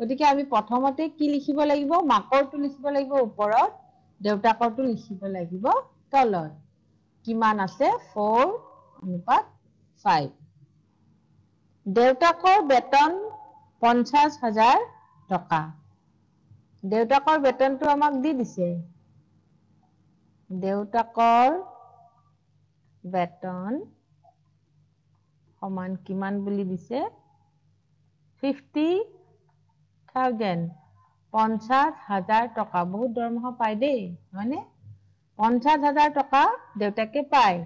গতিকে আমি প্ৰথমতে কি লিখিব লাগিব মাকৰটো লিখিব লাগিব ওপৰত দেউতাকৰটো লিখিব লাগিব তলত কিমান আছে ফ'ৰ অনুপাত ফাইভ দেউতাকৰ বেতন পঞ্চাছ হাজাৰ টকা দেউতাকৰ বেতনটো আমাক দি দিছে দেউতাকৰ বেতন সমান কিমান বুলি দিছে ফিফটি থাউজেণ্ড পঞ্চাছ হাজাৰ টকা বহুত দৰমহা পায় দেই হয়নে পঞ্চাছ হাজাৰ টকা দেউতাকে পায়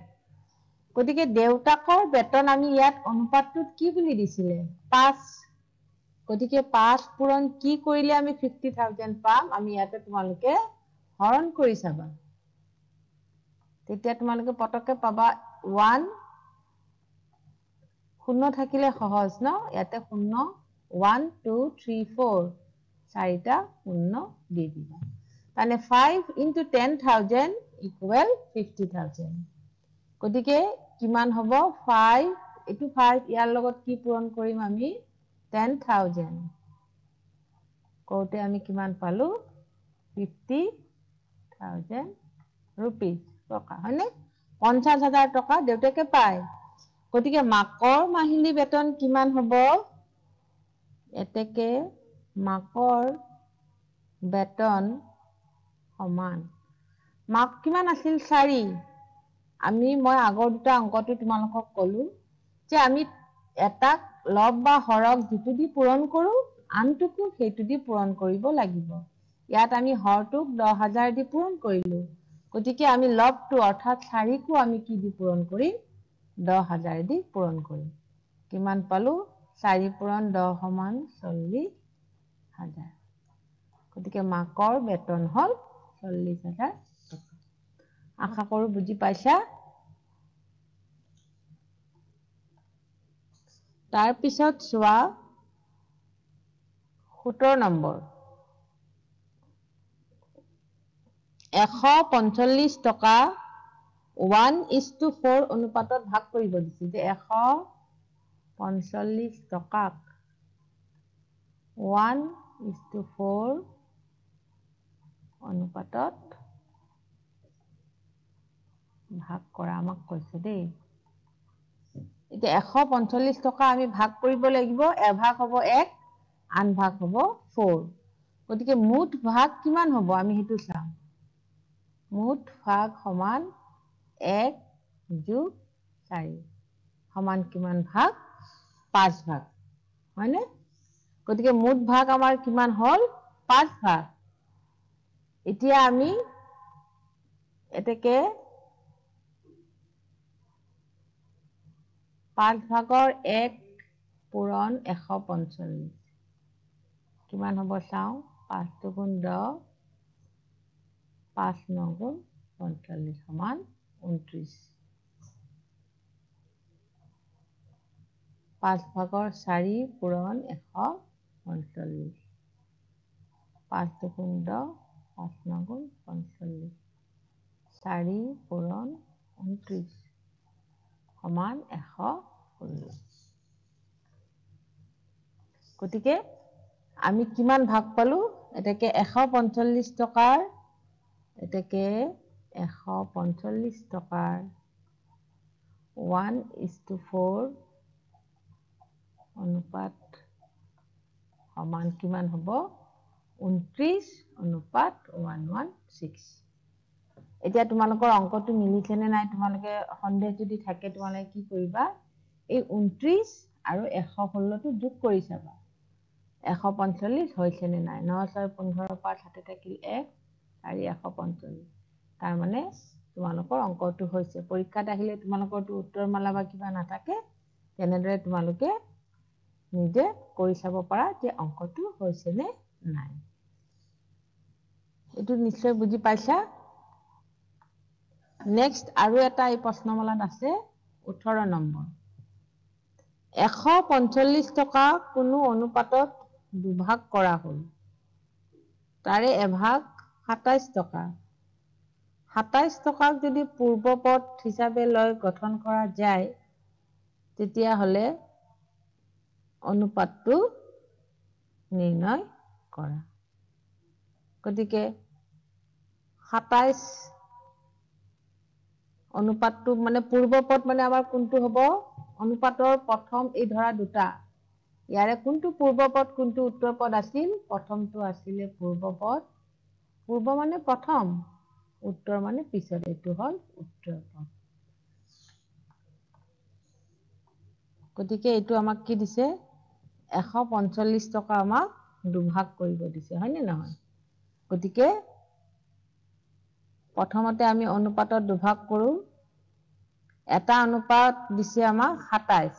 গতিকে দেউতাকৰ বেতন আমি ইয়াত অনুপাতটোত কি বুলি দিছিলে পাঁচ গতিকে পাঁচ পূৰণ কি কৰিলে আমি ফিফটি থাউজেণ্ড পাম আমি ইয়াতে তোমালোকে হৰণ কৰি চাবা তেতিয়া তোমালোকে পটককে পাবা ওৱান শূন্য থাকিলে সহজ ন ইয়াতে শূন্য 1 2 3 4 চাৰিটা শূন্য দি দিবা তাহলে 5 ইনটু 10000 ইকুয়াল 50000 গতিকে কিমান হব 5 এটু 5 ইয়াৰ লগত কি পূৰণ কৰিম আমি 10000 কওতে আমি কিমান পালো 50000 ৰুপি টকা হয়নে 50000 টকা দেউতাকে পায় গতিকে মাকৰ মাহিলী বেতন কিমান হব এতেকে মাকৰ বেতন সমান মাক কিমান আছিল চাৰি আমি মই আগৰ দুটা অংকটো তোমালোকক ক'লো যে আমি এটাক লব বা হৰক যিটো দি পূৰণ কৰোঁ আনটোকো সেইটো দি পূৰণ কৰিব লাগিব ইয়াত আমি হৰটোক দহ হাজাৰ দি পূৰণ কৰিলো গতিকে আমি লবটো অৰ্থাৎ চাৰিকো আমি কি দি পূৰণ কৰিম দহ হাজাৰ দি পূৰণ কৰিম কিমান পালো চাৰি পূৰণ দহ সমান চল্লিশ হাজাৰ গতিকে মাকৰ বেতন হ'ল চল্লিছ হাজাৰ টকা আশা কৰো বুজি পাইছা তাৰপিছত চোৱা সোতৰ নম্বৰ এশ পঞ্চল্লিছ টকা ওৱান ইজ টু ফ'ৰ অনুপাতত ভাগ কৰিব দিছে যে এশ পঞ্চল্লিছ টকাক ওৱান ইজ টু ফ'ৰ অনুপাতত ভাগ কৰা আমাক কৈছে দেই এতিয়া এশ পঞ্চল্লিছ টকা আমি ভাগ কৰিব লাগিব এভাগ হ'ব এক আন ভাগ হ'ব ফ'ৰ গতিকে মুঠ ভাগ কিমান হ'ব আমি সেইটো চাম মুঠ ভাগ সমান এক যোগ চাৰি সমান কিমান ভাগ পাঁচ ভাগ হয়নে গতিকে মুঠ ভাগ আমাৰ কিমান হল পাঁচ ভাগ এতিয়া আমি এতেকে পাঁচ ভাগৰ এক পূৰণ এশ পঞ্চল্লিছ কিমান হ'ব চাওঁ পাঁচ দুগুণ দহ পাঁচ নগুণ পঞ্চল্লিছ সমান ঊনত্ৰিছ পাঁচ ভাগৰ চাৰি পূৰণ এশ পঞ্চল্লিছ পাঁচ দুগুণ দহ পাঁচ ন নগুণ পঞ্চল্লিছ চাৰি পূৰণ ঊনত্ৰিছ সমান এশ ষোল্ল গতিকে আমি কিমান ভাগ পালোঁ এতেকে এশ পঞ্চল্লিছ টকাৰ এতেকে এশ পঞ্চল্লিছ টকাৰ ওৱান ইজ টু ফ'ৰ অনুপাত সমান কিমান হ'ব ঊনত্ৰিছ অনুপাত ওৱান ওৱান ছিক্স এতিয়া তোমালোকৰ অংকটো মিলিছেনে নাই তোমালোকে সন্দেহ যদি থাকে তোমালোকে কি কৰিবা এই ঊনত্ৰিছ আৰু এশ ষোল্লটো যোগ কৰি চাবা এশ পঞ্চল্লিছ হৈছেনে নাই ন ছয় পোন্ধৰ পাঁচ হাতে থাকিল এক চাৰি এশ পঞ্চল্লিছ তাৰমানে তোমালোকৰ অংকটো হৈছে পৰীক্ষাত আহিলে তোমালোকৰতো উত্তৰমালা বা কিবা নাথাকে তেনেদৰে তোমালোকে নিজে কৰি চাব পাৰা যে অংকটো হৈছেনে নাই এইটো নিশ্চয় বুজি পাইছা নেক্সট আৰু এটা এই প্ৰশ্নমালাত আছে ওঠৰ নম্বৰ এশ পঞ্চল্লিছ টকা কোনো অনুপাতত দুভাগ কৰা হ'ল তাৰে এভাগ সাতাইশ টকা সাতাইশ টকাক যদি পূৰ্বপদ হিচাপে লৈ গঠন কৰা যায় তেতিয়াহ'লে অনুপাতটো নিৰ্ণয় কৰা গতিকে সাতাইছ অনুপাতটো মানে পূৰ্ব পদ মানে আমাৰ কোনটো হ'ব অনুপাতৰ প্ৰথম এই ধৰা দুটা ইয়াৰে কোনটো পূৰ্ব পদ কোনটো উত্তৰ পদ আছিল প্ৰথমটো আছিলে পূৰ্ব পদ পূৰ্ব মানে প্ৰথম উত্তৰ মানে পিছত এইটো হ'ল উত্তৰ পদ গতিকে এইটো আমাক কি দিছে এশ পঞ্চল্লিছ টকা আমাক দুভাগ কৰিব দিছে হয়নে নহয় গতিকে প্ৰথমতে আমি অনুপাতত দুভাগ কৰোঁ এটা অনুপাত দিছে আমাক সাতাইছ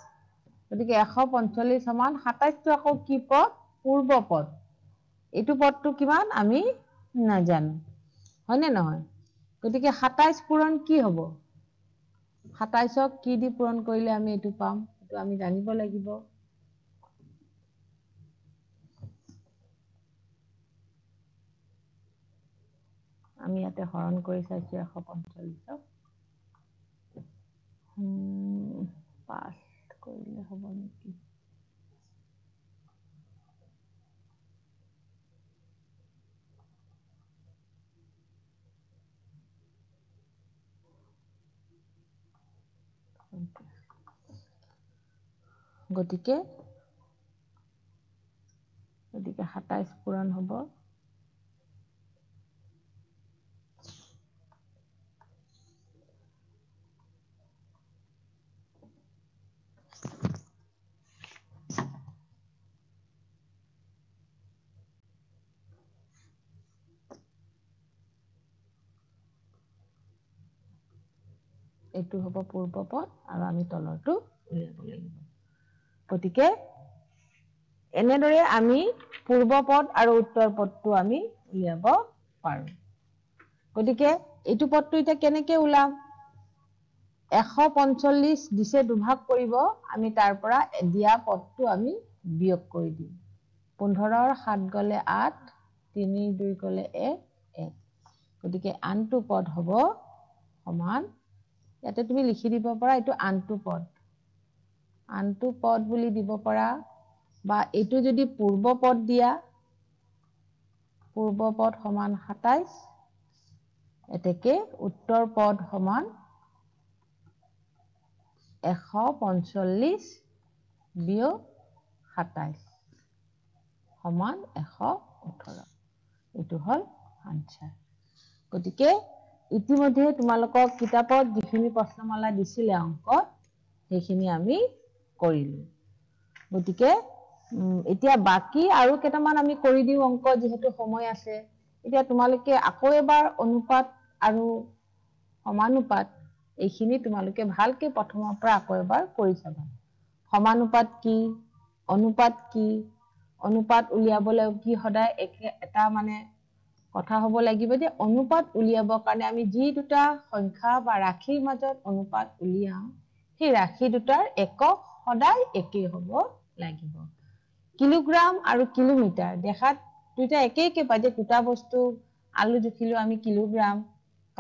গতিকে এশ পঞ্চল্লিছ সমান সাতাইছটো আকৌ কি পদ পূৰ্ব পদ এইটো পদটো কিমান আমি নাজানো হয়নে নহয় গতিকে সাতাইছ পূৰণ কি হ'ব সাতাইছক কি দি পূৰণ কৰিলে আমি এইটো পাম সেইটো আমি জানিব লাগিব আমি ইয়াতে হৰণ কৰি চাইছোঁ এশ পঞ্চল্লিছক পাঁচ কৰিলে হ'ব নেকি গতিকে গতিকে সাতাইছ পূৰণ হ'ব এইটো হ'ব পূৰ্ব পদ আৰু আমি তলৰটো উলিয়াব লাগিব গতিকে এনেদৰে আমি পূৰ্ব পদ আৰু উত্তৰ পদটো আমি উলিয়াব পাৰো গতিকে এইটো পদটো এতিয়া কেনেকে ওলাম এশ পঞ্চল্লিছ দিছে দুভাগ কৰিব আমি তাৰ পৰা দিয়া পদটো আমি বিয়োগ কৰি দিম পোন্ধৰৰ সাত গ'লে আঠ তিনি দুই গ'লে এক এক গতিকে আনটো পদ হ'ব সমান ইয়াতে তুমি লিখি দিব পাৰা এইটো আনটো পদ আনটো পদ বুলি দিব পাৰা বা এইটো যদি পূৰ্ব পদ দিয়া পূৰ্ব পদ সমান সাতাইছ এতেকে উত্তৰ পদ সমান এশ পঞ্চল্লিছ বিয়োগ সাতাইছ সমান এশ ওঠৰ এইটো হ'ল আনচাৰ গতিকে ইতিমধ্যে তোমালোকক কিতাপত যিখিনি প্ৰশ্নমালা দিছিলে অংক সেইখিনি আমি কৰিলো গতিকে এতিয়া বাকী আৰু কেইটামান আমি কৰি দিওঁ অংক যিহেতু সময় আছে এতিয়া তোমালোকে আকৌ এবাৰ অনুপাত আৰু সমানুপাত এইখিনি তোমালোকে ভালকে প্ৰথমৰ পৰা আকৌ এবাৰ কৰি চাবা সমানুপাত কি অনুপাত কি অনুপাত উলিয়াবলৈ কি সদায় একে এটা মানে কথা হ'ব লাগিব যে অনুপাত উলিয়াবৰ কাৰণে আমি যি দুটা সংখ্যা বা ৰাশিৰ মাজত অনুপাত উলিয়াওঁ সেই ৰাশি দুটাৰ একক সদায় একেই হ'ব লাগিব কিলোগ্ৰাম আৰু কিলোমিটাৰ দেখাত দুইটা একে একে পাই যে দুটা বস্তু আলু জুখিলো আমি কিলোগ্ৰাম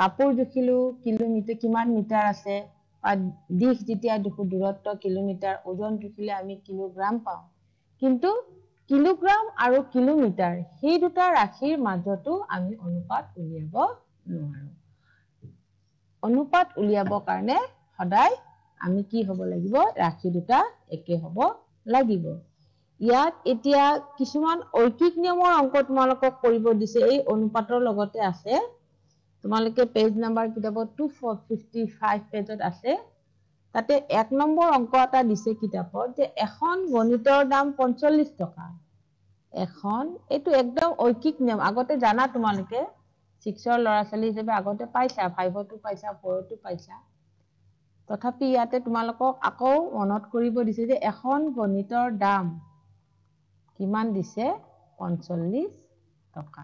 কাপোৰ জুখিলো কিলোমিটাৰ কিমান মিটাৰ আছে বা দিশ যেতিয়া দেখোঁ দূৰত্ব কিলোমিটাৰ ওজন জুখিলে আমি কিলোগ্ৰাম পাওঁ কিন্তু কিলোগ্ৰাম আৰু কিলোমিটাৰ সেই দুটা ৰাশিৰ মাজতো আমি অনুপাত উলিয়াব নোৱাৰো অনুপাত উলিয়াবৰ কাৰণে সদায় আমি কি হ'ব লাগিব ৰাশি দুটা একে হ'ব লাগিব ইয়াত এতিয়া কিছুমান ঐকিক নিয়মৰ অংক তোমালোকক কৰিব দিছে এই অনুপাতৰ লগতে আছে তোমালোকে পেজ নাম্বাৰ কিতাপত টু পেজত আছে তাতে এক নম্বৰ অংক এটা দিছে কিতাপত যে এখন গণিতৰ দাম পঞ্চল্লিছ টকা এখন এইটো একদম ঐকিক নিয়ম আগতে জানা তোমালোকে ছিক্সৰ ল'ৰা ছোৱালী হিচাপে আগতে পাইছা ফাইভতো পাইছা ফ'ৰতো পাইছা তথাপি ইয়াতে তোমালোকক আকৌ মনত কৰিব দিছে যে এখন গণিতৰ দাম কিমান দিছে পঞ্চল্লিছ টকা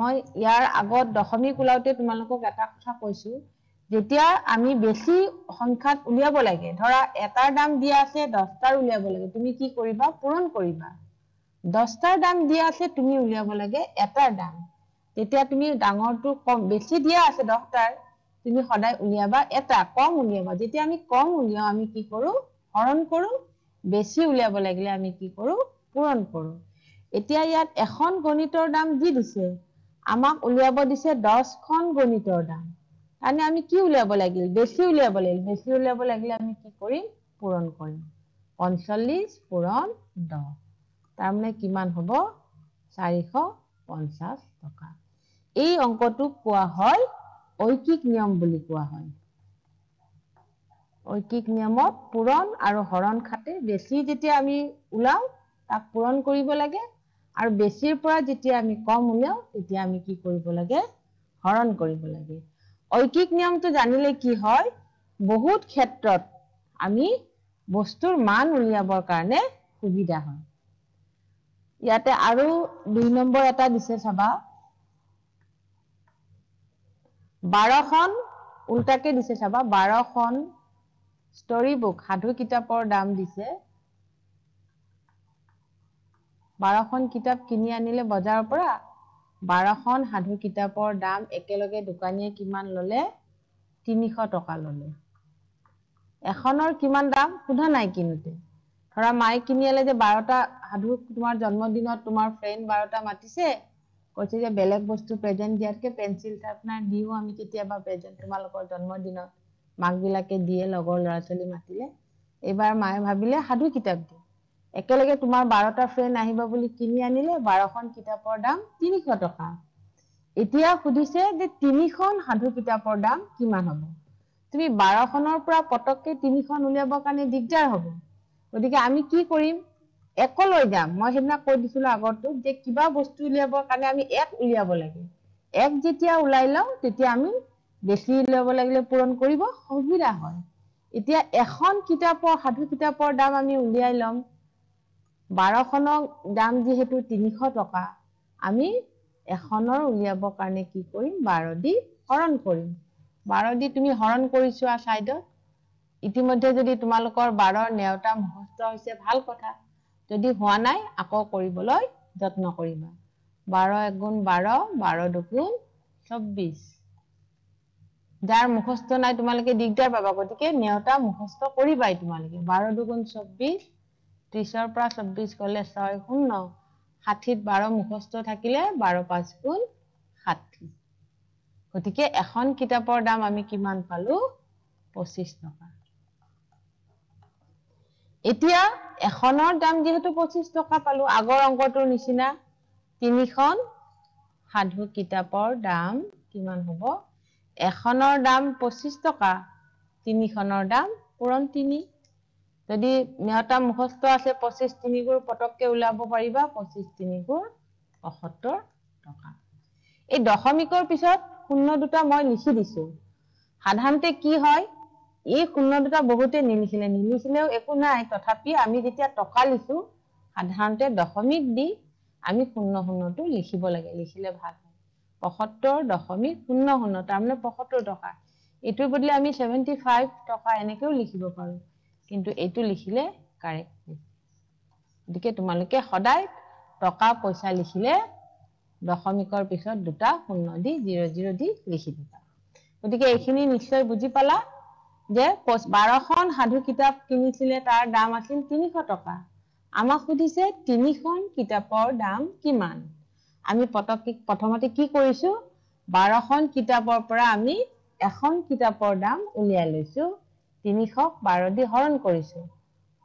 মই ইয়াৰ আগত দশমী ওলাওতে তোমালোকক এটা কথা কৈছো যেতিয়া আমি বেছি সংখ্যাত উলিয়াব লাগে ধৰা এটাৰ দাম দিয়া আছে দহটাৰ উলিয়াব লাগে তুমি কি কৰিবা পূৰণ কৰিবা দহটাৰ দাম দিয়া আছে তুমি উলিয়াব লাগে এটাৰ দাম তেতিয়া তুমি ডাঙৰটো কম বেছি দিয়া আছে দহটাৰ তুমি সদায় উলিয়াবা এটা কম উলিয়াবা যেতিয়া আমি কম উলিয়াও আমি কি কৰো হৰণ কৰো বেছি উলিয়াব লাগিলে আমি কি কৰো পূৰণ কৰো এতিয়া ইয়াত এখন গণিতৰ দাম দি দিছে আমাক উলিয়াব দিছে দহখন গণিতৰ দাম তাৰমানে আমি কি উলিয়াব লাগিল বেছি উলিয়াব লাগিল বেছি উলিয়াব লাগিলে আমি কি কৰিম পূৰণ কৰিম পঞ্চল্লিশ পূৰণ দহ তাৰমানে কিমান হ'ব চাৰিশ পঞ্চাছ টকা এই অংকটোক কোৱা হয় ঐকিক নিয়ম বুলি কোৱা হয় ঐকিক নিয়মত পূৰণ আৰু হৰণ খাতে বেছি যেতিয়া আমি ওলাওঁ তাক পূৰণ কৰিব লাগে আৰু বেছিৰ পৰা যেতিয়া আমি কম উলিয়াওঁ তেতিয়া আমি কি কৰিব লাগে হৰণ কৰিব লাগে ঐকিক নিয়মটো জানিলে কি হয় বহুত ক্ষেত্ৰত আমি বস্তুৰ মান উলিয়াবৰ কাৰণে সুবিধা হয় ইয়াতে আৰু দুই নম্বৰ এটা দিছে চাবা বাৰখন উল্টাকে দিছে চাবা বাৰখন ষ্টৰি বুক সাধু কিতাপৰ দাম দিছে বাৰখন কিতাপ কিনি আনিলে বজাৰৰ পৰা বাৰখন সাধু কিতাপৰ দাম একেলগে দোকানীয়ে কিমান ল'লে তিনিশ টকা ল'লে এখনৰ কিমান দাম সোধা নাই কিনোতে ধৰা মাইক কিনি আনিলে যে বাৰটা সাধু তোমাৰ জন্মদিনত তোমাৰ ফ্ৰেণ্ড বাৰটা মাতিছে কৈছে যে বেলেগ বস্তু প্ৰেজেণ্ট দিয়াতকে পেঞ্চিল চাৰ্পনাৰ দিওঁ আমি কেতিয়াবা প্ৰেজেণ্ট তোমালোকৰ জন্মদিনত মাকবিলাকে দিয়ে লগৰ ল'ৰা ছোৱালী মাতিলে এইবাৰ মায়ে ভাবিলে সাধু কিতাপ দিয়ে একেলগে তোমাৰ বাৰটা ফ্ৰেণ্ড আহিব বুলি কিনি আনিলে বাৰখন কিতাপৰ দাম তিনিশ টকা এতিয়া সুধিছে যে তিনিখন সাধু কিতাপৰ দাম কিমান হ'ব তুমি বাৰখনৰ পৰা পটককে তিনিখন উলিয়াবৰ কাৰণে দিগদাৰ হ'ব গতিকে আমি কি কৰিম একলৈ যাম মই সেইদিনা কৈ দিছিলো আগতো যে কিবা বস্তু উলিয়াবৰ কাৰণে আমি এক উলিয়াব লাগে এক যেতিয়া উলাই লওঁ তেতিয়া আমি বেছি উলিয়াব লাগিলে পূৰণ কৰিব সুবিধা হয় এতিয়া এখন কিতাপৰ সাধু কিতাপৰ দাম আমি উলিয়াই ল'ম বাৰখনক দাম যিহেতু তিনিশ টকা আমি এখনৰ উলিয়াবৰ কাৰণে কি কৰিম বাৰ দি হৰণ কৰিম বাৰ দি তুমি হৰণ কৰি চোৱা ছাইডত ইতিমধ্যে যদি তোমালোকৰ বাৰৰ নেওতা মুহূৰ্ত হৈছে ভাল কথা যদি হোৱা নাই আকৌ কৰিবলৈ যত্ন কৰিবা বাৰ এগুণ বাৰ বাৰ দুগুণ চৌব্বিশ যাৰ মুখস্থ নাই তোমালোকে দিগদাৰ পাবা গতিকে নেওতা মুখস্থ কৰিবাই তোমালোকে বাৰ দুগুণ চৌব্বিছ ত্ৰিশৰ পৰা চৌব্বিছ গ'লে ছয় শূন্য ষাঠিত বাৰ মুখস্থ থাকিলে বাৰ পাঁচ গুণ ষাঠি গতিকে এখন কিতাপৰ দাম আমি কিমান পালো পঁচিছ টকা এতিয়া এখনৰ দাম যিহেতু পঁচিছ টকা পালো আগৰ অংকটোৰ নিচিনা তিনিখন সাধু কিতাপৰ দাম কিমান হ'ব এখনৰ দাম পঁচিছ টকা তিনিখনৰ দাম পূৰণ তিনি যদি নিহতা মুখস্থ আছে পঁচিছ তিনিগুৰ পটককৈ ওলাব পাৰিবা পঁচিছ গুৰ পঁসত্তৰ টকা এই দশমিকৰ পিছত শূন্য দুটা মই লিখি দিছো সাধাৰণতে কি হয় এই শূন্য দুটা বহুতে নিলিখিলে নিলিখিলেও একো নাই তথাপি আমি যেতিয়া টকা লিখো সাধাৰণতে দশমিক দি আমি শূন্য শূন্যটো লিখিব লাগে লিখিলে ভাল হয় পঁসত্তৰ দশমিক শূন্য শূন্য তাৰমানে পয়সত্তৰ টকা এইটোৰ বদলি আমি ছেভেণ্টি ফাইভ টকা এনেকেও লিখিব পাৰো কিন্তু এইটো লিখিলে কাৰেক্ট গতিকে তোমালোকে সদায় টকা পইচা লিখিলে দশমিকৰ পিছত দুটা শূন্য দি জিৰ' জিৰ' দি লিখি দিবা গতিকে এইখিনি নিশ্চয় বুজি পালা যে বাৰখন সাধু কিতাপ কিনিছিলে তাৰ দাম আছিল তিনিশ টকা আমাক সুধিছে তিনিখন কিতাপৰ দাম কিমান আমি পটককে প্ৰথমতে কি কৰিছোঁ বাৰখন কিতাপৰ পৰা আমি এখন কিতাপৰ দাম উলিয়াই লৈছোঁ তিনিশক বাৰ দি হৰণ কৰিছো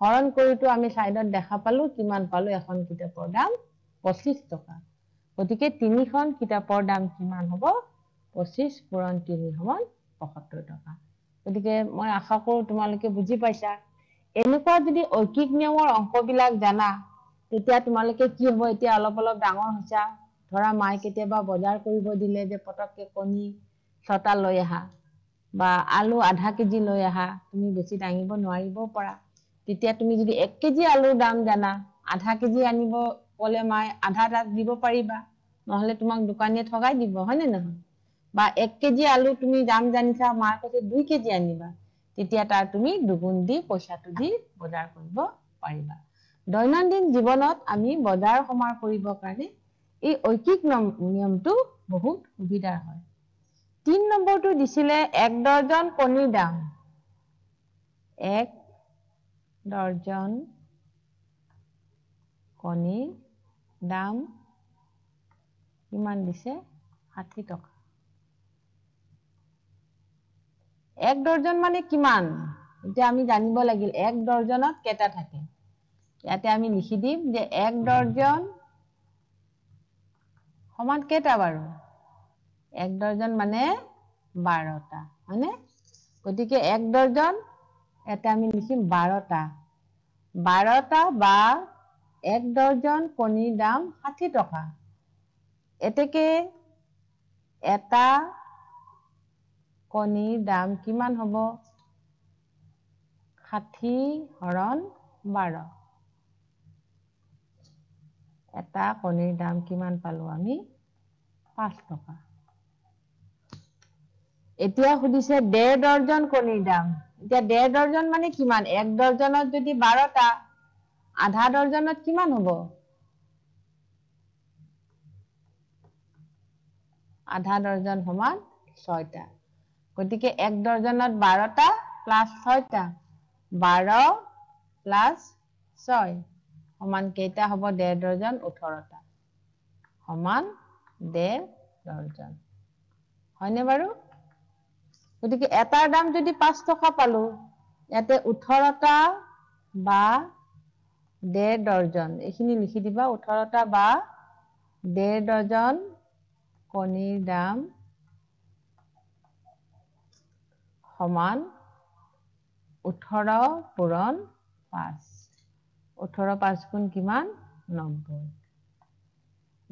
হৰণ কৰিটো আমি ছাইডত দেখা পালো কিমান পালো এখন কিতাপৰ দাম পঁচিছ টকা গতিকে তিনিখন কিতাপৰ দাম কিমান হ'ব পঁচিছ পূৰণ তিনি সমান পঁসত্তৰ টকা গতিকে মই আশা কৰো তোমালোকে বুজি পাইছা এনেকুৱা যদি ঐকিক নিয়মৰ বিলাক জানা তেতিয়া তোমালোকে কি হব এতিয়া অলপ অলপ ডাঙৰ হৈছা ধৰা মায়ে কেতিয়াবা বজাৰ কৰিব দিলে যে পতককে কণী ছটা লৈ আহা বা আলু আধা কেজি লৈ আহা তুমি বেছি দাঙিব নোৱাৰিবও পাৰা তেতিয়া তুমি যদি এক কেজি আলুৰ দাম জানা আধা কেজি আনিব ক'লে মায়ে আধা তাত দিব পাৰিবা নহ'লে তোমাক দোকানীয়ে ঠগাই দিব হয়নে নহয় বা এক কেজি আলু তুমি দাম জানিছা মাৰ কৈছে দুই কেজি আনিবা তেতিয়া তাৰ তুমি দুগুণ দি পইচাটো দি বজাৰ কৰিব পাৰিবা দৈনন্দিন জীৱনত আমি বজাৰ সমাৰ কৰিবৰ কাৰণে এই ঐকিক নিয়মটো বহুত সুবিধা হয় তিন নম্বৰটো দিছিলে এক ডৰ্জন কণীৰ দাম এক ডৰ্জন কণীৰ দাম কিমান দিছে ষাঠি টকা এক ডৰ্জন মানে কিমান এতিয়া আমি জানিব লাগিল এক ডৰ্জনত কেইটা থাকে ইয়াতে আমি লিখি দিম যে এক ডৰ্জন সমান কেইটা বাৰু এক ডৰ্জন মানে বাৰটা হয়নে গতিকে এক ডৰ্জন ইয়াতে আমি লিখিম বাৰটা বাৰটা বা এক ডৰ্জন কণীৰ দাম ষাঠি টকা এতেকে এটা কণীৰ দাম কিমান হ'ব ষাঠি হৰণ বাৰ এটা কণীৰ দাম কিমান পালো আমি পাঁচ টকা এতিয়া সুধিছে ডেৰ ডৰ্জন কণীৰ দাম এতিয়া ডেৰ ডৰ্জন মানে কিমান এক ডৰ্জনত যদি বাৰটা আধা ডৰ্জনত কিমান হ'ব আধা ডৰ্জন সমান ছয়টা গতিকে এক ডৰজনত বাৰটা প্লাছ ছয়টা বাৰ প্লাছ ছয় সমান কেইটা হ'ব ডেৰ ডৰ্জন ওঠৰটা সমান ডেৰ ডৰ্জন হয়নে বাৰু গতিকে এটাৰ দাম যদি পাঁচ টকা পালোঁ ইয়াতে ওঠৰটা বা ডেৰ ডৰ্জন এইখিনি লিখি দিবা ওঠৰটা বা ডেৰ ডৰ্জন কণীৰ দাম সমান ওঠৰ পূৰণ পাঁচ ওঠৰ পাঁচ গুণ কিমান নব্বৈ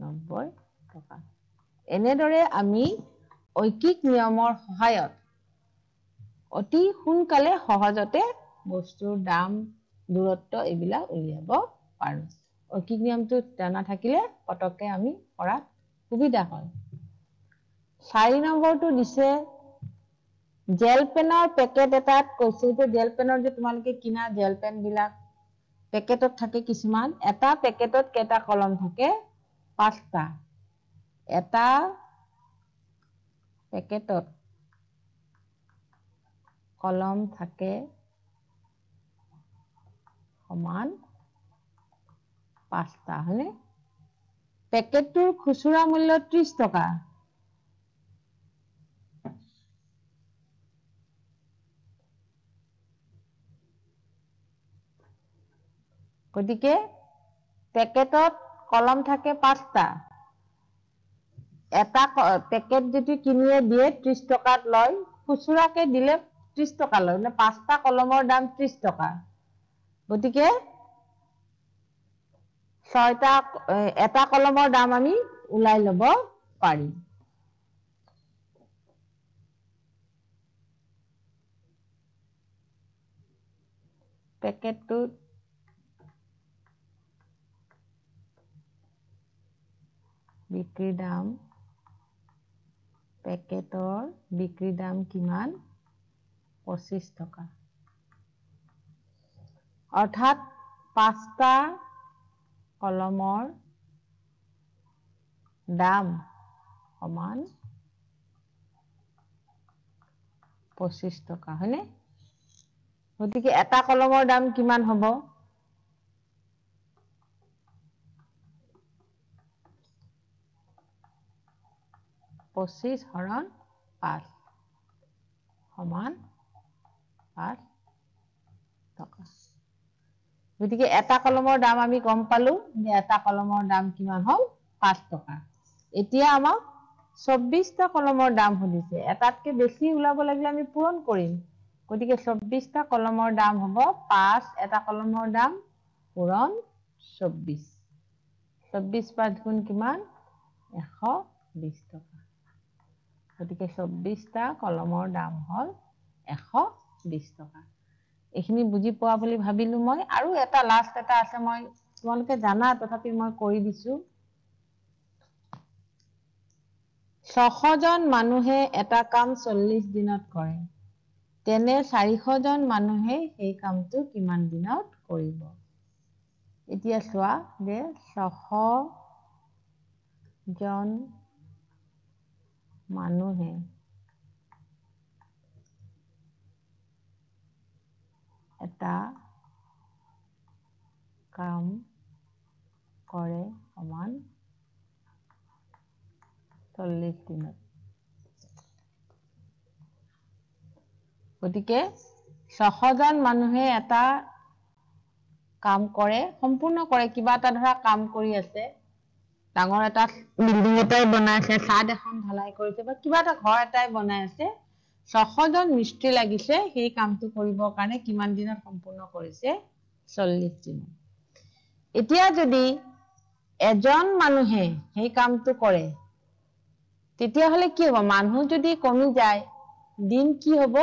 নব্বৈ টকা এনেদৰে আমি ঐকিক নিয়মৰ সহায়ত অতি সোনকালে সহজতে বস্তুৰ দাম দূৰত্ব এইবিলাক উলিয়াব পাৰোঁ ঐকিক নিয়মটো জনা থাকিলে পটককে আমি কৰাত সুবিধা হয় চাৰি নম্বৰটো দিছে জেল পেনৰ পেকেট এটাত কৈছে যে জেল পেনৰ যে তোমালোকে কিনা জেল পেন বিলাক পেকেটত থাকে কিছুমান এটা পেকেটত কেইটা কলম থাকে পাঁচটা এটা পেকেটত কলম থাকে সমান পাঁচটা হয়নে পেকেটটোৰ খুচুৰা মূল্য ত্ৰিশ টকা গতিকে পেকেটত কলম থাকে পাঁচটা এটা পেকেট যদি কিনিয়ে দিয়ে ত্ৰিশ টকাত লয় খুচুৰাকে দিলে ত্ৰিশ টকা লয় মানে পাঁচটা কলমৰ দাম ত্ৰিশ টকা গতিকে ছয়টা এটা কলমৰ দাম আমি ওলাই ল'ব পাৰিম পেকেটটোত বিক্ৰী দাম পেকেটৰ বিক্ৰী দাম কিমান পঁচিছ টকা অৰ্থাৎ পাঁচটা কলমৰ দাম সমান পঁচিছ টকা হয়নে গতিকে এটা কলমৰ দাম কিমান হ'ব পঁচিছ হৰণ পাঁচ সমান পাঁচ টকা গতিকে এটা কলমৰ দাম আমি গম পালোঁ যে এটা কলমৰ দাম কিমান হ'ল পাঁচ টকা এতিয়া আমাক চৌব্বিছটা কলমৰ দাম সুধিছে এটাতকৈ বেছি ওলাব লাগিলে আমি পূৰণ কৰিম গতিকে চৌব্বিছটা কলমৰ দাম হ'ব পাঁচ এটা কলমৰ দাম পূৰণ চৌব্বিছ চৌব্বিছ পাঁচ গুণ কিমান এশ বিছ টকা গতিকে চৌব্বিছটা কলমৰ দাম হ'ল এশ বিশ টকা এইখিনি বুজি পোৱা বুলি ভাবিলো মই আৰু এটা লাষ্ট এটা আছে মই তোমালোকে জানা তথাপি মই দিছো ছশ জন মানুহে এটা কাম চল্লিশ দিনত কৰে তেনে চাৰিশ জন মানুহে সেই কামটো কিমান দিনত কৰিব এতিয়া চোৱা যে ছশ জন मानो है এটা কাম কৰে সমান চল্লিছ দিনত গতিকে ছশজন মানুহে এটা কাম কৰে সম্পূৰ্ণ কৰে কিবা এটা ধৰা কাম কৰি আছে ডাঙৰ এটা বিল্ডিং এটাই বনাই আছে চাদ এখন ঢালাই কৰিছে বা কিবা এটা ঘৰ এটাই বনাই আছে ছশ জন মিস্ত্ৰী লাগিছে সেই কামটো কৰিবৰ কাৰণে কিমান দিনত সম্পূৰ্ণ কৰিছে চল্লিশ দিনত এতিয়া যদি এজন মানুহে সেই কামটো কৰে তেতিয়া হলে কি হ'ব মানুহ যদি কমি যায় দিন কি হ'ব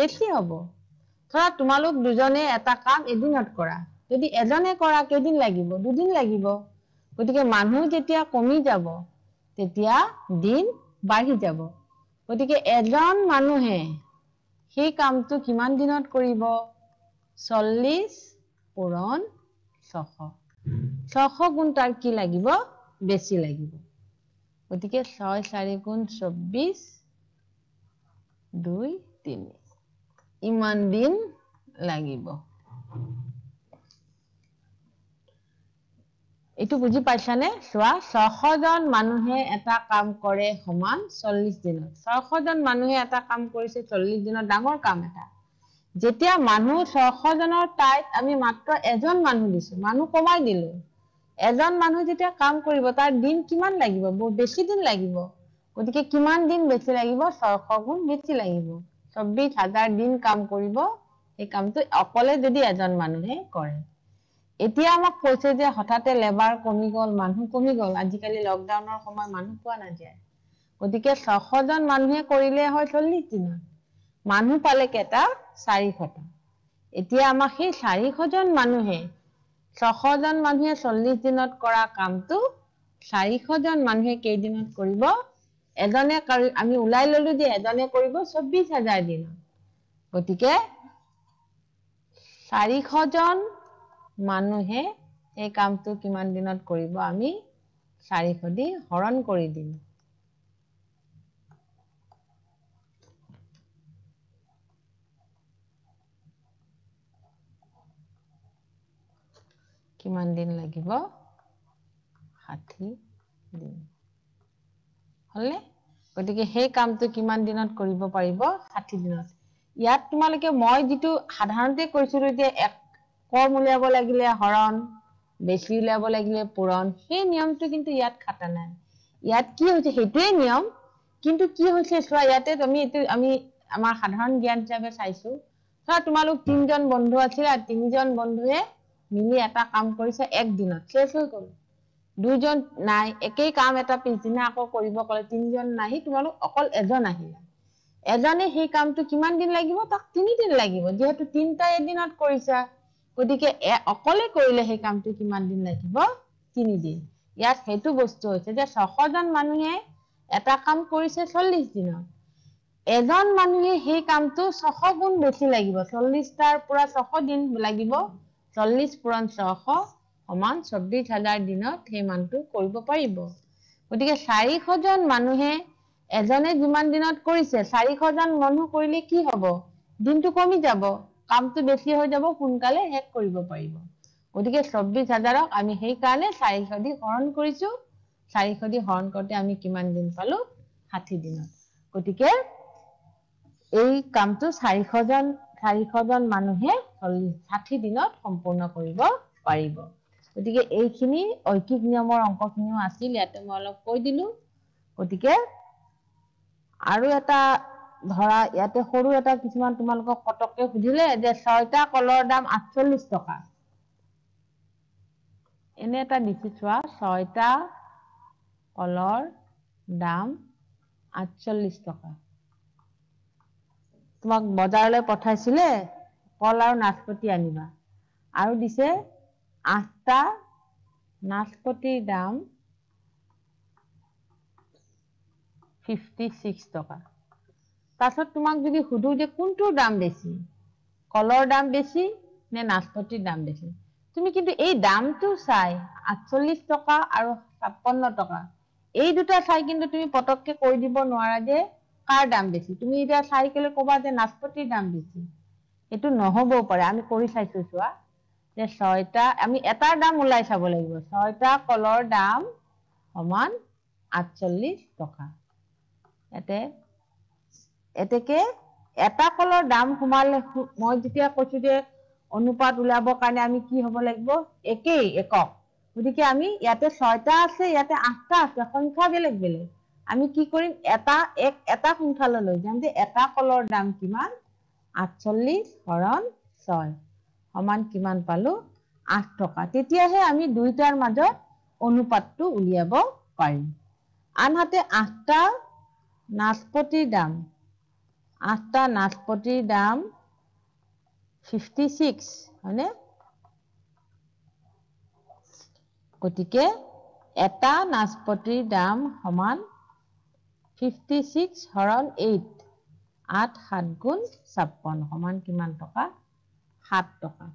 বেছি হ'ব ধৰা তোমালোক দুজনে এটা কাম এদিনত কৰা যদি এজনে কৰা কেইদিন লাগিব দুদিন লাগিব গতিকে মানুহ যেতিয়া কমি যাব তেতিয়া দিন বাঢ়ি যাব গতিকে এজন মানুহে সেই কামটো কিমান দিনত কৰিব চল্লিশ পূৰণ ছশ ছশ গুণ তাৰ কি লাগিব বেছি লাগিব গতিকে ছয় চাৰি গুণ চৌব্বিশ দুই তিনি ইমান দিন লাগিব এইটো বুজি পাইছা নে চোৱা ছশ জন মানুহে এটা কাম কৰে সমান চল্লিশ দিনত জন মানুহে এটা কাম কৰিছে চল্লিশ দিনত ডাঙৰ কাম এটা যেতিয়া মানুহ ছশজনৰ ঠাইত আমি মাত্ৰ এজন মানুহ দিছো মানুহ কমাই দিলো এজন মানুহ যেতিয়া কাম কৰিব তাৰ দিন কিমান লাগিব বহুত বেছি দিন লাগিব গতিকে কিমান দিন বেছি লাগিব ছশ গুণ বেছি লাগিব চৌবিশ হাজাৰ দিন কাম কৰিব সেই কামটো অকলে যদি এজন মানুহে কৰে এতিয়া আমাক কৈছে যে হঠাতে লেবাৰ কমি গল মানুহ কমি গল আজিকালি লকডাউনৰ সময় মানুহ পোৱা নাযায় গতিকে ছশজন মানুহে কৰিলে হয় চল্লিশ দিনত মানুহ পালে কেইটা চাৰিশটা এতিয়া আমাক সেই চাৰিশজন মানুহে ছশজন মানুহে চল্লিশ দিনত কৰা কামটো চাৰিশ জন মানুহে কেইদিনত কৰিব এজনে আমি ওলাই ললো যে এজনে কৰিব চৌব্বিছ হাজাৰ দিনত গতিকে চাৰিশ জন মানুহে এই কামটো কিমান দিনত কৰিব আমি চাৰিশ দি হৰণ কৰি দিম কিমান দিন লাগিব ষাঠি দিন হ'লনে গতিকে সেই কামটো কিমান দিনত কৰিব পাৰিব ষাঠি দিনত ইয়াত তোমালোকে মই যিটো সাধাৰণতে কৈছিলো যে এক কম উলিয়াব লাগিলে হৰণ বেছি উলিয়াব লাগিলে পূৰণ সেই নিয়মটো কিন্তু ইয়াত খাটা নাই ইয়াত কি হৈছে সেইটোৱে নিয়ম কিন্তু কি হৈছে চোৱা ইয়াতে আমি এইটো আমি আমাৰ সাধাৰণ জ্ঞান হিচাপে চাইছো চোৱা তোমালোক তিনিজন বন্ধু আছিলা তিনিজন বন্ধুৱে মিলি এটা কাম কৰিছা একদিনত শেষ হৈ গল দুইজন নাই একেই কাম এটা পিছদিনা আকৌ কৰিব ক'লে তিনিজন নাহি তোমালোক অকল এজন আহিলা এজনে সেই কামটো কিমান দিন লাগিব তাক তিনিদিন লাগিব যিহেতু তিনটা এদিনত কৰিছা গতিকে অকলে কৰিলে সেই কামটো কিমান দিন লাগিব তিনি দিন ইয়াত সেইটো বস্তু হৈছে যে ছশ জন মানুহে এটা কাম কৰিছে চল্লিশ দিনত এজন মানুহে সেই কামটো ছশ গুণ বেছি লাগিব চল্লিশটাৰ পৰা ছশ দিন লাগিব চল্লিশ পূৰণ ছশ সমান চৌব্বিছ হাজাৰ দিনত সেই মানটো কৰিব পাৰিব গতিকে চাৰিশ জন মানুহে এজনে যিমান দিনত কৰিছে চাৰিশ জন মানুহ কৰিলে কি হব দিনটো কমি যাব কামটো বেছি হৈ যাব সোনকালে শেষ কৰিব পাৰিব গতিকে চৌব্বিশ হাজাৰক আমি সেইকাৰণে চাৰিশ দি হৰণ কৰিছো চাৰিশ দি হৰণ কৰোতে আমি কিমান দিন পালো ষাঠি দিনত গতিকে এই কামটো চাৰিশজন চাৰিশজন মানুহে চল্লিশ ষাঠি দিনত সম্পূৰ্ণ কৰিব পাৰিব গতিকে এইখিনি ঐকিক নিয়মৰ অংকখিনিও আছিল ইয়াতে মই অলপ কৈ দিলো গতিকে আৰু এটা ধৰা ইয়াতে সৰু এটা কিছুমান তোমালোকক কটককে সুধিলে যে ছয়টা কলৰ দাম আঠচল্লিছ টকা এনে এটা দিছে চোৱা ছয়টা কলৰ দাম আঠচল্লিছ টকা তোমাক বজাৰলৈ পঠাইছিলে কল আৰু নাচপতি আনিবা আৰু দিছে আঠটা নাচপতিৰ দাম ফিফটি ছিক্স টকা পাছত তোমাক যদি সুধো যে কোনটোৰ দাম বেছি কলৰ দাম বেছি নে নাচপতিৰ দাম বেছি তুমি কিন্তু এই দামটো চাই আঠচল্লিশ টকা আৰু ছাপন্ন টকা এই দুটা চাই কিন্তু তুমি পটককে কৈ দিব নোৱাৰা যে কাৰ দাম বেছি তুমি এতিয়া চাই কেলে কবা যে নাচপতিৰ দাম বেছি এইটো নহবও পাৰে আমি কৰি চাইছো চোৱা যে ছয়টা আমি এটাৰ দাম ওলাই চাব লাগিব ছয়টা কলৰ দাম সমান আঠচল্লিশ টকা ইয়াতে এতেকে এটা কলৰ দাম সোমালে মই যেতিয়া কৈছো যে অনুপাত উলিয়াব কাৰণে আমি কি হব লাগিব একেই একক গতিকে আমি ইয়াতে ছয়টা আছে ইয়াতে আঠটা আছে সংখ্যা বেলেগ বেলেগ আমি কি কৰিম এটা এক এটা সংখ্যালৈ লৈ যাম যে এটা কলৰ দাম কিমান আঠচল্লিশ হৰণ ছয় সমান কিমান পালো আঠ টকা তেতিয়াহে আমি দুইটাৰ মাজত অনুপাতটো উলিয়াব পাৰিম আনহাতে আঠটা নাচপতিৰ দাম আঠটা নাচপতিৰ দাম ফিফটি ছিক্স হয়নে গতিকে এটা নাচপতিৰ দাম সমান ফিফটি ছিক্স হৰণ এইট আঠ সাত গুণ ছাপন্ন সমান কিমান টকা সাত টকা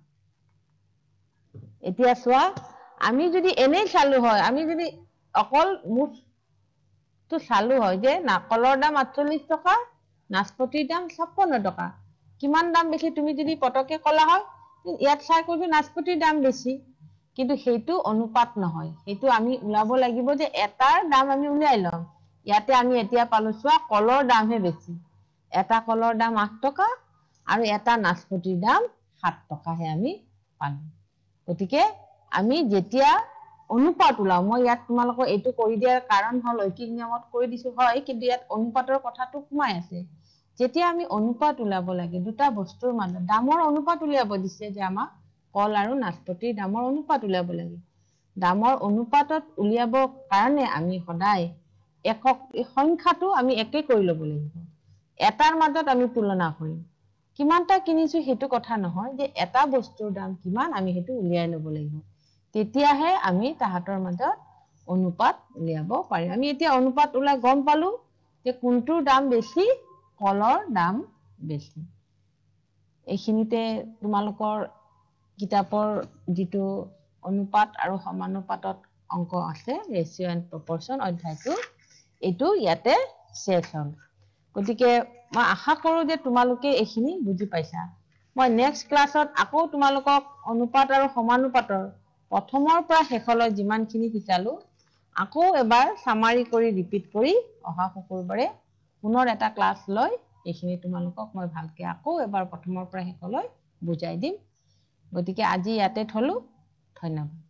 এতিয়া চোৱা আমি যদি এনেই চালো হয় আমি যদি অকল মুঠটো চালো হয় যে নাকলৰ দাম আঠচল্লিছ টকা নাচপতিৰ দাম ছাপন্ন টকা কিমান দাম বেছি তুমি যদি পটককে কলা হয় ইয়াত চাই কৈছো নাচপতিৰ দাম বেছি কিন্তু সেইটো অনুপাত নহয় সেইটো আমি ওলাব লাগিব যে এটাৰ দাম আমি উলিয়াই লম ইয়াতে আমি এতিয়া পালো চোৱা কলৰ দামহে বেছি এটা কলৰ দাম আঠ টকা আৰু এটা নাচপতিৰ দাম সাত টকাহে আমি পালো গতিকে আমি যেতিয়া অনুপাত ওলাও মই ইয়াত তোমালোকক এইটো কৰি দিয়াৰ কাৰণ হল ঐকিক নিয়মত কৰি দিছো হয় কিন্তু ইয়াত অনুপাতৰ কথাটো সোমাই আছে যেতিয়া আমি অনুপাত ওলাব লাগে দুটা বস্তুৰ মাজত দামৰ অনুপাত উলিয়াব দিছে যে আমাক কল আৰু নাচপতিৰ দামৰ অনুপাত উলিয়াব লাগে দামৰ অনুপাতত উলিয়াবৰ কাৰণে আমি সদায় একক সংখ্যাটো আমি একে কৰি ল'ব লাগিব এটাৰ মাজত আমি তুলনা কৰিম কিমানটা কিনিছো সেইটো কথা নহয় যে এটা বস্তুৰ দাম কিমান আমি সেইটো উলিয়াই ল'ব লাগিব তেতিয়াহে আমি তাহাঁতৰ মাজত অনুপাত উলিয়াব পাৰিম আমি এতিয়া অনুপাত ওলাই গম পালো যে কোনটোৰ দাম বেছি কলৰ দাম বেছি এইখিনিতে তোমালোকৰ কিতাপৰ যিটো অনুপাত আৰু সমানুপাতত অংক আছে ৰেচিঅ' এণ্ড প্ৰপৰচন অধ্যায়টো এইটো ইয়াতে শেষ হ'ল গতিকে মই আশা কৰোঁ যে তোমালোকে এইখিনি বুজি পাইছা মই নেক্সট ক্লাছত আকৌ তোমালোকক অনুপাত আৰু সমানুপাতৰ প্ৰথমৰ পৰা শেষলৈ যিমানখিনি শিকালো আকৌ এবাৰ চামাৰি কৰি ৰিপিট কৰি অহা শুকুৰবাৰে পুনৰ এটা ক্লাছ লৈ এইখিনি তোমালোকক মই ভালকে আকৌ এবাৰ প্ৰথমৰ পৰা শেষলৈ বুজাই দিম গতিকে আজি ইয়াতে থলো ধন্যবাদ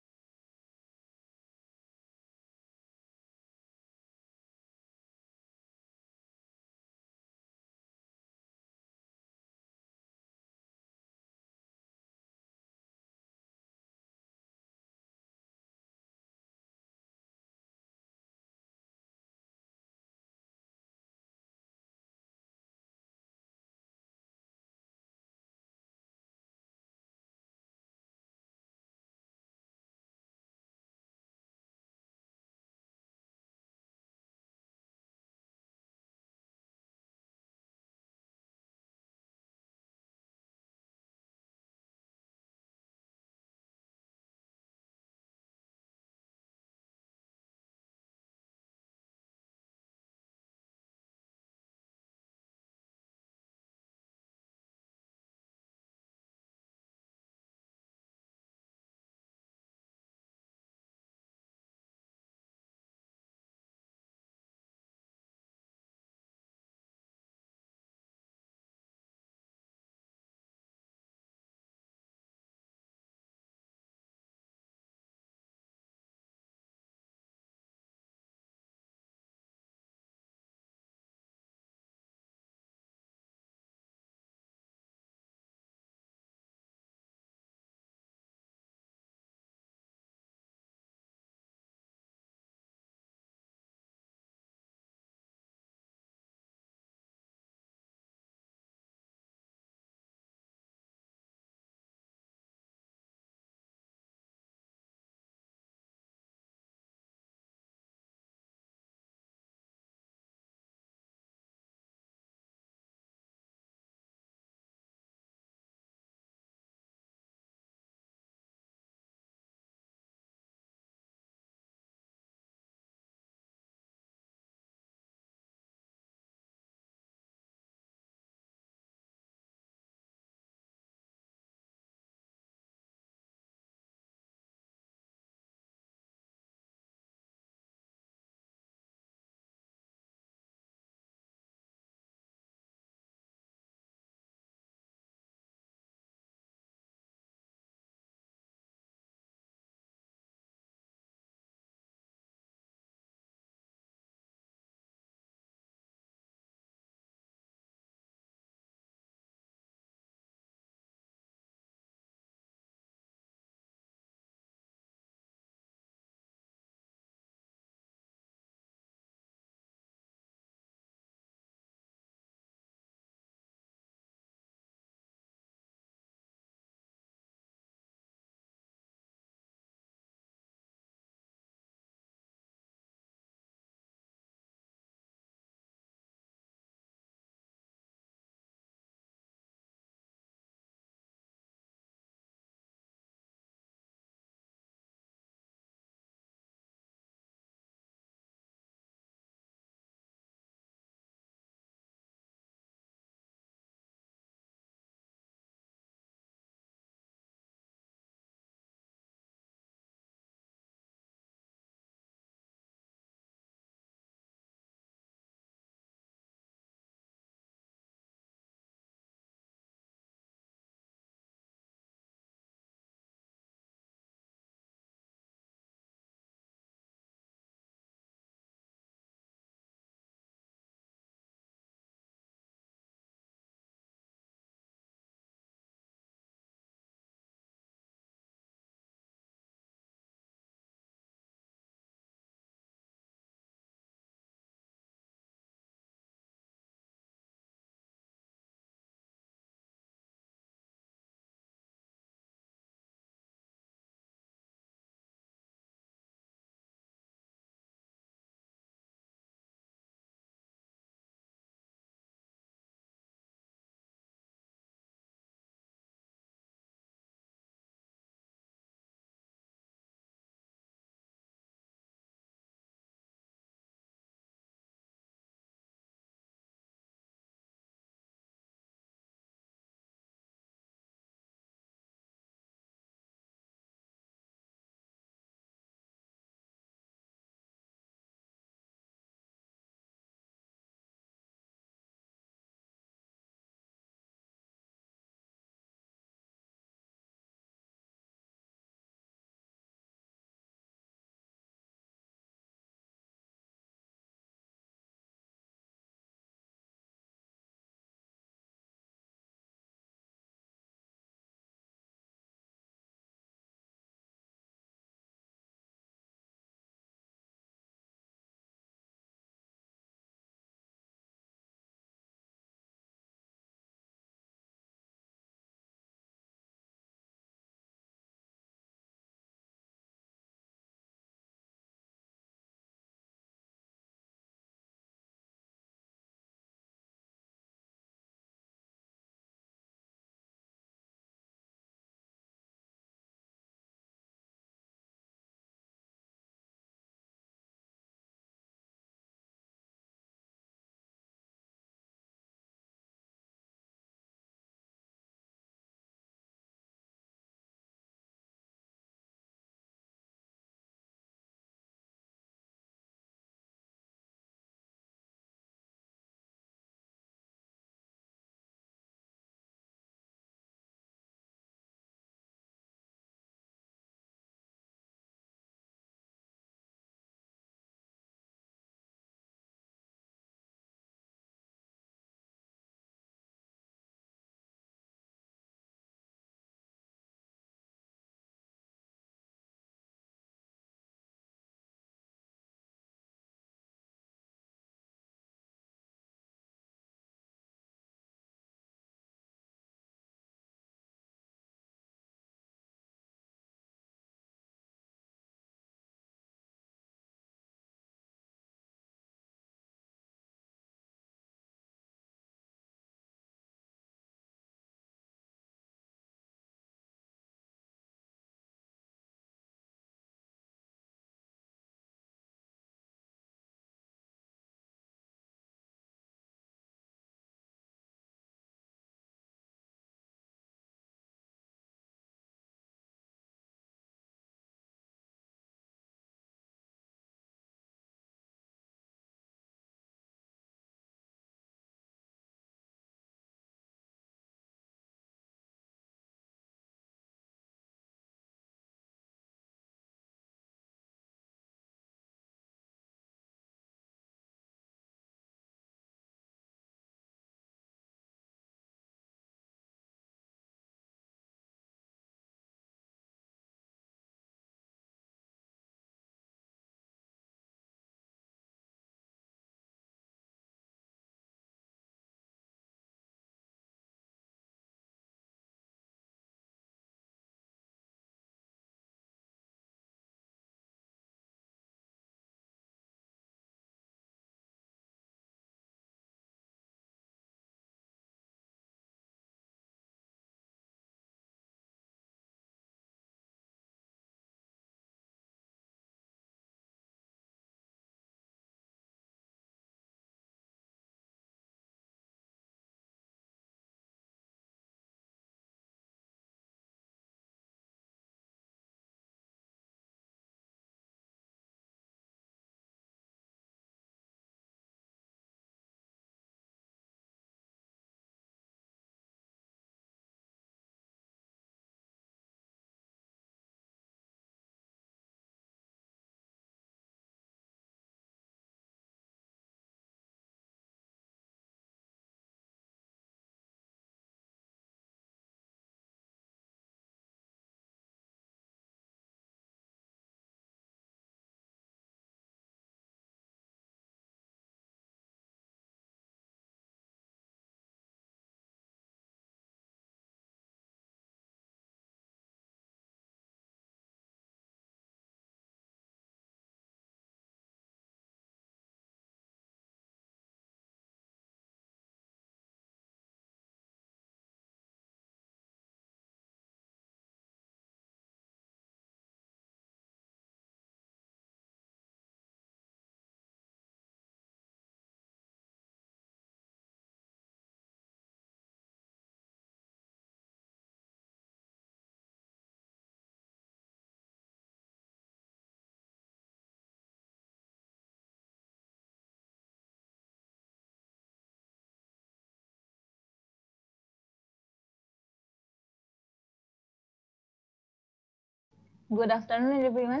গুড আফটাৰনুন এভৰিৱান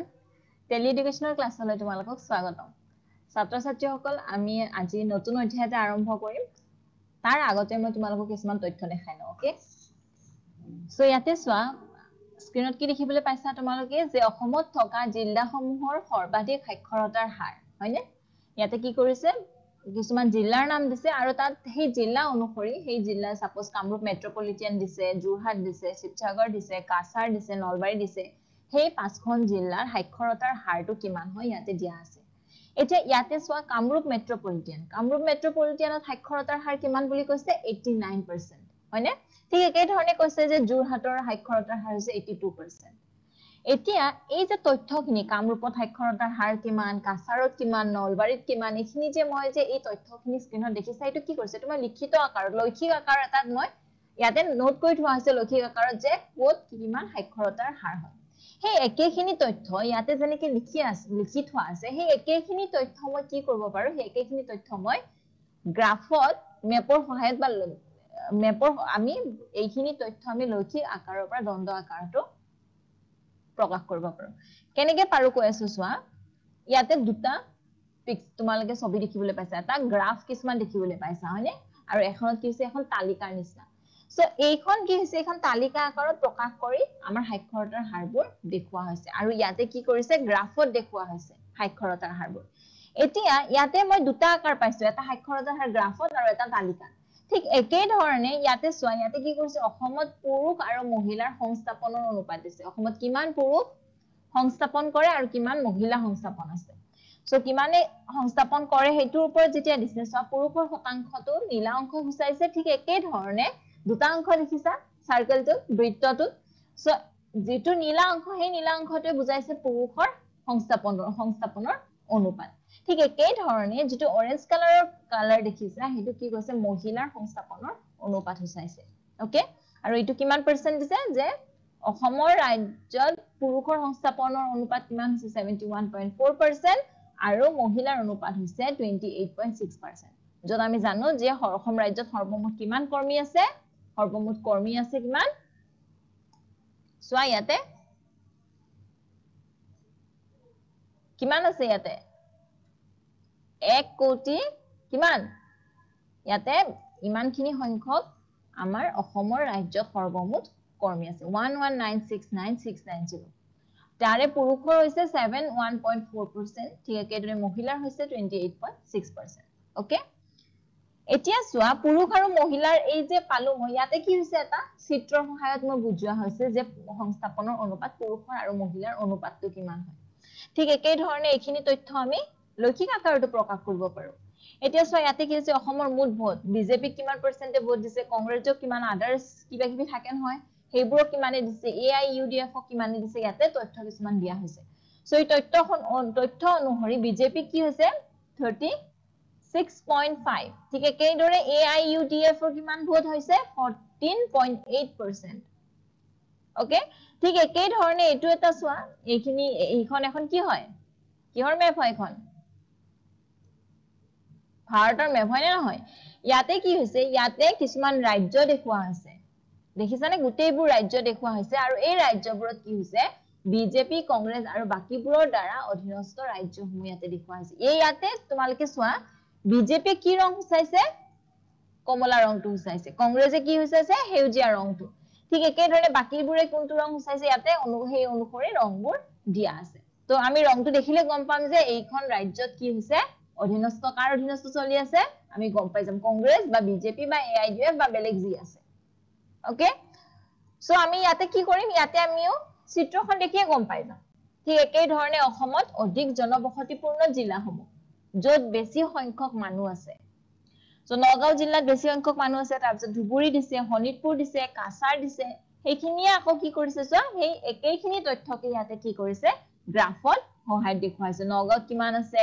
টেলি এডুকেশ্যনৰ ক্লাছলৈ তোমালোকক স্বাগতম ছাত্ৰ ছাত্ৰীসকল আমি আজি নতুন অধ্যায় এটা আৰম্ভ কৰিম তাৰ আগতে মই তোমালোকক কিছুমান তথ্য দেখাই লওঁ অ'কে চ' ইয়াতে চোৱা স্ক্ৰীণত কি দেখিবলৈ পাইছা তোমালোকে যে অসমত থকা জিলাসমূহৰ সৰ্বাধিক সাক্ষৰতাৰ হাৰ হয়নে ইয়াতে কি কৰিছে কিছুমান জিলাৰ নাম দিছে আৰু তাত সেই জিলা অনুসৰি সেই জিলা ছাপোজ কামৰূপ মেট্ৰপলিটিয়ান দিছে যোৰহাট দিছে শিৱসাগৰ দিছে কাছাৰ দিছে নলবাৰী দিছে সেই পাঁচখন জিলাৰ সাক্ষৰতাৰ হাৰটো কিমান হয় ইয়াতে দিয়া আছে এতিয়া ইয়াতে চোৱা কামৰূপ মেট্ৰপলিটিয়ান কামৰূপ মেট্ৰপলিটিয়ানত সাক্ষৰতাৰ হাৰ কিমান বুলি কৈছে এইটি নাইন পাৰ্চেণ্ট হয়নে ঠিক একেধৰণে কৈছে যে যোৰহাটৰ সাক্ষৰতাৰ হাৰ হৈছে এইটি টু পাৰ্চেণ্ট এতিয়া এই যে তথ্য খিনি কামৰূপত সাক্ষৰতাৰ হাৰ কিমান কাছাৰত কিমান নলবাৰীত কিমান এইখিনি যে মই যে এই তথ্য তথ্যখিনি স্ক্ৰীণত দেখিছা এইটো কি কৰিছে মই লিখিত আকাৰত লৈখিক আকাৰ এটাত মই ইয়াতে নোট কৰি থোৱা হৈছে লৌখিক আকাৰত যে কত কিমান সাক্ষৰতাৰ হাৰ হয় সেই একেখিনি তথ্য ইয়াতে যেনেকে লিখি আছে লিখি থোৱা আছে সেই একেখিনি তথ্য মই কি কৰিব পাৰো সেই একেখিনি তথ্য মই গ্ৰাফত মেপৰ সহায়ত বা মেপৰ আমি এইখিনি তথ্য আমি লৈখি আকাৰৰ পৰা দণ্ড আকাৰটো প্ৰকাশ কৰিব পাৰো কেনেকে পাৰো কৈ আছো চোৱা ইয়াতে দুটা পিক্স তোমালোকে ছবি দেখিবলৈ পাইছা এটা গ্ৰাফ কিছুমান দেখিবলৈ পাইছা হয়নে আৰু এখনত কি হৈছে এখন তালিকাৰ নিচিনা সো এইখন কি হৈছে এইখন তালিকা আকাৰত প্ৰকাশ কৰি আমাৰ সাক্ষৰতাৰ হাৰবোৰ দেখুওৱা হৈছে আৰু ইয়াতে কি কৰিছে গ্ৰাফত দেখুওৱা হৈছে সাক্ষৰতাৰ হাৰবোৰ এতিয়া ইয়াতে মই দুটা আকাৰ পাইছো এটা হাইকৰ্টৰ হাৰ গ্ৰাফত আৰু এটা তালিকা ঠিক একেই ধৰণে ইয়াতে সোয়া ইয়াতে কি কৰিছে অসমত পুৰুষ আৰু মহিলাৰ সংস্থাপনৰ অনুপাত দিছে অসমত কিমান পুৰুষ সংস্থাপন কৰে আৰু কিমান মহিলা সংস্থাপন আছে সো কিমানে সংস্থাপন কৰে সেইটোৰ ওপৰত যেতিয়া দিছে চোৱা পুৰুষৰ শতাংশটো নীলা অংশ গুচাইছে ঠিক একেই ধৰণে দুটা অংশ দেখিছা চাৰ্কেলটোত বৃত্তটোত চ যিটো নীলা অংশ সেই নীলা অংশটোৱে বুজাইছে পুৰুষৰ সংস্থাপনৰ সংস্থাপনৰ অনুপাত ঠিক একেই ধৰণে যিটো অৰেঞ্জ কালাৰৰ কালাৰ দেখিছা সেইটো কি কৈছে মহিলাৰ সংস্থাপনৰ অনুপাত সূচাইছে অকে আৰু এইটো কিমান পাৰ্চেণ্ট দিছে যে অসমৰ ৰাজ্যত পুৰুষৰ সংস্থাপনৰ অনুপাত কিমান হৈছে seventy one point four percent আৰু মহিলাৰ অনুপাত হৈছে twenty eight point six percent য'ত আমি জানো যে অসম ৰাজ্যত সৰ্বমুঠ কিমান কৰ্মী আছে সর্বমুঠ কর্মী আছে কিমান সোয়া ইয়াতে কিমান আছে ইয়াতে 1 কোটি কিমান ইয়াতে ইমানখিনি সংখ্যক আমাৰ অসমৰ ৰাজ্য সৰ্বমুঠ কৰ্মী আছে জিৰ' তাৰে পুৰুষৰ হৈছে 71.4% ঠিক আছে তেৰে মহিলাৰ হৈছে টুৱেণ্টি এইট 28.6% অ'কে okay? এতিয়া চোৱা পুৰুষ আৰু মহিলাৰ এই যে পালোম ইয়াতে কি হৈছে এটা চিত্ৰৰ সহায়ত মই বুজোৱা হৈছে যে সংস্থাপনৰ অনুপাত পুৰুষৰ আৰু মহিলাৰ অনুপাতটো কিমান হয় ঠিক একেধৰণে এইখিনি তথ্য আমি লৌকিক আকাৰতো প্ৰকাশ কৰিব পাৰো এতিয়া চোৱা ইয়াতে কি হৈছে অসমৰ মুঠ ভোট বিজেপিক কিমান পাৰ্চেণ্টে ভোট দিছে কংগ্ৰেছক কিমান আদাৰ্ছ কিবা কিবি থাকে নহয় সেইবোৰক কিমানে দিছে এ আই ইউ ডি এফক কিমানে দিছে ইয়াতে তথ্য কিছুমান দিয়া হৈছে চ' এই তথ্য তথ্য অনুসৰি বিজেপিক কি হৈছে থাৰ্টি 6.5 ঠিক আছে কেই দৰে AIUDF ৰ কিমান ভোট হৈছে 14.8% ওকে ঠিক আছে কেই ধৰণে এটো এটা সোৱা এখিনি এখন এখন কি হয় কিহৰ মেপ হয় এখন ভাৰতৰ মেপ হয় না হয় ইয়াতে কি হৈছে ইয়াতে কিছমান ৰাজ্য দেখুৱা আছে দেখিছানে গুটেইবোৰ ৰাজ্য দেখুৱা হৈছে আৰু এই ৰাজ্যবোৰত কি হৈছে বিজেপি কংগ্ৰেছ আৰু বাকীবোৰৰ দ্বাৰা অধীনস্থ ৰাজ্যসমূহ ইয়াতে দেখুৱা হৈছে এই ইয়াতে তোমালোকে চোৱা বিজেপিয়ে কি ৰং সূচাইছে কমলা ৰংটো হুসাইছে কংগ্ৰেছে কি সূচাইছে সেউজীয়া ৰংটো ঠিক একেধৰনে বাকীবোৰে কোনটো ৰং হুসাইছে ইয়াতে অনুহেই অনুসৰে ৰংব দিয়া আছে ত আমি ৰংটো দেখিলে গম পাম যে এইখন ৰাজ্যত কি হৈছে অধীনস্থ কাৰ অধীনস্থ চলি আছে আমি গম পাই যাম কংগ্ৰেছ বা বিজেপি বা এ আই ডি এফ বা বেলেগ যি আছে ওকে সো আমি ইয়াতে কি কৰিম ইয়াতে আমিও চিত্ৰখন দেখিয়ে গম পাই যাম ঠিক একেধৰনে অসমত অধিক জনবসতিপূৰ্ণ জিলাসমূহ য'ত বেছি সংখ্যক মানুহ আছে চ' নগাঁও জিলাত বেছি সংখ্যক মানুহ আছে তাৰপিছত ধুবুৰী দিছে শোণিতপুৰ দিছে কাছাৰ দিছে সেইখিনিয়ে আকৌ কি কৰিছে চোৱা সেই একেখিনি তথ্যকে ইয়াতে কি কৰিছে গ্ৰাফত সহায়ত দেখুৱাইছে নগাঁৱত কিমান আছে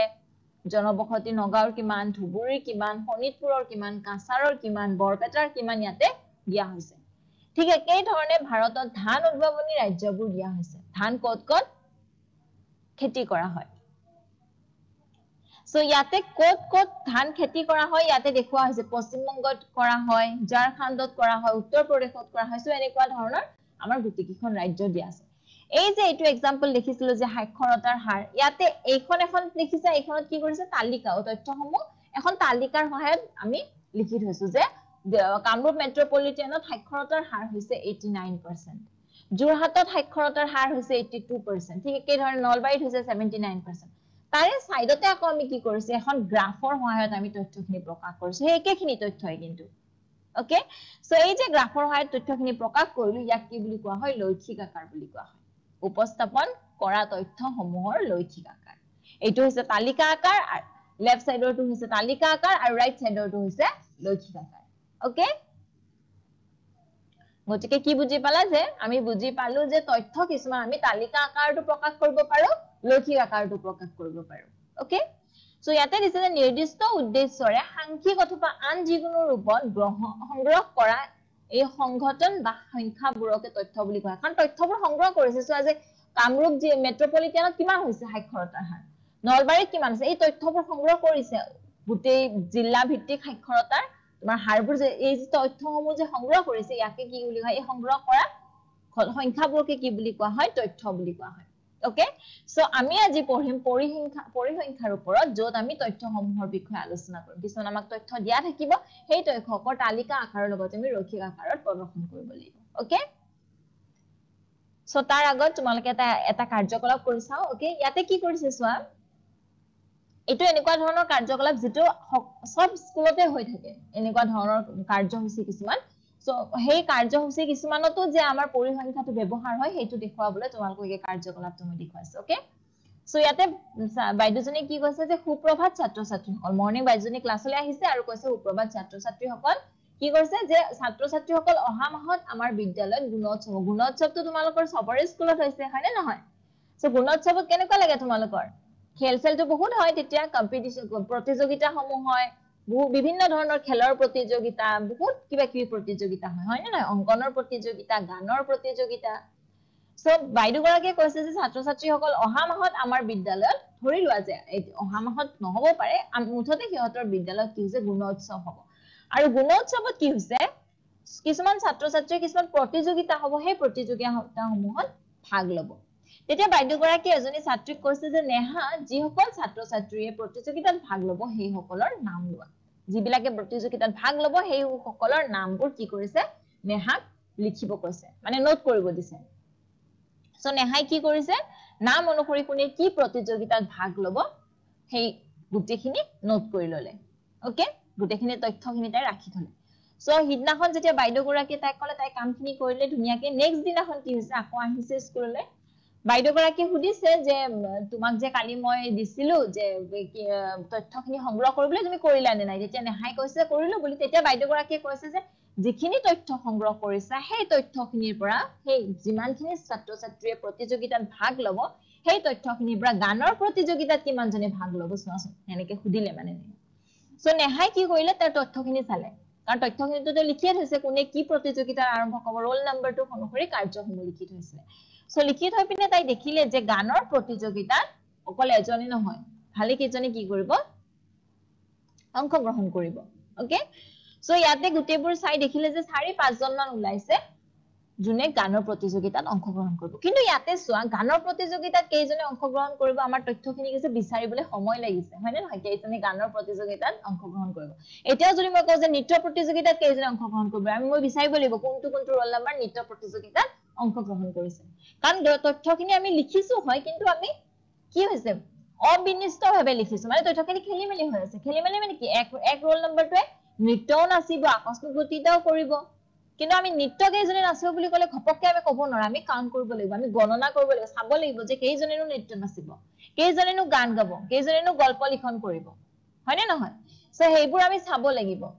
জনবসতি নগাঁৱৰ কিমান ধুবুৰীৰ কিমান শোণিতপুৰৰ কিমান কাছাৰৰ কিমান বৰপেটাৰ কিমান ইয়াতে দিয়া হৈছে ঠিক একেই ধৰণে ভাৰতত ধান উদ্ভাৱনী ৰাজ্যবোৰ দিয়া হৈছে ধান কত কত খেতি কৰা হয় সো ইয়াতে কত কত ধান খেতি কৰা হয় ইয়াতে দেখুয়া হয়েছে পশ্চিমবঙ্গত কৰা হয় ঝাৰখণ্ডত কৰা হয় উত্তৰ প্ৰদেশত কৰা হয় সো এনেকুয়া ধৰনেৰ আমাৰ গুটি কিখন ৰাজ্য দিয়া আছে এই যে এইটো এক্সাম্পল দেখিছিল যে সাক্ষৰতাৰ হাৰ ইয়াতে এইখন এখন লিখিছে এইখনত কি কৰিছে তালিকা তথ্যসমূহ এখন তালিকাৰ সহায়ত আমি লিখি থৈছো যে কামৰূপ মেট্ৰোপলিটেনত সাক্ষৰতাৰ হাৰ হৈছে এইটি নাইন পাৰ্সেন্ট যোৰহাটত সাক্ষৰতাৰ হাৰ হৈছে এইটি টু পাৰ্সেন্ট ঠিক একই ধৰনেৰ নলবাড়ীত হয়েছে সেভেন্টি নাইন পাৰ্সেন্ট তাৰে চাইডতে আকৌ আমি কি কৰিছো এখন গ্ৰাফৰ সহায়ত আমি তথ্যখিনি প্ৰকাশ কৰিছো সেই একেখিনি তথ্যই কিন্তু অকে চ' এই যে গ্ৰাফৰ সহায়ত তথ্যখিনি প্ৰকাশ কৰিলো ইয়াক কি বুলি কোৱা হয় লৈক্ষিক আকাৰ বুলি কোৱা হয় উপস্থাপন কৰা তথ্যসমূহৰ লৈক্ষিক আকাৰ এইটো হৈছে তালিকা আকাৰ লেফ্ট চাইডৰটো হৈছে তালিকা আকাৰ আৰু ৰাইট চাইডৰটো হৈছে লৈক্ষিক আকাৰ অকে গতিকে কি বুজি পালা যে আমি বুজি পালো যে তথ্য কিছুমান আমি তালিকা আকাৰতো প্ৰকাশ কৰিব পাৰো লৌকিক আকাৰটো প্ৰকাশ কৰিব পাৰো অকে সো ইয়াতে দিছে যে নিৰ্দিষ্ট উদ্দেশ্যৰে সাংখ্যিক অথবা আন যিকোনো ৰূপত সংগ্ৰহ কৰা এই সংগঠন বা সংখ্যাবোৰকে তথ্য বুলি কোৱা কাৰণ তথ্যবোৰ সংগ্ৰহ কৰিছে চোৱা যে কামৰূপ যি মেট্ৰপলিটানত কিমান হৈছে সাক্ষৰতাৰ হাৰ নলবাৰীত কিমান হৈছে এই তথ্যবোৰ সংগ্ৰহ কৰিছে গোটেই জিলা ভিত্তিক সাক্ষৰতাৰ তোমাৰ হাৰবোৰ যে এই যি তথ্যসমূহ যে সংগ্ৰহ কৰিছে ইয়াকে কি বুলি কয় এই সংগ্ৰহ কৰা সংখ্যাবোৰকে কি বুলি কোৱা হয় তথ্য বুলি কোৱা হয় ওকে সো আমি আজি পঢ়িম পৰিসংখ্যা পৰিসংখ্যাৰ ওপৰত যত আমি তথ্য সমূহৰ বিষয়ে আলোচনা কৰিম কিছুমান আমাক তথ্য দিয়া থাকিব সেই তথ্যসকল তালিকা আকাৰৰ লগত আমি ৰৈখিক আকাৰত প্ৰদৰ্শন কৰিব লাগিব ওকে সো তাৰ আগত তোমালোকে এটা এটা কাৰ্যকলাপ কৰি চাও ওকে ইয়াতে কি কৰিছে চোৱা এইটো এনেকুৱা ধৰণৰ কাৰ্যকলাপ যিটো চব স্কুলতে হৈ থাকে এনেকুৱা ধৰণৰ কাৰ্যসূচী কিছুমান সেই কাৰ্যসূচী কিছুমানতো যে আমাৰ পৰিসংখ্যাটো ব্যৱহাৰ হয় সেইটো দেখুৱাবলৈ তোমালোকক এই কাৰ্যকলাপটো মই দেখুৱাইছো অকে চ' ইয়াতে বাইদেউজনীয়ে কি কৈছে যে সুপ্ৰভাত ছাত্ৰ ছাত্ৰীসকল মৰ্ণিং বাইদেউজনী ক্লাছলৈ আহিছে আৰু কৈছে সুপ্ৰভাত ছাত্ৰ ছাত্ৰীসকল কি কৈছে যে ছাত্ৰ ছাত্ৰীসকল অহা মাহত আমাৰ বিদ্যালয়ত গুণোৎসৱ গুণোৎসৱটো তোমালোকৰ চবৰে স্কুলত হৈছে হয়নে নহয় চ' গুণোৎসৱত কেনেকুৱা লাগে তোমালোকৰ খেল চেলটো বহুত হয় তেতিয়া কম্পিটিশ্যন সমূহ হয় বিভিন্ন ধৰণৰ খেলৰ প্ৰতিযোগিতা বহুত কিবা কিবি প্ৰতিযোগিতা হয় হয়নে নহয় অংকনৰ প্ৰতিযোগিতা গানৰ প্ৰতিযোগিতা চ' বাইদেউগৰাকীয়ে কৈছে যে ছাত্ৰ ছাত্ৰীসকল অহা মাহত আমাৰ বিদ্যালয়ত ধৰি লোৱা যে অহা মাহত নহব পাৰে মুঠতে সিহঁতৰ বিদ্যালয়ত কি হৈছে গুণোৎসৱ হব আৰু গুণোৎসৱত কি হৈছে কিছুমান ছাত্ৰ ছাত্ৰীয়ে কিছুমান প্ৰতিযোগিতা হব সেই প্ৰতিযোগিতাসমূহত ভাগ লব তেতিয়া বাইদেউ গৰাকীয়ে এজনী ছাত্ৰীক কৈছে যে নেহা যিসকল ছাত্ৰ ছাত্ৰীয়ে প্ৰতিযোগিতাত ভাগ লব সেইসকলৰ নাম লোৱা যিবিলাকে প্ৰতিযোগিতাত ভাগ লব সেই সকলৰ নামবোৰ কি কৰিছে নেহাক লিখিব কৈছে মানে নোট কৰিব দিছে চ নেহাই কি কৰিছে নাম অনুসৰি কোনে কি প্ৰতিযোগিতাত ভাগ লব সেই গোটেইখিনি নোট কৰি ললে অকে গোটেইখিনি খিনি তাই ৰাখি থলে চ' সিদিনাখন যেতিয়া গৰাকীয়ে তাইক ক'লে তাই কাম খিনি কৰিলে ধুনীয়াকে নেক্সট দিনাখন কি হৈছে আকৌ আহিছে স্কুললৈ বাইদেউ গৰাকীয়ে সুধিছে যে তোমাক যে কালি মই দিছিলো যে তথ্য খিনি সংগ্ৰহ কৰিবলৈ তুমি কৰিলা নে নাই যেতিয়া নেহাই কৈছে কৰিলো বুলি তেতিয়া বাইদেউগৰাকীয়ে কৈছে যে যিখিনি তথ্য সংগ্ৰহ কৰিছা সেই তথ্যখিনিৰ পৰা সেই যিমানখিনি ছাত্ৰ ছাত্ৰীয়ে প্ৰতিযোগিতাত ভাগ লব সেই তথ্য খিনিৰ পৰা গানৰ প্ৰতিযোগিতাত কিমান জনে ভাগ লব চোৱাচোন এনেকে সুধিলে মানে চ' নেহাই কি কৰিলে তাৰ তথ্য খিনি চালে কাৰণ তথ্যখিনিটো তেওঁ লিখিয়ে থৈছে কোনে কি প্ৰতিযোগিতাৰ আৰম্ভ কৰিব ৰোল নম্বৰটো অনুসৰি কাৰ্যসমূহ লিখি থৈছে সো লিখি থৈ পিনে তাই দেখিলে যে গানৰ প্ৰতিযোগিতাত অকল এজনী নহয় ভালে কেইজনে কি কৰিব অংশগ্ৰহণ কৰিব অকে সো ইয়াতে গোটেইবোৰ চাই দেখিলে যে চাৰি পাঁচজনমান ওলাইছে যোনে গানৰ প্ৰতিযোগিতাত অংশগ্ৰহণ কৰিব কিন্তু ইয়াতে চোৱা গানৰ প্ৰতিযোগিতাত কেইজনে অংশগ্ৰহণ কৰিব আমাৰ তথ্য তথ্যখিনি কৈছে বিচাৰিবলৈ সময় লাগিছে হয়নে নহয় কেইজনে গানৰ প্ৰতিযোগিতাত অংশগ্ৰহণ কৰিব এতিয়াও যদি মই কওঁ যে নৃত্য প্ৰতিযোগিতাত কেইজনে অংশগ্ৰহণ কৰিব আমি মই বিচাৰিব লাগিব কোনটো কোনটো ৰোল নাম্বাৰ নৃত্য প্ৰতিযোগিতাত অংশগ্ৰহণ কৰিছে কাৰণ তথ্যখিনি আমি লিখিছো হয় কিন্তু আমি কি হৈছে অবিনিষ্টভাৱে লিখিছো মানে তথ্যখিনি খেলি মেলি হৈ আছে খেলি মেলি মানে কি এক ৰোল নম্বৰটোৱে নৃত্যও নাচিব আকস্মিকতাও কৰিব কিন্তু আমি নৃত্য কেইজনে নাচিব বুলি ক'লে ঘপককে আমি ক'ব নোৱাৰো আমি কাউণ্ট কৰিব লাগিব আমি গণনা কৰিব লাগিব চাব লাগিব যে কেইজনেনো নৃত্য নাচিব কেইজনেনো গান গাব কেইজনেনো গল্প লিখন কৰিব হয়নে নহয় চ' সেইবোৰ আমি চাব লাগিব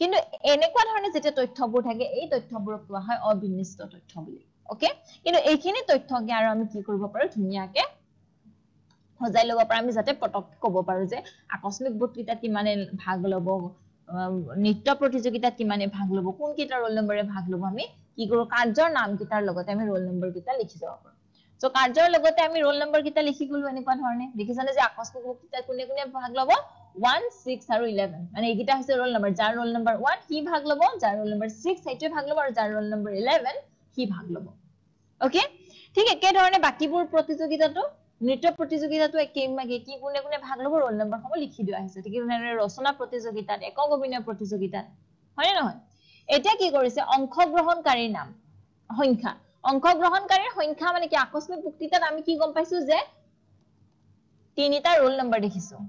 কিন্তু এনেকুৱা ধৰণৰ যেতিয়া তথ্যবোৰ থাকে এই তথ্যবোৰক কোৱা হয় অবিনিষ্ট তথ্য বুলি অকে কিন্তু এইখিনি তথ্যকে আৰু কি কৰিব পাৰো ধুনীয়াকে সজাই লব পাৰো আমি যাতে পটক কব পাৰো যে আকস্মিক বক্তৃতাত কিমানে ভাগ লব আহ নৃত্য প্ৰতিযোগিতাত কিমানে ভাগ লব কোনকেইটা ৰোল নম্বৰে ভাগ লব আমি কি কৰো কাৰ্যৰ নামকেইটাৰ লগতে আমি ৰোল নম্বৰ কেইটা লিখি যাব পাৰো চ' কাৰ্যৰ লগতে আমি ৰোল নম্বৰ কেইটা লিখি গলো এনেকুৱা ধৰণে দেখিছানে যে আকস্মিক বক্তৃতাত কোনে কোনে ভাগ লব মানে এইকেইটা হৈছে ৰোল নাম্বাৰ যাৰ ৰোল নাম্বাৰ ওৱান সি ভাগ ল'ব যাৰ ৰোল নাম্বাৰ ছিক্স সেইটোৱে ভাগ ল'ব আৰু যাৰ ৰোল নাম্বাৰ ইলেভেন সি ভাগ ল'ব অকে ঠিক একেধৰণে বাকীবোৰ প্ৰতিযোগিতাটো নৃত্য প্ৰতিযোগিতাটো একেবাৰে কি কোনে কোনে ভাগ ল'ব ৰোল নাম্বাৰসমূহ লিখি দিয়া হৈছে ঠিক তেনেদৰে ৰচনা প্ৰতিযোগিতাত একক অভিনয় প্ৰতিযোগিতাত হয়নে নহয় এতিয়া কি কৰিছে অংশগ্ৰহণকাৰীৰ নাম সংখ্যা অংশগ্ৰহণকাৰীৰ সংখ্যা মানে কি আকস্মিক বক্তৃতাত আমি কি গম পাইছো যে তিনিটা ৰোল নাম্বাৰ দেখিছো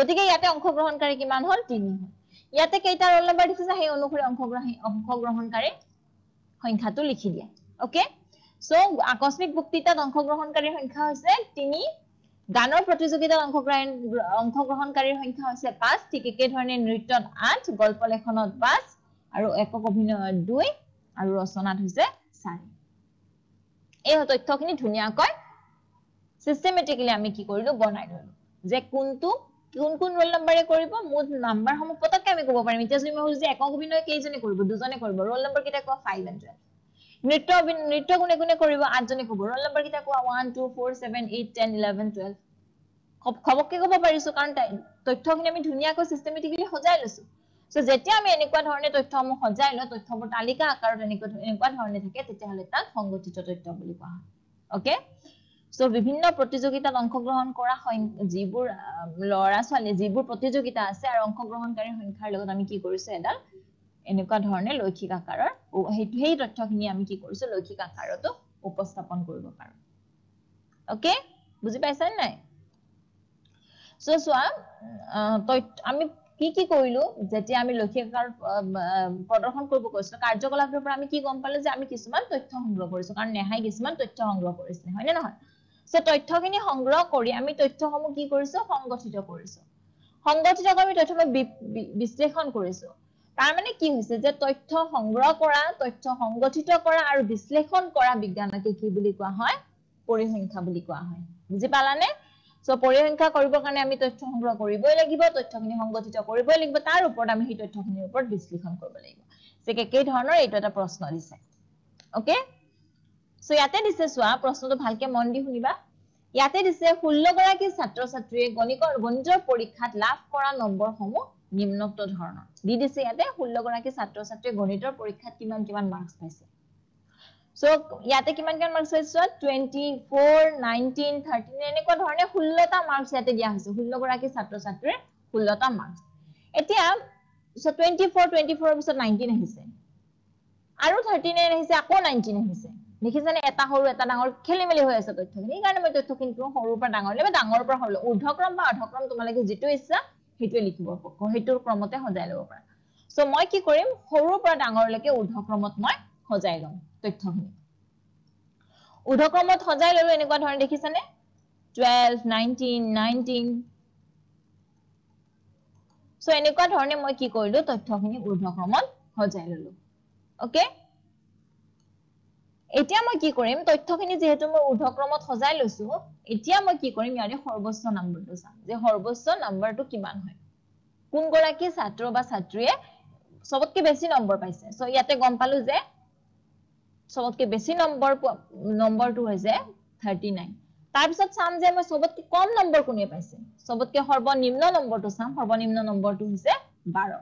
গতিকে ইয়াতে অংশগ্ৰহণকাৰী কিমান হল তিনি হল ইয়াতে কেইটা ৰোল নাম্বাৰ দিছে সেই অনুসৰি অংশগ্ৰহণকাৰী সংখ্যাটো লিখি দিয়ে অকে চ' আকস্মিক বক্তৃতাত অংশগ্ৰহণকাৰীৰ সংখ্যা হৈছে তিনি গানৰ প্ৰতিযোগিতাত অংশগ্ৰহণকাৰীৰ সংখ্যা হৈছে পাঁচ ঠিক একেধৰণে নৃত্যত আঠ গল্প লেখনত পাঁচ আৰু একক অভিনয়ত দুই আৰু ৰচনাত হৈছে চাৰি এই তথ্যখিনি ধুনীয়াকৈ চিষ্টেমেটিকেলি আমি কি কৰিলো বনাই ললো যে কোনটো কোন কোন ৰোল নাম্বাৰে কৰিব মুঠ নাম্বাৰ সমূহ পতককে আমি কব পাৰিম এতিয়া যদি মই সুধো যে একক অভিনয় কেইজনে কৰিব দুজনে কৰিব ৰোল নাম্বাৰ কেইটা কোৱা ফাইভ হাণ্ড্ৰেড নৃত্য নৃত্য কোনে কোনে কৰিব আঠজনে কব ৰোল নাম্বাৰ কেইটা কোৱা one two four seven eight ten eleven twelve সবকে কব পাৰিছো কাৰণ তথ্যখিনি আমি ধুনীয়াকৈ চিষ্টেমেটিকেলি সজাই লৈছো চ' যেতিয়া আমি এনেকুৱা ধৰণে তথ্যসমূহ সজাই লওঁ তথ্যবোৰ তালিকা আকাৰত এনেকুৱা ধৰণে থাকে তেতিয়াহ'লে তাক সংগঠিত তথ্য বুলি কোৱা হয় অ'কে সো বিভিন্ন প্ৰতিযোগিতাত অংশগ্ৰহণ কৰা যিবোৰ ল'ৰা ছোৱালী যিবোৰ প্ৰতিযোগিতা আছে আৰু অংশগ্ৰহণকাৰীৰ সংখ্যাৰ লগত আমি কি কৰিছো এডাল এনেকুৱা ধৰণে লৌখিক আকাৰৰ সেই তথ্যখিনি আমি কি কৰিছো লৌখিক আকাৰতো উপস্থাপন কৰিব পাৰো অকে বুজি পাইছা নে নাই সো চোৱা আমি কি কি কৰিলো যেতিয়া আমি লৌখিক আকাৰ প্ৰদৰ্শন কৰিব কৈছিলো কাৰ্যকলাপৰ পৰা আমি কি গম পালো যে আমি কিছুমান তথ্য সংগ্ৰহ কৰিছো কাৰণ নেহাই কিছুমান তথ্য সংগ্ৰহ কৰিছিলে হয়নে নহয় সে তথ্যখিনি সংগ্ৰহ কৰি আমি তথ্য সমূহ কি কৰিছো সংগঠিত কৰিছো সংগঠিত আমি তথ্য বিশ্লেষণ কৰিছো তাৰ মানে কি হৈছে যে তথ্য সংগ্ৰহ কৰা তথ্য সংগঠিত কৰা আৰু বিশ্লেষণ কৰা বিজ্ঞানকে কি বুলি কোৱা হয় পৰিসংখ্যা বুলি কোৱা হয় বুজি পালানে সো পৰিসংখ্যা কৰব কাৰণে আমি তথ্য সংগ্ৰহ কৰিবই লাগিব তথ্য খিনি সংগঠিত কৰিবই লাগিব তাৰ ওপৰত আমি সেই তথ্য খিনিৰ ওপৰত বিশ্লেষণ কৰিব লাগিব যে কে ধৰনেৰ এই একটা দিছে ওকে সো ইয়াতে দিছে চোৱা প্ৰশ্নটো ভালকে মন দি শুনিবা ইয়াতে দিছে 16 গৰাকী ছাত্ৰ ছাত্ৰীয়ে গণিকৰ গণিতৰ পৰীক্ষাত লাভ কৰা নম্বৰ হম নিম্নক্ত ধৰণৰ দি দিছে ইয়াতে ষোল্ল গৰাকী ছাত্ৰ ছাত্ৰীয়ে গণিতৰ পৰীক্ষাত কিমান কিমান মাৰ্কছ পাইছে সো ইয়াতে কিমান কিমান মাৰ্কছ হৈছে 24 19 13 এনেকুৱা ধৰণে 16 টা ইয়াতে দিয়া হৈছে 16 গৰাকী ছাত্ৰ ছাত্ৰীৰ 16 টা মাৰ্কছ এতিয়া সো 24 24 ৰ পিছত 19 আহিছে আৰু 13 আহিছে আকৌ 19 আহিছে দেখিছেনে এটা সৰু এটা ডাঙৰ খেলিমেলি হৈ আছে তথ্যখিনি সেইকাৰণে মই তথ্যখিনি কওঁ সৰুৰ পৰা ডাঙৰ লৈ বা ডাঙৰৰ পৰা সৰু ঊৰ্ধক্ৰম বা অৰ্ধক্ৰম তোমালোকে যিটো ইচ্ছা সেইটোৱে লিখিব সেইটোৰ ক্ৰমতে সজাই ল'ব পাৰা চ' মই কি কৰিম সৰুৰ পৰা ডাঙৰলৈকে উৰ্ধক্ৰমত মই সজাই ল'ম তথ্যখিনি ঊৰ্ধক্ৰমত সজাই ল'লো এনেকুৱা ধৰণে দেখিছেনে টুৱেল্ভ নাইনটিন নাইনটিন চ' এনেকুৱা ধৰণে মই কি কৰিলোঁ তথ্যখিনি উৰ্ধক্ৰমত সজাই ললো অ'কে এতিয়া মই কি কৰিম তথ্যখিনি যেহেতু মই ঊৰ্ধক্ৰমত সজাই লৈছো এতিয়া মই কি কৰিম ইয়াৰে সৰ্বোচ্চ নম্বৰটো চাম যে সৰ্বোচ্চ নম্বৰটো কিমান হয় কোন গৰাকী বা ছাত্ৰীয়ে সবতকে বেছি নম্বৰ পাইছে সো ইয়াতে গম পালো যে সবতকে বেছি নম্বৰ নম্বৰটো হৈছে 39 তাৰ পিছত চাম যে মই সবতকে কম নম্বৰ কোনে পাইছে সবতকে সৰ্বনিম্ন নম্বৰটো চাম সৰ্বনিম্ন নম্বৰটো হৈছে বাৰ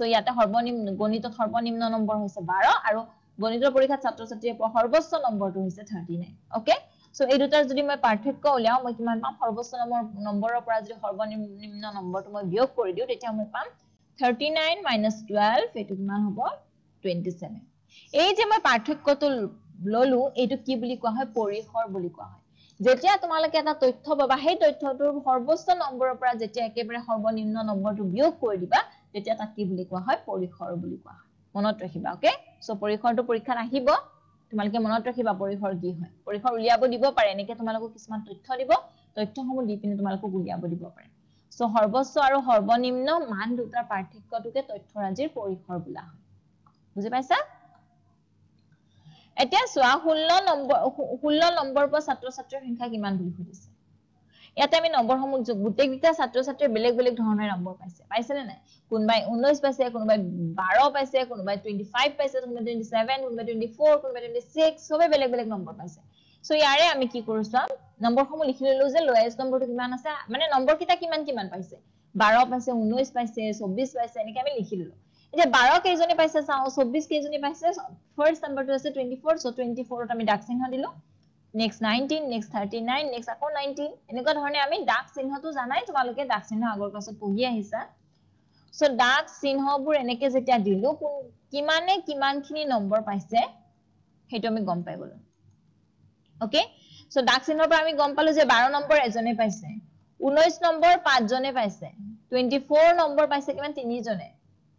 সো ইয়াতে সৰ্বনিম্ন গণিতত সৰ্বনিম্ন নম্বৰ হৈছে বাৰ আৰু গণিতৰ পৰীক্ষাত ছাত্ৰ ছাত্ৰীয়ে পোৱা সৰ্বোচ্চ নম্বৰটো হৈছে থাৰ্টি নাইন অকে চ' এই দুটাৰ যদি মই পাৰ্থক্য উলিয়াওঁ মই কিমান পাম সৰ্বোচ্চ নম্বৰৰ পৰা যদি সৰ্বনিম্ন নম্বৰটো মই বিয়োগ কৰি দিওঁ তেতিয়া মই পাম থাৰ্টি নাইন মাইনাছ টুৱেল্ভ এইটো কিমান হ'ব টুৱেণ্টি চেভেন এই যে মই পাৰ্থক্যটো ললো এইটো কি বুলি কোৱা হয় পৰিসৰ বুলি কোৱা হয় যেতিয়া তোমালোকে এটা তথ্য পাবা সেই তথ্যটোৰ সৰ্বোচ্চ নম্বৰৰ পৰা যেতিয়া একেবাৰে সৰ্বনিম্ন নম্বৰটো বিয়োগ কৰি দিবা তেতিয়া তাক কি বুলি কোৱা হয় পৰিসৰ বুলি কোৱা হয় মনত ৰাখিবা অ'কে সো পৰিসৰটো পৰীক্ষাত আহিব তোমালোকে মনত ৰাখিবা পৰিসৰ কি হয় পৰিসৰ উলিয়াব দিব পাৰে এনেকে তোমালোকক কিছুমান তথ্য দিব তথ্যসমূহ দি পিনে তোমালোকক উলিয়াব দিব পাৰে সো সৰ্বোচ্চ আৰু সৰ্বনিম্ন মান দুটাৰ পাৰ্থক্যটোকে তথ্যৰাজিৰ পৰিসৰ বোলা হয় বুজি পাইছা এতিয়া চোৱা ষোল্ল নম্বৰ ষোল্ল নম্বৰ পোৱা ছাত্ৰ ছাত্ৰীৰ সংখ্যা কিমান বুলি সুধিছে ইয়াতে আমি নম্বৰসমূহ গোটেইকেইটা ছাত্ৰ ছাত্ৰীয়ে বেলেগ বেলেগ ধৰণে নম্বৰ পাইছে পাইছে নে নাই কোনোবাই ঊনৈশ পাইছে কোনোবাই বাৰ পাইছে কোনোবাই টুৱেণ্টি ফাইভ পাইছে কোনোবাই টুৱেণ্টি ছেভেন কোনোবাই টুৱেণ্টি ফ'ৰ কোনোবাই টুৱেণ্টি ছিক্স চবেই বেলেগ বেলেগ নম্বৰ পাইছে চ' ইয়াৰে আমি কি কৰোঁ চাম নম্বৰসমূহ লিখি ললো যে লয়েষ্ট নম্বৰটো কিমান আছে মানে নম্বৰকেইটা কিমান কিমান পাইছে বাৰ পাইছে ঊনৈশ পাইছে চৌবিশ পাইছে এনেকে আমি লিখি ললো এতিয়া বাৰ কেইজনী পাইছে চাওঁ চৌবিশ কেইজনী পাইছে ফাৰ্ষ্ট নাম্বাৰটো আছে টুৱেণ্টি ফ'ৰ চ' টুৱেণ্টি ফ'ৰত আমি ডাক চিহ্ন দিলোঁ next nineteen next thirty nine next আকৌ নাইনটিন এনেকুৱা ধৰণে আমি ডাক চিহ্নটো জানাই তোমালোকে ডাক চিহ্ন আগৰ পাছত পঢ়ি আহিছা চ' ডাক চিহ্নবোৰ এনেকে যেতিয়া দিলো কোন কিমানে কিমানখিনি নম্বৰ পাইছে সেইটো আমি গম পাই গলো অকে চ' ডাক চিহ্নৰ পৰা আমি গম পালো যে বাৰ নম্বৰ এজনে পাইছে ঊনৈশ নম্বৰ পাঁচজনে পাইছে টুৱেণ্টি ফ'ৰ নম্বৰ পাইছে কিমান তিনিজনে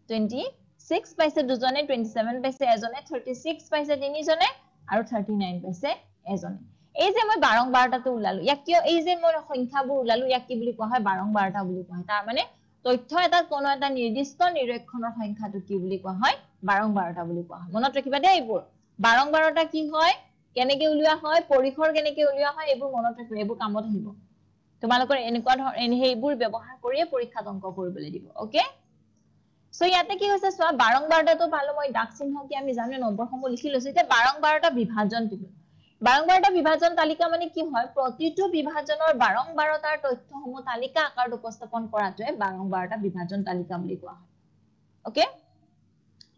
টুৱেণ্টি ছিক্স পাইছে দুজনে টুৱেণ্টি ছেভেন পাইছে এজনে থাৰ্টি ছিক্স পাইছে তিনিজনে আৰু থাৰ্টি নাইন পাইছে এজনী এই যে মই বাৰং বাৰংবাৰটাটো ওলালো ইয়াক কিয় এই যে মই সংখ্যাবোৰ ওলালো ইয়াক কি বুলি কোৱা হয় বাৰং বাৰটা বুলি কোৱা হয় তাৰমানে তথ্য এটা কোনো এটা নিৰ্দিষ্ট নিৰক্ষণৰ সংখ্যাটো কি বুলি কোৱা হয় বাৰংবাৰটা বুলি কোৱা হয় মনত ৰাখিবা দেই এইবোৰ বাৰং বাৰটা কি হয় কেনেকে উলিওৱা হয় পৰিসৰ কেনেকে উলিওৱা হয় এইবোৰ মনত ৰাখিবা এইবোৰ কামত আহিব তোমালোকৰ এনেকুৱা ধৰণৰ সেইবোৰ ব্যৱহাৰ কৰিয়ে পৰীক্ষাত অংক কৰিবলৈ দিব অকে চ' ইয়াতে কি হৈছে চোৱা বাৰং বাৰংবাৰটাটো পালো মই ডাক চিহ্ন কি আমি জানো নম্বৰসমূহ লিখি লৈছো এতিয়া বাৰং বাৰটা বিভাজন দিবলৈ বাৰংবাৰ বিভাজন তালিকা মানে কি হয় প্ৰতিটো বিভাজনৰ বাৰংবাৰতাৰ তথ্য সমূহ তালিকা আকাৰত উপস্থাপন কৰাটোৱে বাৰংবাৰ এটা বিভাজন তালিকা বুলি কোৱা হয় ওকে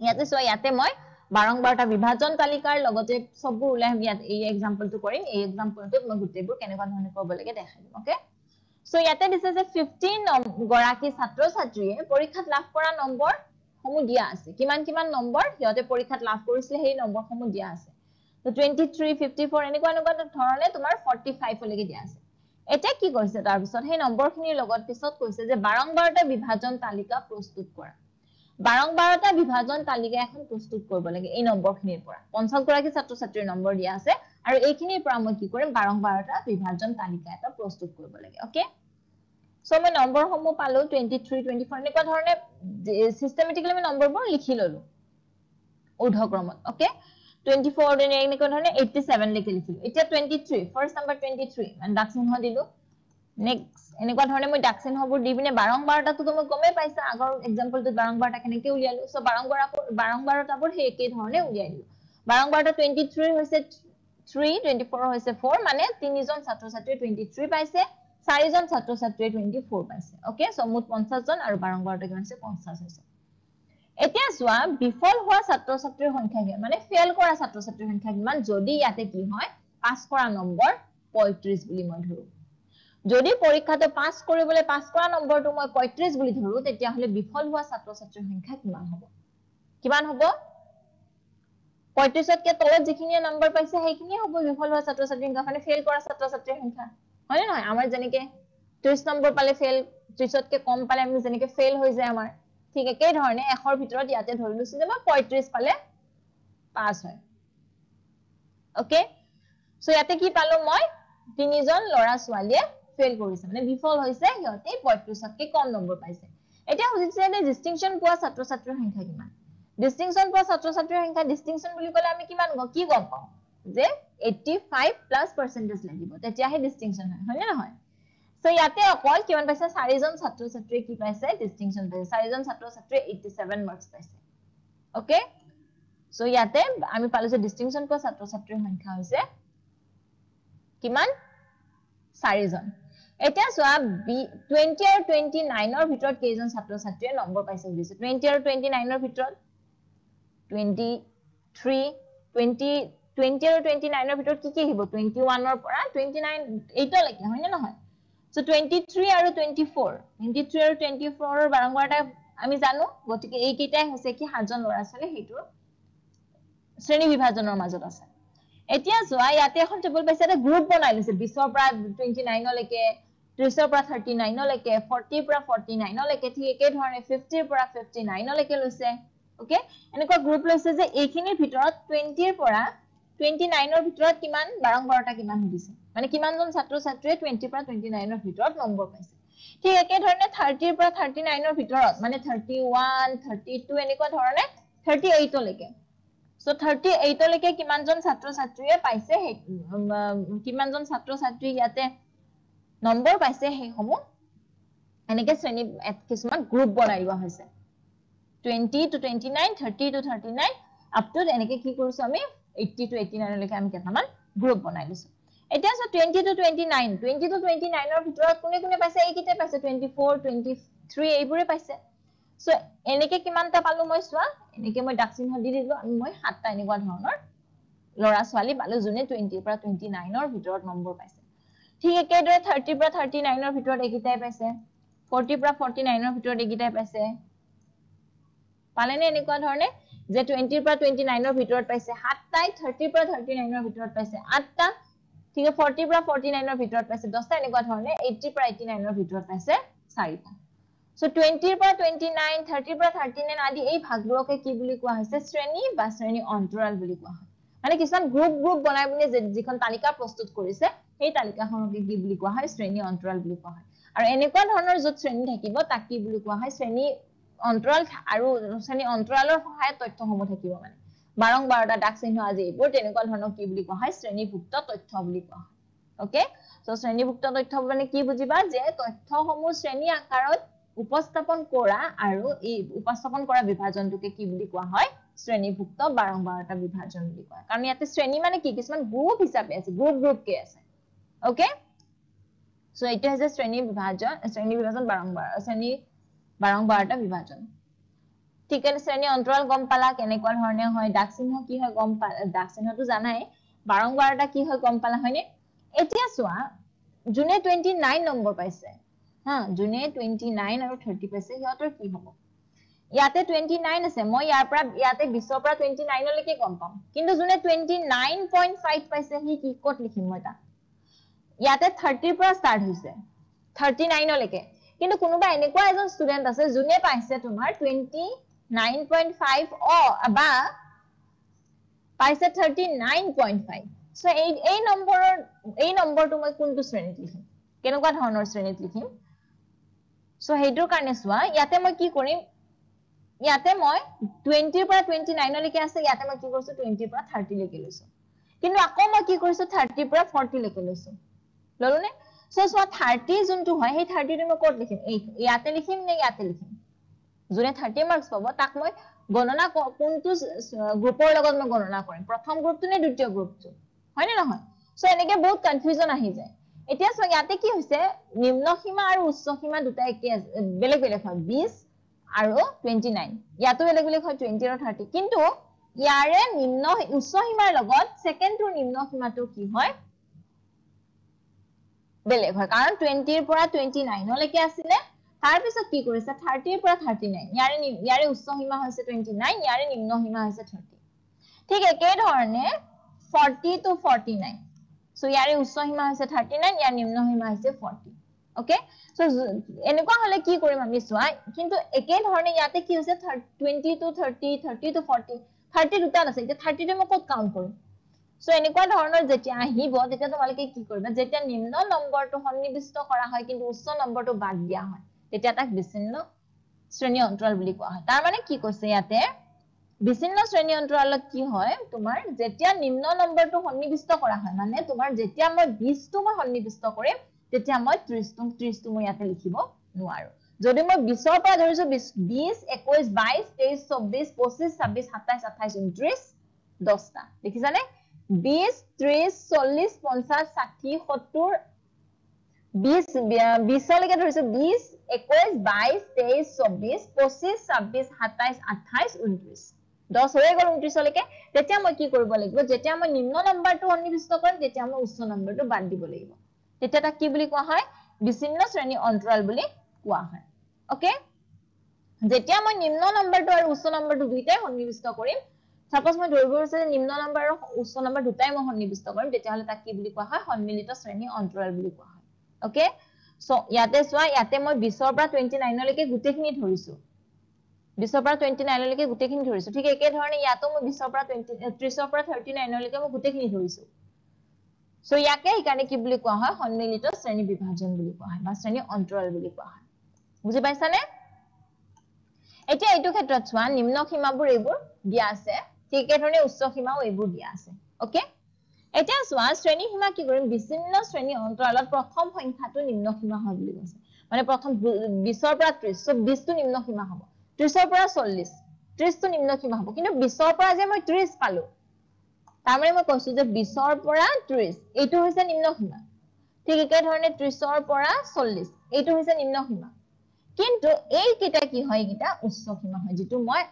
ইয়াতে চোৱা ইয়াতে মই বাৰংবাৰ এটা বিভাজন তালিকাৰ লগতে চববোৰ উলাই আমি ইয়াত এই এক্সাম্পল তো কৰিম এই এক্সাম্পল তো মই গোটেইবোৰ কেনেকুৱা ধৰণে কব লাগে দেখাই দিম ওকে সো ইয়াতে দিছে যে 15 গড়াকি ছাত্র ছাত্রীয়ে পরীক্ষাত লাভ কৰা নম্বৰ সমূহ দিয়া আছে কিমান কিমান নম্বৰ সিহঁতে পৰীক্ষাত লাভ কৰিছিলে সেই নম্বৰ সমূহ দিয়া আছে বাৰংবাৰটা বিভাজন তালিকা প্ৰস্তুত কৰা বাৰংবাৰটা বিভাজন তালিকা এখন প্ৰস্তুত কৰিব লাগে এই নম্বৰখিনিৰ পৰা পঞ্চাছগৰাকী ছাত্ৰ ছাত্ৰীৰ নম্বৰ দিয়া আছে আৰু এইখিনিৰ পৰা মই কি কৰিম বাৰংবাৰটা বিভাজন তালিকা এটা প্ৰস্তুত কৰিব লাগে অকে চ' মই নম্বৰ সমূহ পালো টুৱেণ্টি থ্ৰী টুৱেণ্টি ফ'ৰ এনেকুৱা ধৰণে চিষ্টেমেটিকেলি আমি নম্বৰবোৰ লিখি ললো ঊৰ্ধক্ৰমত অ'কে 24 ने 87 लिखे लिखिलु एटा 23 फर्स्ट नंबर 23 मान डक्सिन हो दिलु नेक्स्ट एनेका ढोने म डक्सिन होबो दिबिने बारंगबारटा त तुम गमे पाइसा अगर एग्जांपल त बारंगबारटा केने के उलियालु सो बारंगबार बारंगबारटा पर हेके ढोने उलियालु बारंगबारटा 23 होइसे 3 24 होइसे 4 माने 3 जन छात्र छात्र 23 पाइसे 4 जन छात्र छात्र 24 पाइसे ओके सो मुत 50 जन आरो बारंगबारटा केनसे 50 होइसे এতিয়া যোৱা বিফল হোৱা ছাত্ৰ ছাত্ৰীৰ সংখ্যা কিমান মানে ফেল কৰা ছাত্ৰ ছাত্ৰীৰ সংখ্যা কিমান যদি ইয়াতে কি হয় পাছ কৰা নম্বৰ পয়ত্ৰিশ বুলি মই ধৰো যদি পৰীক্ষাটো পাছ কৰিবলৈ পাছ কৰা নম্বৰটো মই পঁয়ত্ৰিশ বুলি ধৰো তেতিয়াহলে বিফল হোৱা ছাত্ৰ ছাত্ৰীৰ সংখ্যা কিমান হব কিমান হব পয়ত্ৰিশতকে তলত যিখিনিয়ে নম্বৰ পাইছে সেইখিনিয়ে হব বিফল হোৱা ছাত্ৰ ছাত্ৰীৰ সংখ্যা মানে ফেল কৰা ছাত্ৰ ছাত্ৰীৰ সংখ্যা হয় নে নহয় আমাৰ যেনেকে ত্ৰিশ নম্বৰ পালে ফেল ত্ৰিশতকে কম পালে আমি যেনেকে ফেল হৈ যায় আমাৰ ঠিক একেধৰণে এশৰ ভিতৰত ইয়াতে ধৰি লৈছো যে মই পঁয়ত্ৰিশ পালে পাছ হয় অকে চ' ইয়াতে কি পালো মই তিনিজন ল'ৰা ছোৱালীয়ে ফেইল কৰিছে মানে বিফল হৈছে সিহঁতে পয়ত্ৰিশতকে কম নম্বৰ পাইছে এতিয়া সুধিছে যে ডিষ্টিংচন পোৱা ছাত্ৰ ছাত্ৰীৰ সংখ্যা কিমান ডিষ্টিংচন পোৱা ছাত্ৰ ছাত্ৰীৰ সংখ্যা ডিষ্টিংচন বুলি ক'লে আমি কিমান গম কি গম পাওঁ যে এইটি ফাইভ প্লাছ পাৰ্চেণ্টেজ লাগিব তেতিয়াহে ডিষ্টিংচন হয় হয়নে নহয় So, yate akol kiman paise sarizon satro satre ki paise distinction paise sarizon satro satre 87 marks paise. Okay? So, yate ami palo se distinction ko satro satre hankha hoise. Kiman? Sarizon. Etia so ab 20 or 29 or vitrot kezon satro satre number paise hoise. 20 or 29 or vitrot? 23, 20, 20 or 29 or vitrot ki ki hibo? 21 or 29, 8 or like hoine na hoine? So 23 আৰু 24, 23 আৰু 24 ৰ বাৰংগাটা আমি জানো, গতিকে এইকেইটাই হৈছে কি হাজন লৰা ছলে হেতু শ্ৰেণী বিভাজনৰ মাজত আছে। এতিয়া যোৱা ইয়াতে এখন টেবুল পাইছে এটা গ্ৰুপ বনাই লৈছে 20 পৰা 29 লৈকে, 30 পৰা 39 লৈকে, 40 পৰা 49 লৈকে ঠিক একে ধৰণে 50 পৰা 59 লৈকে লৈছে। ওকে? এনেকুৱা গ্ৰুপ লৈছে যে এইখিনিৰ ভিতৰত 20 পৰা 29 ৰ ভিতৰত কিমান বাৰংবাৰটা কিমান হৈছে মানে কিমান জন ছাত্ৰীয়ে 20 পৰা 29 ৰ ভিতৰত নম্বৰ পাইছে ঠিক একে ধৰণে পৰা 39 ৰ ভিতৰত মানে 31 32 এনেকুৱা ধৰণে 38 লৈকে সো 38 লৈকে কিমান জন ছাত্ৰীয়ে পাইছে কিমান জন ছাত্ৰ ছাত্ৰী ইয়াতে নম্বৰ পাইছে হে এনেকে শ্ৰেণী কিছুমান গ্ৰুপ বনাই লোৱা হৈছে 20 টু 29 30 টু 39 আপ টু এনেকে কি কৰিছো আমি এইটি টু এইটি নাইনলৈকে আমি কেইটামান গ্ৰুপ বনাই লৈছো এতিয়া চাওক twenty two twenty nine twenty two twenty নাইনৰ ভিতৰত কোনে কোনে পাইছে এইকেইটাই পাইছে টুৱেণ্টি ফ'ৰ টুৱেণ্টি থ্ৰী এইবোৰে পাইছে চ' এনেকে কিমানটা পালো মই চোৱা এনেকে মই ডাক চিহ্ন দি দিলো আৰু মই সাতটা এনেকুৱা ধৰণৰ ল'ৰা ছোৱালী পালো যোনে টুৱেণ্টিৰ পৰা টুৱেণ্টি নাইনৰ ভিতৰত নম্বৰ পাইছে ঠিক একেদৰে থাৰ্টিৰ পৰা থাৰ্টি নাইনৰ ভিতৰত এইকেইটাই পাইছে ফৰ্টিৰ পৰা ফৰ্টি নাইনৰ ভিতৰত এইকেইটাই পাইছে পালেনে এনেকুৱা ধৰণে যে 20 পৰা 29 ৰ ভিতৰত পাইছে হাতটাই 30 পৰা 39 ৰ ভিতৰত পাইছে আটা ঠিক 40 পৰা 49 ৰ ভিতৰত পাইছে 10 এনেকুৱা ধৰণে 80 পৰা 89 ৰ ভিতৰত পাইছে চাৰিটা সো 20 পৰা 29 30 পৰা 39 আদি এই ভাগবোৰকে কি বুলি কোৱা হৈছে শ্ৰেণী বা শ্ৰেণী অন্তৰাল বুলি কোৱা হয় মানে কিছুমান গ্ৰুপ গ্ৰুপ বনাই বুনি যিখন তালিকা প্ৰস্তুত কৰিছে সেই তালিকাখনকে কি বুলি কোৱা হয় শ্ৰেণী অন্তৰাল বুলি কোৱা হয় আৰু এনেকুৱা ধৰণৰ যত শ্ৰেণী থাকিব তাক কি বুলি কোৱা হয় শ্ৰেণী অন্তৰাল আৰু অনুষ্ঠানী অন্তৰালৰ সহায়ত তথ্যসমূহ থাকিব মানে বাৰংবাৰটা ডাক চিহ্ন আজি এইবোৰ তেনেকুৱা ধৰণৰ কি বুলি কোৱা হয় শ্ৰেণীভুক্ত তথ্য বুলি কোৱা হয় অকে শ্ৰেণীভুক্ত তথ্য মানে কি বুজিবা যে তথ্যসমূহ শ্ৰেণী আকাৰত উপস্থাপন কৰা আৰু এই উপস্থাপন কৰা বিভাজনটোকে কি বুলি কোৱা হয় শ্ৰেণীভুক্ত বাৰংবাৰটা বিভাজন বুলি কোৱা কাৰণ ইয়াতে শ্ৰেণী মানে কি কিছুমান গ্ৰুপ হিচাপে আছে গ্ৰুপ গ্ৰুপ কে আছে অকে চ' এইটো হৈছে শ্ৰেণী বিভাজন শ্ৰেণী বিভাজন বাৰংবাৰ শ্ৰেণী বাৰংবাৰটা বিভাজন ঠিকেন শ্ৰেণী অন্তৰাল গম পালা কেনেকুৱা ধৰণে হয় ডাক চিহ্ন কি হয় গম পালা ডাক চিহ্নটো জানাই বাৰংবাৰটা কি হয় গম পালা হয়নে এতিয়া চোৱা যোনে টুৱেণ্টি নাইন নম্বৰ পাইছে হা যোনে টুৱেণ্টি নাইন আৰু থাৰ্টি পাইছে সিহঁতৰ কি হব ইয়াতে টুৱেণ্টি নাইন আছে মই ইয়াৰ পৰা ইয়াতে বিশ্বৰ পৰা টুৱেণ্টি নাইনলৈকে গম পাম কিন্তু যোনে টুৱেণ্টি নাইন পইণ্ট ফাইভ পাইছে সি কি কত লিখিম মই তাক ইয়াতে থাৰ্টিৰ পৰা ষ্টাৰ্ট হৈছে থাৰ্টি নাইনলৈকে কিন্তু কোনোবা এনেকুৱা এজন ষ্টুডেণ্ট আছে যোনে পাইছে তোমাৰ টুৱেণ্টি নাইন পইণ্ট ফাইভ অ বা পাইছে thirty nine point five so' এই এই নম্বৰৰ এই নম্বৰটো মই কোনটো শ্ৰেণীত লিখিম কেনেকুৱা ধৰণৰ শ্ৰেণীত লিখিম চ' সেইটোৰ কাৰণে চোৱা ইয়াতে মই কি কৰিম ইয়াতে মই টুৱেণ্টিৰ পৰা টুৱেণ্টি নাইনলৈকে আছে ইয়াতে মই কি কৰিছো টুৱেণ্টিৰ পৰা লৈকে লৈছো কিন্তু আকৌ মই কি কৰিছো থাৰ্টিৰ পৰা ফৰ্টিলৈকে লৈছো ললো নে সো সোয়া 30 জুনটো হয় হে 30 টো মই কোট লিখিম ইয়াতে লিখিম নে ইয়াতে লিখিম জুনে 30 মার্কস পাব তাক মই গণনা কোনটো গ্ৰুপৰ লগত মই গণনা কৰিম প্ৰথম গ্রুপটো নে দ্বিতীয় গ্রুপটো হয় নে নহয় সো এনেকে বহুত কনফিউজন আহি যায় এতিয়া সোয়া ইয়াতে কি হৈছে নিম্ন সীমা আৰু উচ্চ সীমা দুটা একে বেলেগ বেলেগ হয় 20 আৰু 29 ইয়াতো বেলেগ বেলেগ হয় 20 আৰু 30 কিন্তু ইয়াৰে নিম্ন উচ্চ সীমাৰ লগত সেকেন্ডটো নিম্ন সীমাটো কি হয় বেলেগ হয় কারণ টুয়েন্টির পরা টুয়েন্টি নাইন লেকে আসলে তারপর কি করেছে থার্টির পর থার্টি নাইন ইয়ার উচ্চ সীমা হৈছে টুয়েন্টি নাইন ইয়ার নিম্ন সীমা হৈছে থার্টি ঠিক একই ধরনের forty two forty nine so year উচ্চ সীমা হয়েছে থার্টি নাইন ইয়ার নিম্ন সীমা হয়েছে ফর্টি ওকে সো এনেকুৱা হলে কি কৰিম আমি চোৱা কিন্তু একে ধৰণে ইয়াতে কি হৈছে twenty two thirty thirty two forty thirty দুটা আছে এতিয়া থাৰ্টিটো মই কত কাউণ্ট কৰিম সো এনেকুৱা ধৰণৰ যেতিয়া আহিব তেতিয়া তোমালোকে কি কৰিবা যেতিয়া নিম্ন নম্বৰটো সন্নিৱিষ্ট কৰা হয় কিন্তু উচ্চ নম্বৰটো বাদ দিয়া হয় তেতিয়া তাক বিচ্ছিন্ন শ্ৰেণী অন্তৰাল বুলি কোৱা হয় তাৰমানে কি কৈছে ইয়াতে বিচ্ছিন্ন শ্ৰেণী অন্তৰালত কি হয় তোমাৰ যেতিয়া নিম্ন নম্বৰটো সন্নিৱিষ্ট কৰা হয় মানে তোমাৰ যেতিয়া মই বিছটো মই সন্নিৱিষ্ট কৰিম তেতিয়া মই ত্ৰিশটো ত্ৰিশটো মই ইয়াতে লিখিব নোৱাৰো যদি মই বিছৰ পৰা ধৰিছো বিছ একৈশ বাইশ তেইশ চৌব্বিছ পঁচিছ ছাব্বিছ সাতাইশ আঠাইশ ঊনত্ৰিশ দহটা দেখিছানে বিশ ত্ৰিশ চল্লিশ পঞ্চাশ ষাঠি সত্তৰ বিশ বিশলৈকে ধৰিছো বিশ একৈশ বাইশ তেইশ চৌবিশ পঁচিশ ছাব্বিশ সাতাইশ আঠাইশ ঊনত্ৰিশ দহ হৈ গল ঊনত্ৰিশলৈকে তেতিয়া মই কি কৰিব লাগিব যেতিয়া মই নিম্ন নম্বৰটো সন্নিৱিষ্ট কৰিম তেতিয়া মই উচ্চ নম্বৰটো বাদ দিব লাগিব তেতিয়া তাক কি বুলি কোৱা হয় বিচ্ছিন্ন শ্ৰেণীৰ অন্তৰাল বুলি কোৱা হয় অকে যেতিয়া মই নিম্ন নম্বৰটো আৰু উচ্চ নম্বৰটো দুইটাই সন্নিৱিষ্ট কৰিম সাপোজ মই দৈৰ্ঘ্যৰ যে নিম্ন নাম্বাৰ আৰু উচ্চ নাম্বাৰ দুটাই মই সন্নিৱিষ্ট কৰিম তেতিয়াহলে তাক কি বুলি কোৱা হয় সন্মিলিত শ্ৰেণী অন্তৰাল বুলি কোৱা হয় অকে চ' ইয়াতে চোৱা ইয়াতে মই বিছৰ পৰা টুৱেণ্টি নাইনলৈকে গোটেইখিনি ধৰিছো বিছৰ পৰা টুৱেণ্টি নাইনলৈকে গোটেইখিনি ধৰিছো ঠিক একেধৰণে ইয়াতো মই বিছৰ পৰা টুৱেণ্টি ত্ৰিশৰ পৰা থাৰ্টি নাইনলৈকে মই গোটেইখিনি ধৰিছো চ' ইয়াকে সেইকাৰণে কি বুলি কোৱা হয় সন্মিলিত শ্ৰেণী বিভাজন বুলি কোৱা হয় বা শ্ৰেণীৰ অন্তৰাল বুলি কোৱা হয় বুজি পাইছানে এতিয়া এইটো ক্ষেত্ৰত চোৱা নিম্ন সীমাবোৰ এইবোৰ দিয়া আছে ঠিকেধৰণে উচ্চ সীমাও এইবোৰ দিয়া আছে অকে এতিয়া চোৱা শ্ৰেণী সীমা কি কৰিম বিচ্ছিন্ন শ্ৰেণী অন্তৰালত প্ৰথম সংখ্যাটো নিম্ন সীমা হয় বুলি কৈছে মানে প্ৰথম বিছৰ পৰা ত্ৰিশ চব বিশটো নিম্ন সীমা হব ত্ৰিশৰ পৰা চল্লিশ ত্ৰিশটো নিম্ন সীমা হব কিন্তু বিছৰ পৰা যে মই ত্ৰিশ পালো তাৰমানে মই কৈছো যে বিশৰ পৰা ত্ৰিশ এইটো হৈছে নিম্ন সীমা ঠিক একে ধৰণে ত্ৰিশৰ পৰা চল্লিশ এইটো হৈছে নিম্ন সীমা কিন্তু এইকেইটা কি হয় এইকেইটা উচ্চ সীমা হয় যিটো মই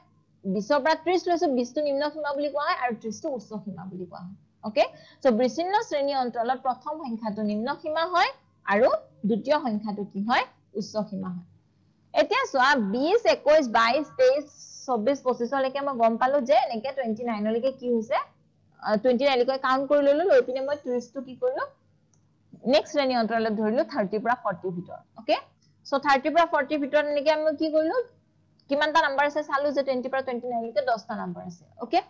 বিশৰ পৰা ত্ৰিশ লৈছো বিশটো নিম্ন সীমা বুলি কোৱা হয় আৰু ত্ৰিশটো উচ্চ সীমা বুলি কোৱা হয় অকে চ বিচ্ছিন্ন শ্ৰেণী অঞ্চলত প্ৰথম সংখ্যাটো নিম্ন সীমা হয় আৰু দ্বিতীয় সংখ্যাটো কি হয় উচ্চ সীমা হয় এতিয়া চোৱা বিশ একৈশ বাইশ তেইশ চৌবিশ পঁচিশলৈকে মই গম পালো যে এনেকে টুৱেণ্টি নাইনলৈকে কি হৈছে টুৱেণ্টি নাইনলৈকে কাউণ্ট কৰি ললো লৈ পিনে মই ত্ৰিশটো কি কৰিলো নেক্সট শ্ৰেণীৰ অঞ্চলত ধৰিলো থাৰ্টিৰ পৰা ফৰ্টিৰ ভিতৰত অকে চ থাৰ্টিৰ পৰা ফৰ্টিৰ ভিতৰত এনেকে আমি কি কৰিলো কিমানটা নাম্বাৰ আছে চালো যে 20 পৰা 29 লৈকে 10টা নাম্বাৰ আছে ওকে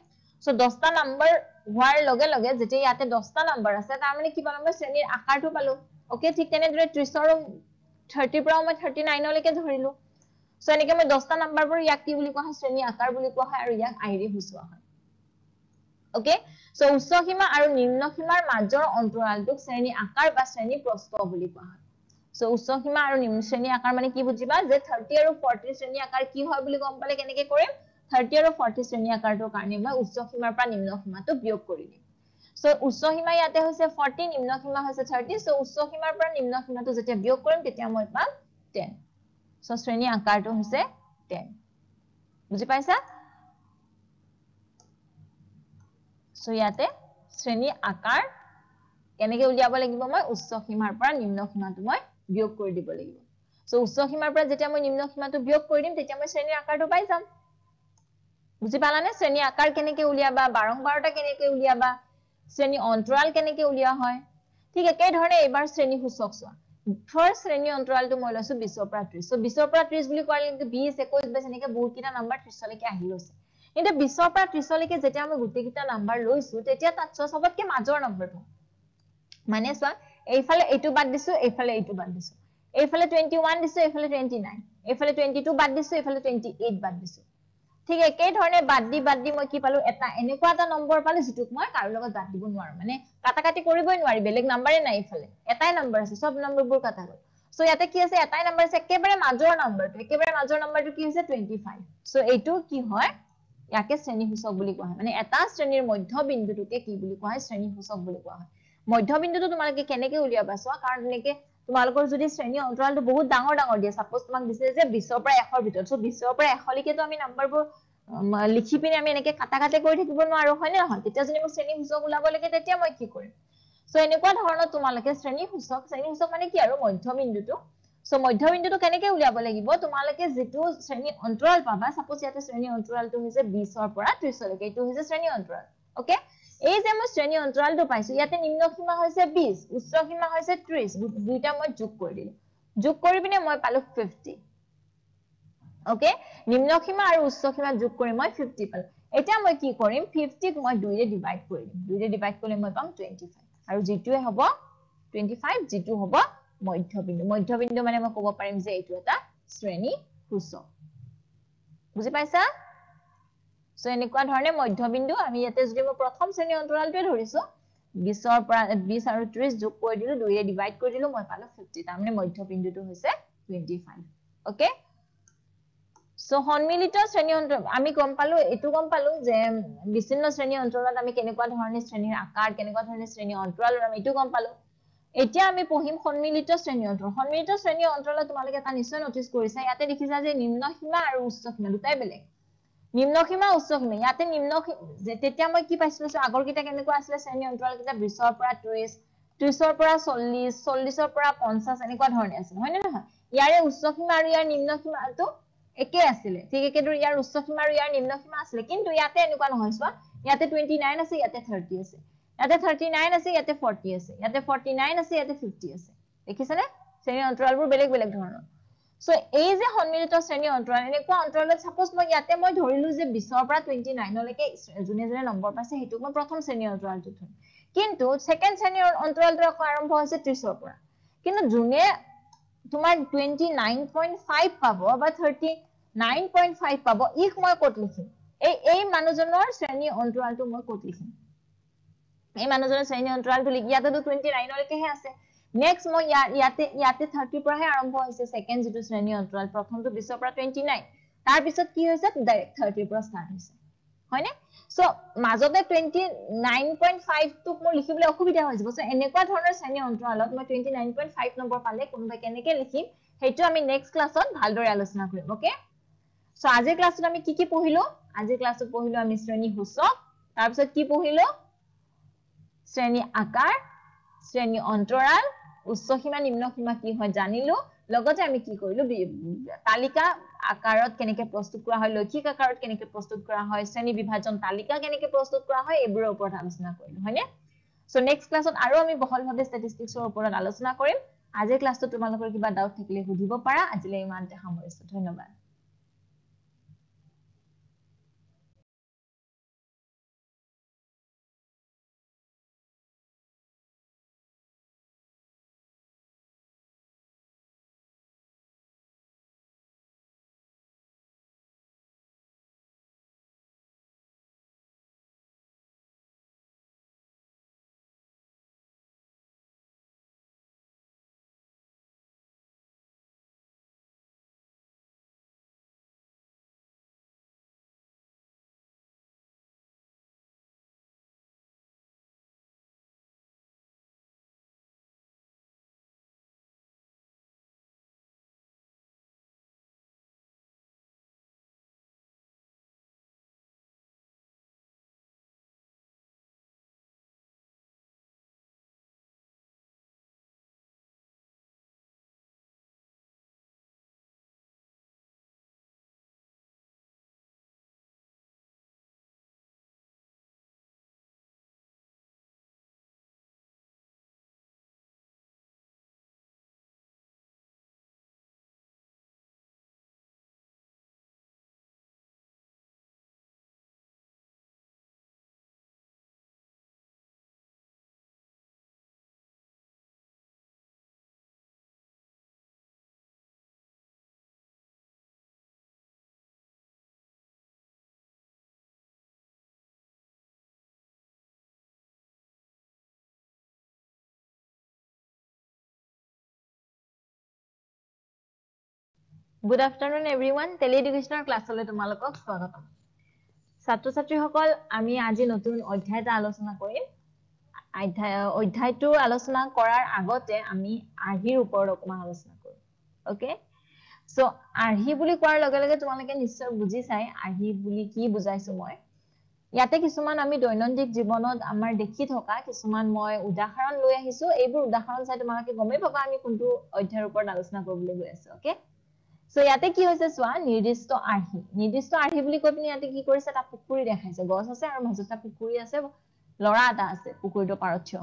সো 10টা নাম্বাৰ হোৱাৰ লগে লগে যেতিয়া ইয়াতে 10টা নাম্বাৰ আছে তাৰ মানে কি পালোঁ শ্ৰেণীৰ আকাৰটো পালোঁ ওকে ঠিক তেনেদৰে 30ৰ 30 পৰা মই 39 লৈকে ধৰিলো সো এনেকে মই 10টা নাম্বাৰ পৰ ইয়াক কি বুলি কোৱা হয় শ্ৰেণী আকাৰ বুলি কোৱা হয় আৰু ইয়াক আইৰি হুছোৱা হয় ওকে সো উচ্চ সীমা আৰু নিম্ন সীমাৰ মাজৰ অন্তৰালটোক শ্ৰেণী আকাৰ বা শ্ৰেণী প্ৰস্থ বুলি কোৱা হয় সো উচ্চ সীমা আৰু নিম্ন শ্ৰেণী আকাৰ মানে কি বুজিবা যে 30 আৰু 40 শ্ৰেণী আকাৰ কি হয় বুলি গম পালে কেনেকে কৰিম 30 আৰু 40 শ্ৰেণী আকাৰটো কাৰণে মই উচ্চ সীমাৰ পৰা নিম্ন সীমাটো বিয়োগ কৰি দিম উচ্চ সীমা ইয়াতে হৈছে 40 নিম্ন সীমা হৈছে 30 সো উচ্চ সীমাৰ পৰা নিম্ন সীমাটো যেতিয়া বিয়োগ কৰিম তেতিয়া মই পাম 10 সো শ্ৰেণী আকাৰটো হৈছে 10 বুজি পাইছা সো ইয়াতে শ্ৰেণী আকাৰ কেনেকে উলিয়াব লাগিব মই উচ্চ সীমাৰ পৰা নিম্ন সীমাটো মই বিয়োগ কৰি দিব লাগিব চ' উচ্চ সীমাৰ পৰা যেতিয়া মই নিম্ন সীমাটো বিয়োগ কৰি দিম তেতিয়া মই শ্ৰেণীৰ আকাৰটো পাই যাম বুজি পালানে শ্ৰেণীৰ আকাৰ কেনেকে উলিয়াবা বাৰম্বাৰতা কেনেকে উলিয়াবা শ্ৰেণী অন্তৰাল কেনেকে উলিওৱা হয় ঠিক একেধৰণে এইবাৰ শ্ৰেণী চোৱা ফাৰ্ষ্ট শ্ৰেণী অন্তৰালটো মই লৈছো বিশৰ পৰা ত্ৰিশ চ' বিশৰ পৰা ত্ৰিশ বুলি কোৱাৰ লগে বিশ একৈশ বাইছ বহুত কেইটা নাম্বাৰ ত্ৰিশলৈকে আহি লৈছে কিন্তু বিশৰ পৰা ত্ৰিশলৈকে যেতিয়া মই গোটেইকেইটা নাম্বাৰ লৈছো তেতিয়া তাত চোৱা চবতকে মাজৰ নম্বৰটো মানে চোৱা এইফালে এইটো বাদ দিছো এইফালে এইটো বাদ দিছো এইফালে 21 দিছো এইফালে 29 এইফালে 22 বাদ দিছো এইফালে 28 বাদ দিছো ঠিক একে ধৰণে বাদ দি বাদ দি মই কি পালো এটা এনেকুৱা এটা নম্বৰ পালো যিটোক মই কাৰো লগত বাদ দিব নোৱাৰো মানে কাটাকাটি কৰিবই নোৱাৰি বেলেগ নম্বৰে নাই এইফালে এটাই নম্বৰ আছে সব নম্বৰবোৰ কাটা গ'ল সো ইয়াতে কি আছে এটাই নম্বৰ আছে একেবাৰে মাজৰ নম্বৰটো একেবাৰে মাজৰ নম্বৰটো কি হৈছে 25 সো এইটো কি হয় ইয়াকে শ্ৰেণীসূচক বুলি কোৱা হয় মানে এটা শ্ৰেণীৰ মধ্য বিন্দুটোকে কি বুলি কোৱা হয় শ্ৰেণীসূচক বুলি কোৱা হয় মধ্যবিন্দুটো তোমালোকে কেনেকে উলিয়াবা চোৱা কাৰণ এনেকে তোমালোকৰ যদি শ্ৰেণী অন্তৰালটো বহুত ডাঙৰ ডাঙৰ দিয়ে চাপ'জ তোমাক দিছে যে বিশ্বৰ পৰা এশৰ ভিতৰত চ' বিশ্বৰ পৰা এশলৈকেতো আমি নাম্বাৰবোৰ লিখি পিনে আমি এনেকে কাটা কাটে কৰি থাকিব নোৱাৰো হয়নে নহয় তেতিয়া যদি মোক শ্ৰেণী সূচক ওলাব লাগে তেতিয়া মই কি কৰিম চ' এনেকুৱা ধৰণৰ তোমালোকে শ্ৰেণী সূচক শ্ৰেণী সূচক মানে কি আৰু মধ্যবিন্দুটো চ' মধ্যবিন্দুটো কেনেকে উলিয়াব লাগিব তোমালোকে যিটো শ্ৰেণী অন্তৰাল পাবা চাপ'জ ইয়াতে শ্ৰেণী অন্তৰালটো হৈছে বিশৰ পৰা ত্ৰিশলৈকে এইটো হৈছে শ্ৰেণী অন্তৰাল অ'কে এই যে মই শ্ৰেণী অন্তৰালটো পাইছো ইয়াতে নিম্ন সীমা হৈছে বিশ উচ্চ সীমা হৈছে ত্ৰিশ দুইটা মই যোগ কৰি দিলো যোগ কৰি পিনে মই পালো ফিফটি অকে নিম্ন সীমা আৰু উচ্চ সীমা যোগ কৰি মই ফিফটি পালো এতিয়া মই কি কৰিম ফিফটিক মই দুইৰে ডিভাইড কৰি দিম দুইৰে ডিভাইড কৰিলে মই পাম টুৱেণ্টি ফাইভ আৰু যিটোৱে হব টুৱেণ্টি ফাইভ যিটো হব মধ্যবিন্দু মধ্যবিন্দু মানে মই কব পাৰিম যে এইটো এটা শ্ৰেণী সূচক বুজি পাইছা সো এনেকুৱা ধৰণে মধ্যবিন্দু আমি ইয়াতে যদি মই প্ৰথম শ্ৰেণী অন্তৰালটোৱে ধৰিছো বিশৰ পৰা বিশ আৰু ত্ৰিশ যোগ কৰি দিলো দুয়ে ডিভাইড কৰি দিলো মই পালো ফিফটি তাৰমানে মধ্যবিন্দুটো হৈছে টুৱেণ্টি ফাইভ অকে সো সন্মিলিত শ্ৰেণী অন্তৰাল আমি গম পালো এইটো গম পালো যে বিচ্ছিন্ন শ্ৰেণী অন্তৰালত আমি কেনেকুৱা ধৰণে শ্ৰেণীৰ আকাৰ কেনেকুৱা ধৰণে শ্ৰেণী অন্তৰালত আমি এইটো গম পালো এতিয়া আমি পঢ়িম সন্মিলিত শ্ৰেণী অন্তৰ সন্মিলিত শ্ৰেণী অন্তৰালত তোমালোকে এটা নিশ্চয় নটিচ কৰিছা ইয়াতে দেখিছা যে নিম্ন সীমা আৰু উচ্চ সীমা দুটাই বেলেগ নিম্নসীমা উচ্চসীমা ইয়াতে নিম্নসীমা তেতিয়া মই কি পাইছিলো আগৰ কেইটা কেনেকুৱা আছিলে শ্ৰেণী অঞ্চলকিটা বিশৰ পৰা ত্ৰিশ ত্ৰিশৰ পৰা চল্লিশ চল্লিশৰ পৰা পঞ্চাশ এনেকুৱা ধৰণে আছিলে হয় নে নহয় ইয়াৰে উচ্চ সীমা আৰু ইয়াৰ নিম্নসীমাটো একে আছিলে ঠিক একেদৰে ইয়াৰ উচ্চ সীমা আৰু ইয়াৰ নিম্নসীমা আছিলে কিন্তু ইয়াতে এনেকুৱা নহয় চোৱা ইয়াতে টুৱেণ্টি নাইন আছে ইয়াতে থাৰ্টি আছে ইয়াতে থাৰ্টি নাইন আছে ইয়াতে ফৰ্টি আছে ইয়াতে ফৰ্টি নাইন আছে ইয়াতে ফিফটি আছে দেখিছেনে শ্ৰেণী অন্তৰালবোৰ বেলেগ বেলেগ ধৰণৰ সো এই যে সম্মিলিত শ্ৰেণী অন্তৰাল এনেকুৱা অন্তৰালত সাপোজ মই ইয়াতে মই ধৰিলো যে 20 ৰ পৰা 29 লৈকে জুনে জুনে নম্বৰ পাইছে হেতু মই প্ৰথম শ্ৰেণী অন্তৰালত থ'ম কিন্তু সেকেন্ড শ্ৰেণী অন্তৰালত আৰম্ভ হৈছে 30 পৰা কিন্তু জুনে তোমাৰ 29.5 পাব বা 39.5 পাব ইক মই কোট লিখিম এই এই মানুহজনৰ শ্ৰেণী অন্তৰালটো মই কোট লিখিম এই মানুহজনৰ শ্ৰেণী অন্তৰালটো লিখি ইয়াতে তো 29 লৈকেহে আছে নেক্সট মই ইয়াতে ইয়াতে থাৰ্টিৰ পৰাহে আৰম্ভ হৈছে ছেকেণ্ড যিটো শ্ৰেণী অন্তৰাল প্ৰথমটো বিছৰ পৰা টুৱেণ্টি নাইন তাৰপিছত কি হৈছে ডাইৰেক্ট থাৰ্টিৰ পৰা ষ্টাৰ্ট হৈছে হয়নে চ' মাজতে টুৱেণ্টি নাইন পইণ্ট ফাইভটোক মোৰ লিখিবলৈ অসুবিধা হৈ যাব চ' এনেকুৱা ধৰণৰ শ্ৰেণী অন্তৰালত মই twenty nine point five number পালে কোনোবাই কেনেকে লিখিম সেইটো আমি নেক্সট ক্লাছত ভালদৰে আলোচনা কৰিম অ'কে চ' আজিৰ ক্লাছত আমি কি কি পঢ়িলো আজিৰ ক্লাছত পঢ়িলো আমি শ্ৰেণীসূচক তাৰপিছত কি পঢ়িলো শ্ৰেণী আকাৰ শ্ৰেণী অন্তৰাল উচ্চ সীমা নিম্ন সীমা কি হয় জানিলো লগতে আমি কি কৰিলো তালিকা আকাৰত কেনেকে প্ৰস্তুত কৰা হয় লৈখিক আকাৰত কেনেকে প্ৰস্তুত কৰা হয় শ্ৰেণী বিভাজন তালিকা কেনেকে প্ৰস্তুত কৰা হয় এইবোৰৰ ওপৰত আলোচনা কৰিলো হয়নে সো নেক্সট ক্লাছত আৰু আমি বহল বহলভাৱে ষ্টেটিষ্টিক্সৰ ওপৰত আলোচনা কৰিম আজিৰ ক্লাছটো তোমালোকৰ কিবা ডাউট থাকিলে সুধিব পাৰা আজিলৈ ইমানতে সামৰিছো ধন্যবাদ গুড আফটাৰনুন এভৰিওৱান টেলি এডুকেশ্যনৰ ক্লাছলৈ তোমালোকক স্বাগতম ছাত্ৰ ছাত্ৰীসকল আমি আজি নতুন অধ্যায় এটা আলোচনা কৰিম অধ্যায়টো আলোচনা কৰাৰ আগতে আমি আৰ্হিৰ ওপৰত অকমান আলোচনা কৰিম অকে চ' আৰ্হি বুলি কোৱাৰ লগে লগে তোমালোকে নিশ্চয় বুজি চাই আৰ্হি বুলি কি বুজাইছো মই ইয়াতে কিছুমান আমি দৈনন্দিন জীৱনত আমাৰ দেখি থকা কিছুমান মই উদাহৰণ লৈ আহিছো এইবোৰ উদাহৰণ চাই তোমালোকে গমেই পাবা আমি কোনটো অধ্যায়ৰ ওপৰত আলোচনা কৰিবলৈ গৈ আছো অ'কে সো ইয়াতে কি হৈছে চোৱা নিৰ্দিষ্ট আৰ্হি নিৰ্দিষ্ট আৰ্হি বুলি কৈ পিনে ইয়াতে কি কৰিছে এটা পুখুৰী দেখাইছে গছ আছে আৰু মাজত এটা পুখুৰী আছে লৰা এটা আছে পুখুৰীটোৰ পাৰত থিয়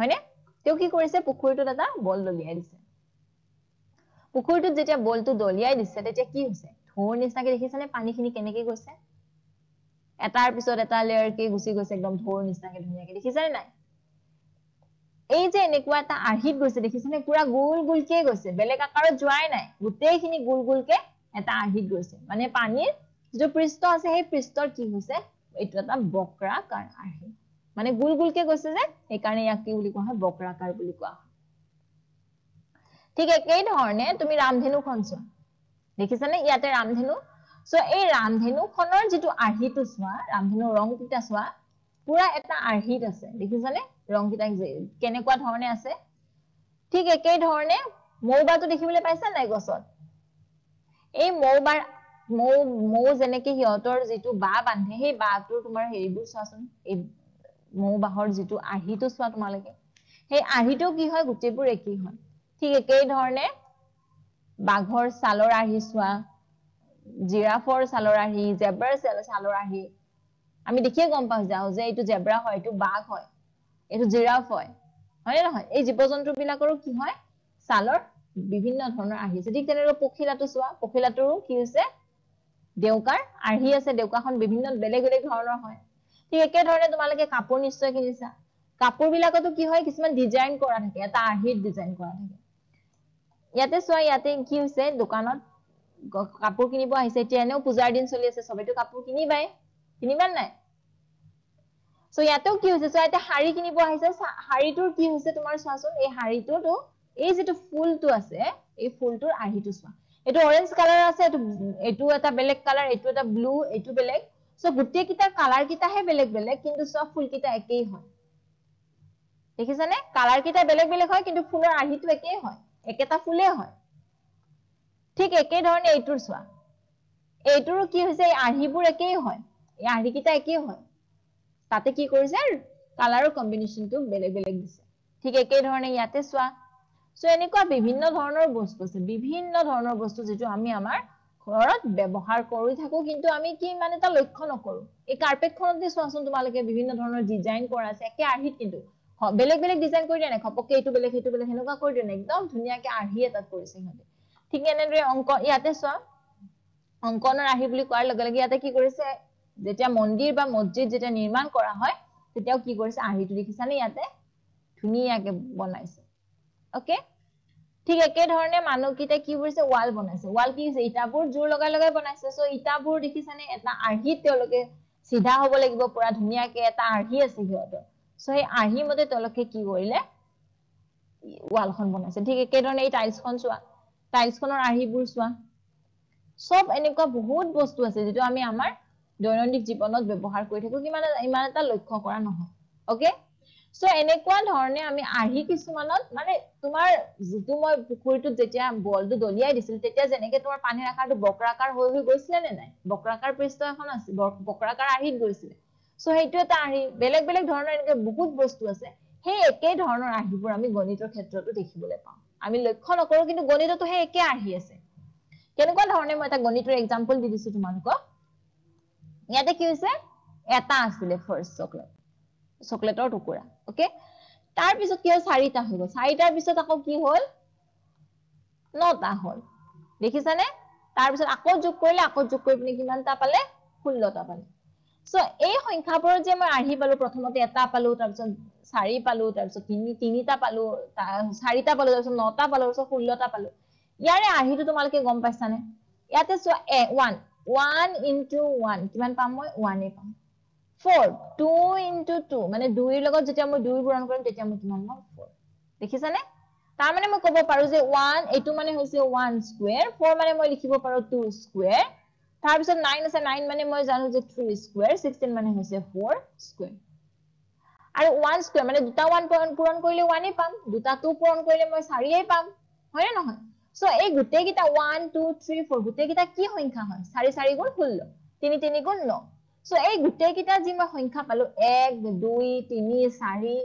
হয়নে তেওঁ কি কৰিছে পুখুৰীটোত এটা বল দলিয়াই দিছে পুখুৰীটোত যেতিয়া বলটো দলিয়াই দিছে তেতিয়া কি হৈছে ঢৌৰ নিচিনাকে দেখিছেনে পানীখিনি কেনেকে গৈছে এটাৰ পিছত এটা লেয়াৰ কে গুচি গৈছে একদম ঢৌৰ নিচিনাকে ধুনীয়াকে দেখিছেনে নাই এই যে এনেকুৱা এটা আৰ্হিত গৈছে দেখিছেনে পুৰা গোল গোলকে গৈছে বেলেগ আকাৰত যোৱাই নাই গোটেইখিনি গোল গোলকে এটা আৰ্হিত গৈছে মানে পানীৰ যিটো পৃষ্ঠ আছে সেই পৃষ্ঠৰ কি হৈছে এইটো এটা বক্ৰাকাৰ আৰ্হি মানে গোল গোলকে গৈছে যে সেইকাৰণে ইয়াক কি বুলি কোৱা হয় বক্ৰাকাৰ বুলি কোৱা হয় ঠিক একেই ধৰণে তুমি ৰামধেনু খন চোৱা দেখিছানে ইয়াতে ৰামধেনু চ' এই ৰামধেনু খনৰ যিটো আৰ্হিটো চোৱা ৰামধেনু কেইটা চোৱা পুৰা এটা আৰ্হিত আছে দেখিছানে ৰংকেইটা কেনেকুৱা ধৰণে আছে ঠিক একেই ধৰণে একেধৰণে মৌবাটো দেখিবলৈ পাইছা নাই গছত এই মৌ মৌবাৰ মৌ মৌ যেনেকে সিহঁতৰ যিটো বাঁহ বান্ধে সেই বাঁহটোৰ তোমাৰ হেৰিবোৰ চোৱাচোন এই মৌ বাঁহৰ যিটো আহিটো চোৱা তোমালোকে সেই আহিটো কি হয় গোটেইবোৰ একেই হয় ঠিক একেই ধৰণে বাঘৰ চালৰ আৰ্হি চোৱা জিৰাফৰ ছালৰ আহি জেব্ৰাৰ চালৰ আহি আমি দেখিয়ে গম পাওঁ যাওঁ যে এইটো জেব্ৰা হয় এইটো বাঘ হয় এইটো জিৰাফ হয় হয়নে নহয় এই জীৱ জন্তু বিলাকৰো কি হয় ছালৰ বিভিন্ন ধৰণৰ আৰ্হি আছে ঠিক তেনেদৰে পখিলাটো চোৱা পখিলাটোৰো কি হৈছে ডেউকাৰ আৰ্হি আছে ডেউকাখন বিভিন্ন বেলেগ বেলেগ ধৰণৰ হয় ঠিক একে ধৰণে তোমালোকে কাপোৰ নিশ্চয় কিনিছা কাপোৰ বিলাকতো কি হয় কিছুমান ডিজাইন কৰা থাকে এটা আৰ্হিত ডিজাইন কৰা থাকে ইয়াতে চোৱা ইয়াতে কি হৈছে দোকানত কাপোৰ কিনিব আহিছে এতিয়া এনেও পূজাৰ দিন চলি আছে চবেইটো কাপোৰ কিনিবাই কিনিবা নাই সো ইয়াতেও কি হৈছে সো এটা হাড়ি কিনিব আহিছে হাড়িটোৰ কি হৈছে তোমাৰ চোৱাচোন এই হাড়িটোতো এই যিটো ফুলটো আছে এই ফুলটোৰ আহিটো চোৱা এইটো অৰেঞ্জ কালাৰ আছে এইটো এটা বেলেগ কালাৰ এইটো এটা ব্লু এইটো বেলেগ সো গোটেইকেইটা কালাৰকেইটাহে বেলেগ বেলেগ কিন্তু চব ফুলকেইটা একেই হয় দেখিছানে কালাৰকেইটা বেলেগ বেলেগ হয় কিন্তু ফুলৰ আহিটো একেই হয় একেটা ফুলেই হয় ঠিক একে ধৰণে এইটোৰ চোৱা এইটোৰো কি হৈছে এই আহিবোৰ একেই হয় এই আহিকেইটা একেই হয় তাতে কি কৰিছে কালাৰৰ কম্বিনেশ্যনটো বেলেগ বেলেগ দিছে ঠিক একে ধৰণে ইয়াতে চোৱা চ' এনেকুৱা বিভিন্ন ধৰণৰ বস্তু আছে বিভিন্ন ধৰণৰ বস্তু যিটো আমি আমাৰ ঘৰত ব্যৱহাৰ কৰি থাকো কিন্তু আমি কি ইমান এটা লক্ষ্য নকৰো এই কাৰ্পেটখনতে চোৱাচোন তোমালোকে বিভিন্ন ধৰণৰ ডিজাইন কৰা আছে একে আৰ্হিত কিন্তু বেলেগ বেলেগ ডিজাইন কৰি দিয়া নাই খপককে এইটো বেলেগ সেইটো বেলেগ সেনেকুৱা কৰি দিয়া নাই একদম ধুনীয়াকে আৰ্হি এটাত কৰিছে সিহঁতে ঠিক এনেদৰে অংকন ইয়াতে চোৱা অংকনৰ আৰ্হি বুলি কোৱাৰ লগে লগে ইয়াতে কি কৰিছে যেতিয়া মন্দিৰ বা মছজিদ যেতিয়া নিৰ্মাণ কৰা হয় তেতিয়াও কি কৰিছে আহিটো লিখিছানে ইয়াতে ধুনীয়াকে বনাইছে অকে ঠিক একেধৰণে মানুহকেইটাই কি কৰিছে ৱাল বনাইছে ৱাল কি হৈছে ইটাবোৰ জোৰ লগাই লগাই বনাইছে চ' ইটাবোৰ দেখিছানে এটা আৰ্হিত তেওঁলোকে চিধা হব লাগিব পুৰা ধুনীয়াকে এটা আৰ্হি আছে সিহঁতৰ চ' সেই আৰ্হি মতে তেওঁলোকে কি কৰিলে ৱালখন বনাইছে ঠিক একে ধৰণে এই টাইলছখন চোৱা খনৰ আৰ্হিবোৰ চোৱা চব এনেকুৱা বহুত বস্তু আছে যিটো আমি আমাৰ দৈনন্দিন জীৱনত ব্যৱহাৰ কৰি থাকো কিমান ইমান এটা লক্ষ্য কৰা নহয় অকে চ' এনেকুৱা ধৰণে আমি আৰ্হি কিছুমানত মানে তোমাৰ যিটো মই পুখুৰীটোত যেতিয়া বলটো দলিয়াই দিছিলো তেতিয়া যেনেকে তোমাৰ পানীৰ আকাৰটো বক্ৰাকাৰ হৈ হৈ গৈছিলে নে নাই বক্ৰাকাৰ পৃষ্ঠ এখন আছিল বক্ৰাকাৰ আৰ্হিত গৈছিলে চ' সেইটো এটা আৰ্হি বেলেগ বেলেগ ধৰণৰ এনেকে বহুত বস্তু আছে সেই একেই ধৰণৰ আৰ্হিবোৰ আমি গণিতৰ ক্ষেত্ৰতো দেখিবলৈ পাওঁ আমি লক্ষ্য নকৰো কিন্তু গণিততো সেই একে আৰ্হি আছে কেনেকুৱা ধৰণে মই এটা গণিতৰ এক্সাম্পল দি দিছো তোমালোকক ইয়াতে কি হৈছে এটা আছিলে ফাৰ্ষ্ট চকলেট চকলেটৰ টুকুৰা অকে তাৰ পিছত কি হ'ল চাৰিটা হৈ গ'ল চাৰিটাৰ পিছত আকৌ কি হ'ল নটা হ'ল দেখিছানে তাৰপিছত আকৌ যোগ কৰিলে আকৌ যোগ কৰি পিনে কিমানটা পালে ষোল্লটা পালে চ' এই সংখ্যাবোৰত যে মই আৰ্হি পালো প্ৰথমতে এটা পালো তাৰপিছত চাৰি পালো তাৰপিছত তিনি তিনিটা পালো চাৰিটা পালো তাৰপিছত নটা পালো তাৰপিছত ষোল্লটা পালো ইয়াৰে আৰ্হিটো তোমালোকে গম পাইছানে ইয়াতে চোৱা a one one into one কি পাম মই ওয়ানে পাম ফোর টু ইনটু টু মানে দুইর যেটা মই দুই পূরণ করি তো কি পাম মই ফোর দেখিছানে তার মানে মই কব পারো যে ওয়ান এইটো মানে হইছে ওয়ান স্কয়ার ফোর মানে মই লিখিব পারো টু স্কয়ার তারপর নাইন আছে নাইন মানে মই জানো যে থ্রি স্কয়ার সিক্সটিন মানে হইছে ফোর স্কয়ার আর ওয়ান স্কয়ার মানে দুটা পূৰণ কৰিলে কৰলে ওয়ানে পাম দুটা টু পূৰণ কৰলে মই চাৰিয়ে পাম হয় নহয় সো এই গুটে কিটা 1 2 3 4 গুটে কিটা কি সংখ্যা হয় চাৰি চাৰি গুণ ষোল্ল তিনি তিনি গুণ ন সো এই গুটে যি মই সংখ্যা পালো এক দুই তিনি চাৰি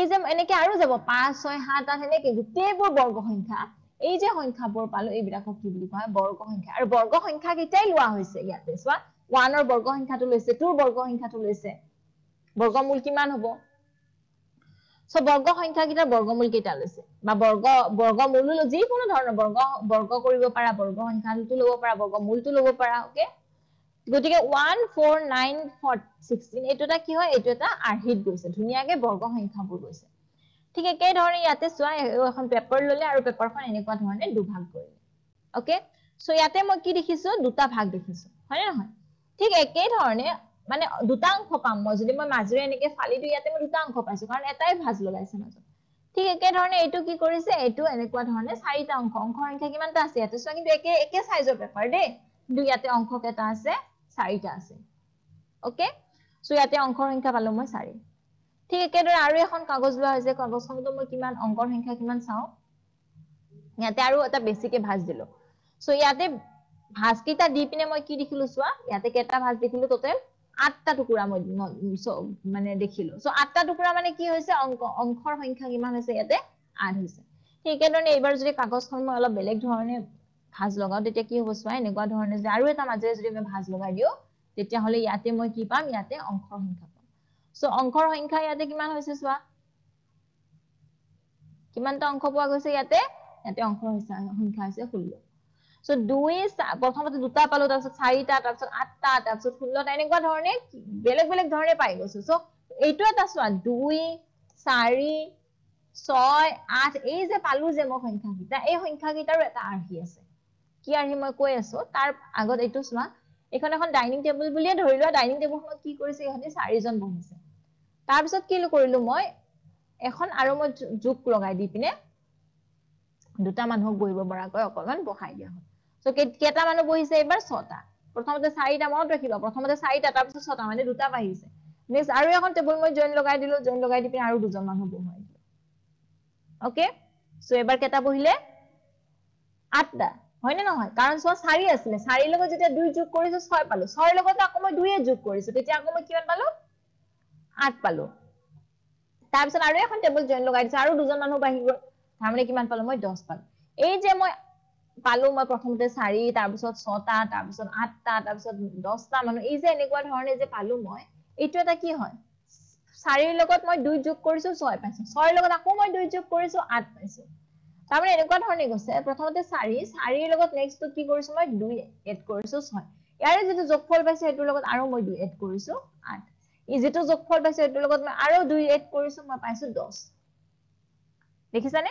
এই যে এনেকে আৰু যাব পাঁচ ছয় সাত আঠ এনেকে গুটে বৰ্গ সংখ্যা এই যে সংখ্যা বৰ পালো এই বিৰাক কি বুলি কয় বৰ্গ সংখ্যা আৰু বৰ্গ সংখ্যা কেইটাই লোৱা হৈছে ইয়াতে চোৱা 1 ৰ বৰ্গ সংখ্যাটো লৈছে 2 ৰ বৰ্গ সংখ্যাটো লৈছে বৰ্গমূল কিমান হ'ব সব বৰ্গ সংখ্যা কিটা বৰ্গমূল কিটা লৈছে বা বৰ্গ বৰ্গমূল ল যে কোন ধৰনে বৰ্গ বৰ্গ কৰিব পাৰা বৰ্গ সংখ্যা লব পাৰা বৰ্গমূল লব পাৰা ওকে গতিকে 149416 এটোটা কি হয় এইটো এটা আৰ্হিত গৈছে ধুনীয়াকে বৰ্গ সংখ্যাবোৰ গৈছে ঠিক একে ধৰণে ইয়াতে চোৱা এখন পেপাৰ ললে আৰু পেপাৰখন এনেকুৱা ধৰণে দুভাগ কৰিলে ওকে সো ইয়াতে মই কি দেখিছো দুটা ভাগ দেখিছো হয় নে নহয় ঠিক একে ধৰণে মানে দুটা অংশ পাম মই যদি মই মাজুৰে এনেকে ফালিটো ইয়াতে মই দুটা অংশ পাইছো কাৰণ এটাই ভাজ লগাইছে মাজত ঠিক একেধৰণে এইটো কি কৰিছে এইটো এনেকুৱা ধৰণে চাৰিটা অংশ অংশ সংখ্যা কিমানটা আছে ইয়াতে চোৱা কিন্তু একে একে চাইজৰ পেপাৰ দেই কিন্তু ইয়াতে অংশ কেইটা আছে চাৰিটা আছে অকে চ' ইয়াতে অংশৰ সংখ্যা পালো মই চাৰি ঠিক একেদৰে আৰু এখন কাগজ লোৱা হৈছে কাগজখনতো মই কিমান অংকৰ সংখ্যা কিমান চাও ইয়াতে আৰু এটা বেছিকে ভাজ দিলো চ' ইয়াতে কেইটা দি পিনে মই কি দেখিলো চোৱা ইয়াতে কেইটা ভাজ দেখিলো টোটেল আঠটা টুকুৰা মই মানে দেখিলো সো আঠটা টুকুৰা মানে কি হৈছে অংশৰ সংখ্যা কিমান হৈছে ইয়াতে আঠ হৈছে ঠিক এনে এবাৰ যদি কাগজখন মই অলপ বেলেগ ধৰণে ভাজ লগাও তেতিয়া কি হ'ব চোৱা এনেকুৱা ধৰণে যে আৰু এটা মাজেৰে যদি মই ভাজ লগাই দিওঁ তেতিয়াহ'লে ইয়াতে মই কি পাম ইয়াতে অংশৰ সংখ্যা পাম সো অংশৰ সংখ্যা ইয়াতে কিমান হৈছে চোৱা কিমানটা অংশ পোৱা গৈছে ইয়াতে ইয়াতে অংশৰ সংখ্যা হৈছে ষোল্ল সো দুই প্ৰথমতে দুটা পালো তাৰপিছত চাৰিটা তাৰপিছত আঠটা তাৰপিছত ষোল্লটা এনেকুৱা ধৰণে বেলেগ বেলেগ ধৰণে পাই গৈছো সো এই একটা চা দুই চাৰি ছয় আঠ এই যে পালো যে মই সংখ্যা কেইটা এই সংখ্যা কেইটাৰো এটা আৰ্হি আছে কি আৰ্হি মই কৈ আছো তাৰ আগত এইটো চোৱা এইখন এখন ডাইনিং টেবিল বুলিয়ে ধৰি ধৰ ডাইনিং টেবিল কি কৰেছে ইহঁতে চাৰিজন বহিছে তাৰপৰ কি কৰিলো মই এখন আৰু মই যোগ লগাই দি পিনে দুটা মানুহক বহিব পৰাকৈ অকণমান বহাই দিয়া হল চ' কেইটা মানুহ বহিছে এইবাৰ ছটা প্ৰথমতে চাৰিটা মনত ৰাখিব প্ৰথমতে চাৰিটা তাৰপিছত ছটা মানে দুটা বাঢ়িছে নেক্সট আৰু এখন টেবুল মই জইন লগাই দিলো জইন লগাই দি পিনে আৰু দুজন মানুহ বহুৱাই দিলো অকে চ' এইবাৰ কেইটা বহিলে আঠটা হয়নে নহয় কাৰণ চোৱা চাৰি আছিলে চাৰিৰ লগত যেতিয়া দুই যোগ কৰিছো ছয় পালো ছয়ৰ লগত আকৌ মই দুয়ে যোগ কৰিছো তেতিয়া আকৌ মই কিমান পালো আঠ পালো তাৰপিছত আৰু এখন টেবুল জইন লগাই দিছো আৰু দুজন মানুহ বাঢ়ি গ'ল তাৰমানে কিমান পালো মই দহ পালো এই যে মই পালো মই প্ৰথমতে চাৰি তাৰপিছত ছটা তাৰপিছত আঠটা তাৰপিছত দহটা মানুহ এই যে এনেকুৱা ধৰণে যে পালো মই এইটো এটা কি হয় চাৰিৰ লগত মই দুই যোগ কৰিছো ছয় পাইছো ছয়ৰ লগত আকৌ মই দুই যোগ কৰিছো আঠ পাইছো তাৰমানে এনেকুৱা ধৰণে গৈছে প্ৰথমতে চাৰি চাৰিৰ লগত নেক্সটটো কি কৰিছো মই দুই এড কৰিছো ছয় ইয়াৰে যিটো যোগ ফল পাইছো সেইটোৰ লগত আৰু মই দুই এড কৰিছো আঠ ই যিটো যোগ ফল পাইছো সেইটোৰ লগত মই আৰু দুই এড কৰিছো মই পাইছো দহ দেখিছানে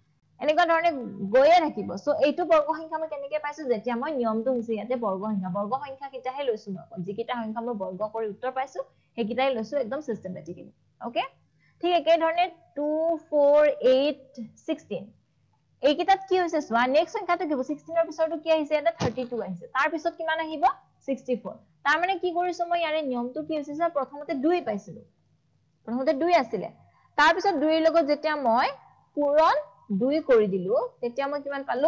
এনেকুৱা ধৰণে গৈয়ে থাকিব চ' এইটো বৰ্গ সংখ্যা মই কেনেকে পাইছো যেতিয়া মই নিয়মটো হৈছে ইয়াতে বৰ্গ সংখ্যা বৰ্গ সংখ্যা কেইটাহে লৈছো মই যিকেইটা সংখ্যা মই বৰ্গ কৰি উত্তৰ পাইছো সেইকেইটাই লৈছো একদম চিষ্টেমেটিকেলি অকে ঠিক একেধৰণে টু ফ'ৰ এইট ছিক্সটিন এইকেইটাত কি হৈছে চোৱা নেক্সট সংখ্যাটো কি হ'ব ছিক্সটিনৰ পিছৰটো কি আহিছে ইয়াতে থাৰ্টি টু আহিছে তাৰপিছত কিমান আহিব ছিক্সটি ফ'ৰ তাৰমানে কি কৰিছো মই ইয়াৰে নিয়মটো কি হৈছে চোৱা প্ৰথমতে দুই পাইছিলো প্ৰথমতে দুই আছিলে তাৰপিছত দুইৰ লগত যেতিয়া মই পূৰণ দুই কৰি দিলো তেতিয়া মই কিমান পালো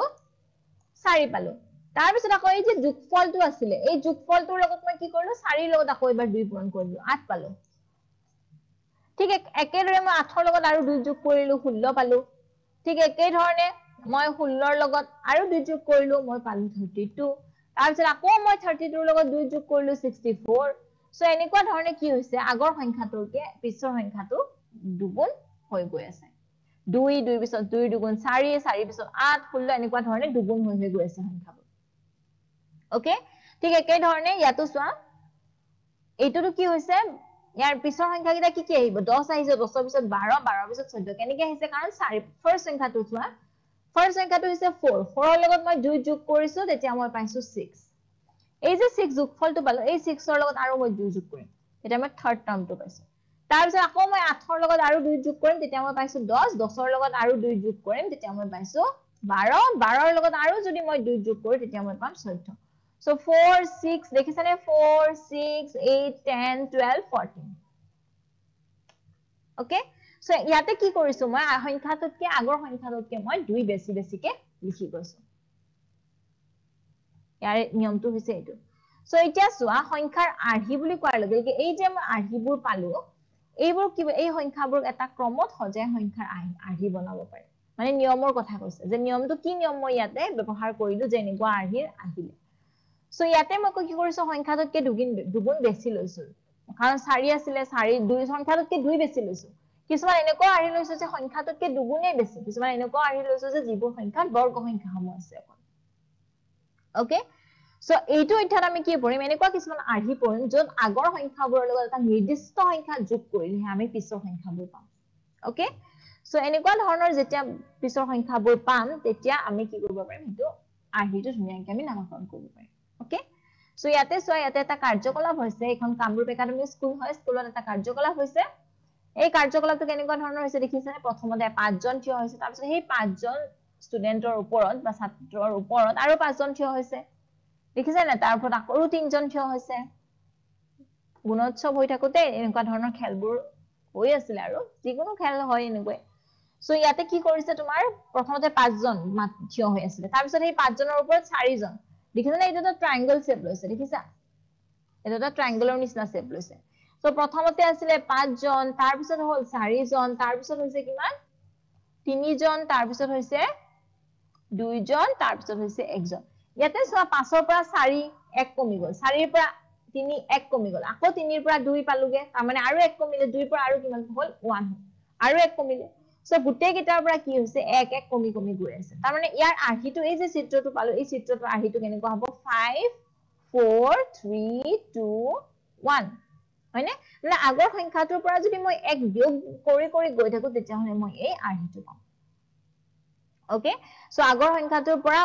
চাৰি পালো তাৰপিছত আকৌ এই যে যোগফলটো আছিলে এই যোগফলটোৰ লগত মই কি কৰিলো চাৰিৰ লগত আকৌ এবাৰ দুই পূৰণ কৰিলো আঠ পালো ঠিক একেদৰে মই আঠৰ লগত আৰু দুই যোগ কৰিলো ষোল্ল পালো ঠিক একেধৰণে মই ষোল্লৰ লগত আৰু দুই যোগ কৰিলো মই পালো থাৰ্টি টু তাৰপিছত আকৌ মই থাৰ্টি টুৰ লগত দুই যোগ কৰিলো ছিক্সটি ফ'ৰ চ' এনেকুৱা ধৰণে কি হৈছে আগৰ সংখ্যাটোতকে পিছৰ সংখ্যাটো দুগুণ হৈ গৈ আছে দুই দুইৰ পিছত দুই দুগুণ চাৰি চাৰিৰ পিছত আঠ ষোল্ল এনেকুৱা ধৰণে দুগুণ হৈ হৈ গৈ আছে সংখ্যাবোৰ অকে ঠিক একেধৰণে ইয়াতো চোৱা এইটোতো কি হৈছে ইয়াৰ পিছৰ সংখ্যাকেইটা কি কি আহিব দহ আহিছে দহৰ পিছত বাৰ বাৰৰ পিছত চৈধ্য কেনেকে আহিছে কাৰণ চাৰি ফাৰ্ষ্ট সংখ্যাটো চোৱা ফাৰ্ষ্ট সংখ্যাটো হৈছে ফ'ৰ ফ'ৰৰ লগত মই দুই যোগ কৰিছো তেতিয়া মই পাইছো ছিক্স এই যে ছিক্স যোগফলটো পালো এই ছিক্সৰ লগত আৰু মই দুই যোগ কৰিম তেতিয়া মই থাৰ্ড টাৰ্মটো পাইছো তাৰপিছত আকৌ মই আঠৰ লগত আৰু দুই যোগ কৰিম তেতিয়া মই পাইছো দহ দহৰ লগত আৰু দুই যোগ কৰিম তেতিয়া মই পাইছো বাৰ বাৰৰ লগত আৰু যদি মই দুই যোগ কৰো তেতিয়া মই পাম চৈধ্য চ' ফ'ৰ ছিক্স দেখিছানে four six eight ten twelve fourteen okay so' ইয়াতে কি কৰিছো মই সংখ্যাটোতকে আগৰ সংখ্যাটোতকে মই দুই বেছি বেছিকে লিখি গৈছো ইয়াৰে নিয়মটো হৈছে এইটো চ' এতিয়া চোৱা সংখ্যাৰ আৰ্হি বুলি কোৱাৰ লগে লগে এই যে মই আৰ্হিবোৰ পালো এইবোৰ কি এই সংখ্যাবোৰ এটা ক্ৰমত সজাই সংখ্যাৰ আৰ্হি বনাব পাৰে মানে নিয়মৰ কথা কৈছে যে নিয়মটো কি নিয়ম মই ইয়াতে ব্যৱহাৰ কৰিলো যে এনেকুৱা আৰ্হিৰ আহিলে চ' ইয়াতে মই কি কৰিছো সংখ্যাটোতকে দুগুণ দুগুণ বেছি লৈছো কাৰণ চাৰি আছিলে চাৰি দুই সংখ্যাটোতকে দুই বেছি লৈছো কিছুমান এনেকুৱা আৰ্হি লৈছো যে সংখ্যাটোতকে দুগুণেই বেছি কিছুমান এনেকুৱা আৰ্হি লৈছো যে যিবোৰ সংখ্যাত বৰ্গ সংখ্যাসমূহ আছে অকল সো এইটো অধ্যায়ত আমি কি পঢ়িম এনেকুৱা কিছুমান আৰ্হি পঢ়িম যত আগৰ সংখ্যাবোৰৰ লগত এটা নিৰ্দিষ্ট সংখ্যা যোগ কৰিলেহে আমি পিছৰ সংখ্যাবোৰ পাম অকে সো এনেকুৱা ধৰণৰ যেতিয়া পিছৰ সংখ্যাবোৰ পাম তেতিয়া আমি কি কৰিব পাৰিম সেইটো আৰ্হিটো ধুনীয়াকে আমি নামাকৰণ কৰিব পাৰিম অকে সো ইয়াতে চোৱা ইয়াতে এটা কাৰ্যকলাপ হৈছে এইখন কামৰূপ একাডেমী স্কুল হয় স্কুলত এটা কাৰ্যকলাপ হৈছে এই কাৰ্যকলাপটো কেনেকুৱা ধৰণৰ হৈছে দেখিছেনে প্ৰথমতে পাঁচজন থিয় হৈছে তাৰপিছত সেই পাঁচজন ষ্টুডেণ্টৰ ওপৰত বা ছাত্ৰৰ ওপৰত আৰু পাঁচজন থিয় হৈছে দেখিছা দেখিছেনে তাৰ ওপৰত আকৌ তিনিজন থিয় হৈছে গুণোৎসৱ হৈ থাকোতে এনেকুৱা ধৰণৰ খেলবোৰ হৈ আছিলে আৰু যিকোনো খেল হয় এনেকুৱাই চ' ইয়াতে কি কৰিছে তোমাৰ প্ৰথমতে পাঁচজন থিয় হৈ আছিলে তাৰপিছত সেই পাঁচজনৰ ওপৰত চাৰিজন দেখিছানে এইটো এটা ট্ৰাংগল শ্বেপ লৈছে দেখিছা এইটো এটা ট্ৰাংগলৰ নিচিনা শ্বেপ লৈছে চ' প্ৰথমতে আছিলে পাঁচজন তাৰপিছত হ'ল চাৰিজন তাৰপিছত হৈছে কিমান তিনিজন তাৰপিছত হৈছে দুইজন তাৰপিছত হৈছে একজন ইয়াতে চোৱা পাঁচৰ পৰা চাৰি এক কমি গল চাৰিৰ পৰা তিনি এক কমি গল আকৌ তিনিৰ পৰা দুই পালোগে তাৰমানে আৰু এক কমিলে দুইৰ পৰা আৰু কিমান হল ওৱান হল আৰু এক কমিলে চ' গোটেইকেইটাৰ পৰা কি হৈছে এক এক কমি কমি গৈ আছে তাৰমানে ইয়াৰ আৰ্হিটো এই যে চিত্ৰটো পালো এই চিত্ৰটোৰ আৰ্হিটো কেনেকুৱা হব five four three two one হয়নে মানে আগৰ সংখ্যাটোৰ পৰা যদি মই এক বিয়োগ কৰি কৰি গৈ থাকো তেতিয়াহ'লে মই এই আৰ্হিটো পাম অ'কে চ' আগৰ সংখ্যাটোৰ পৰা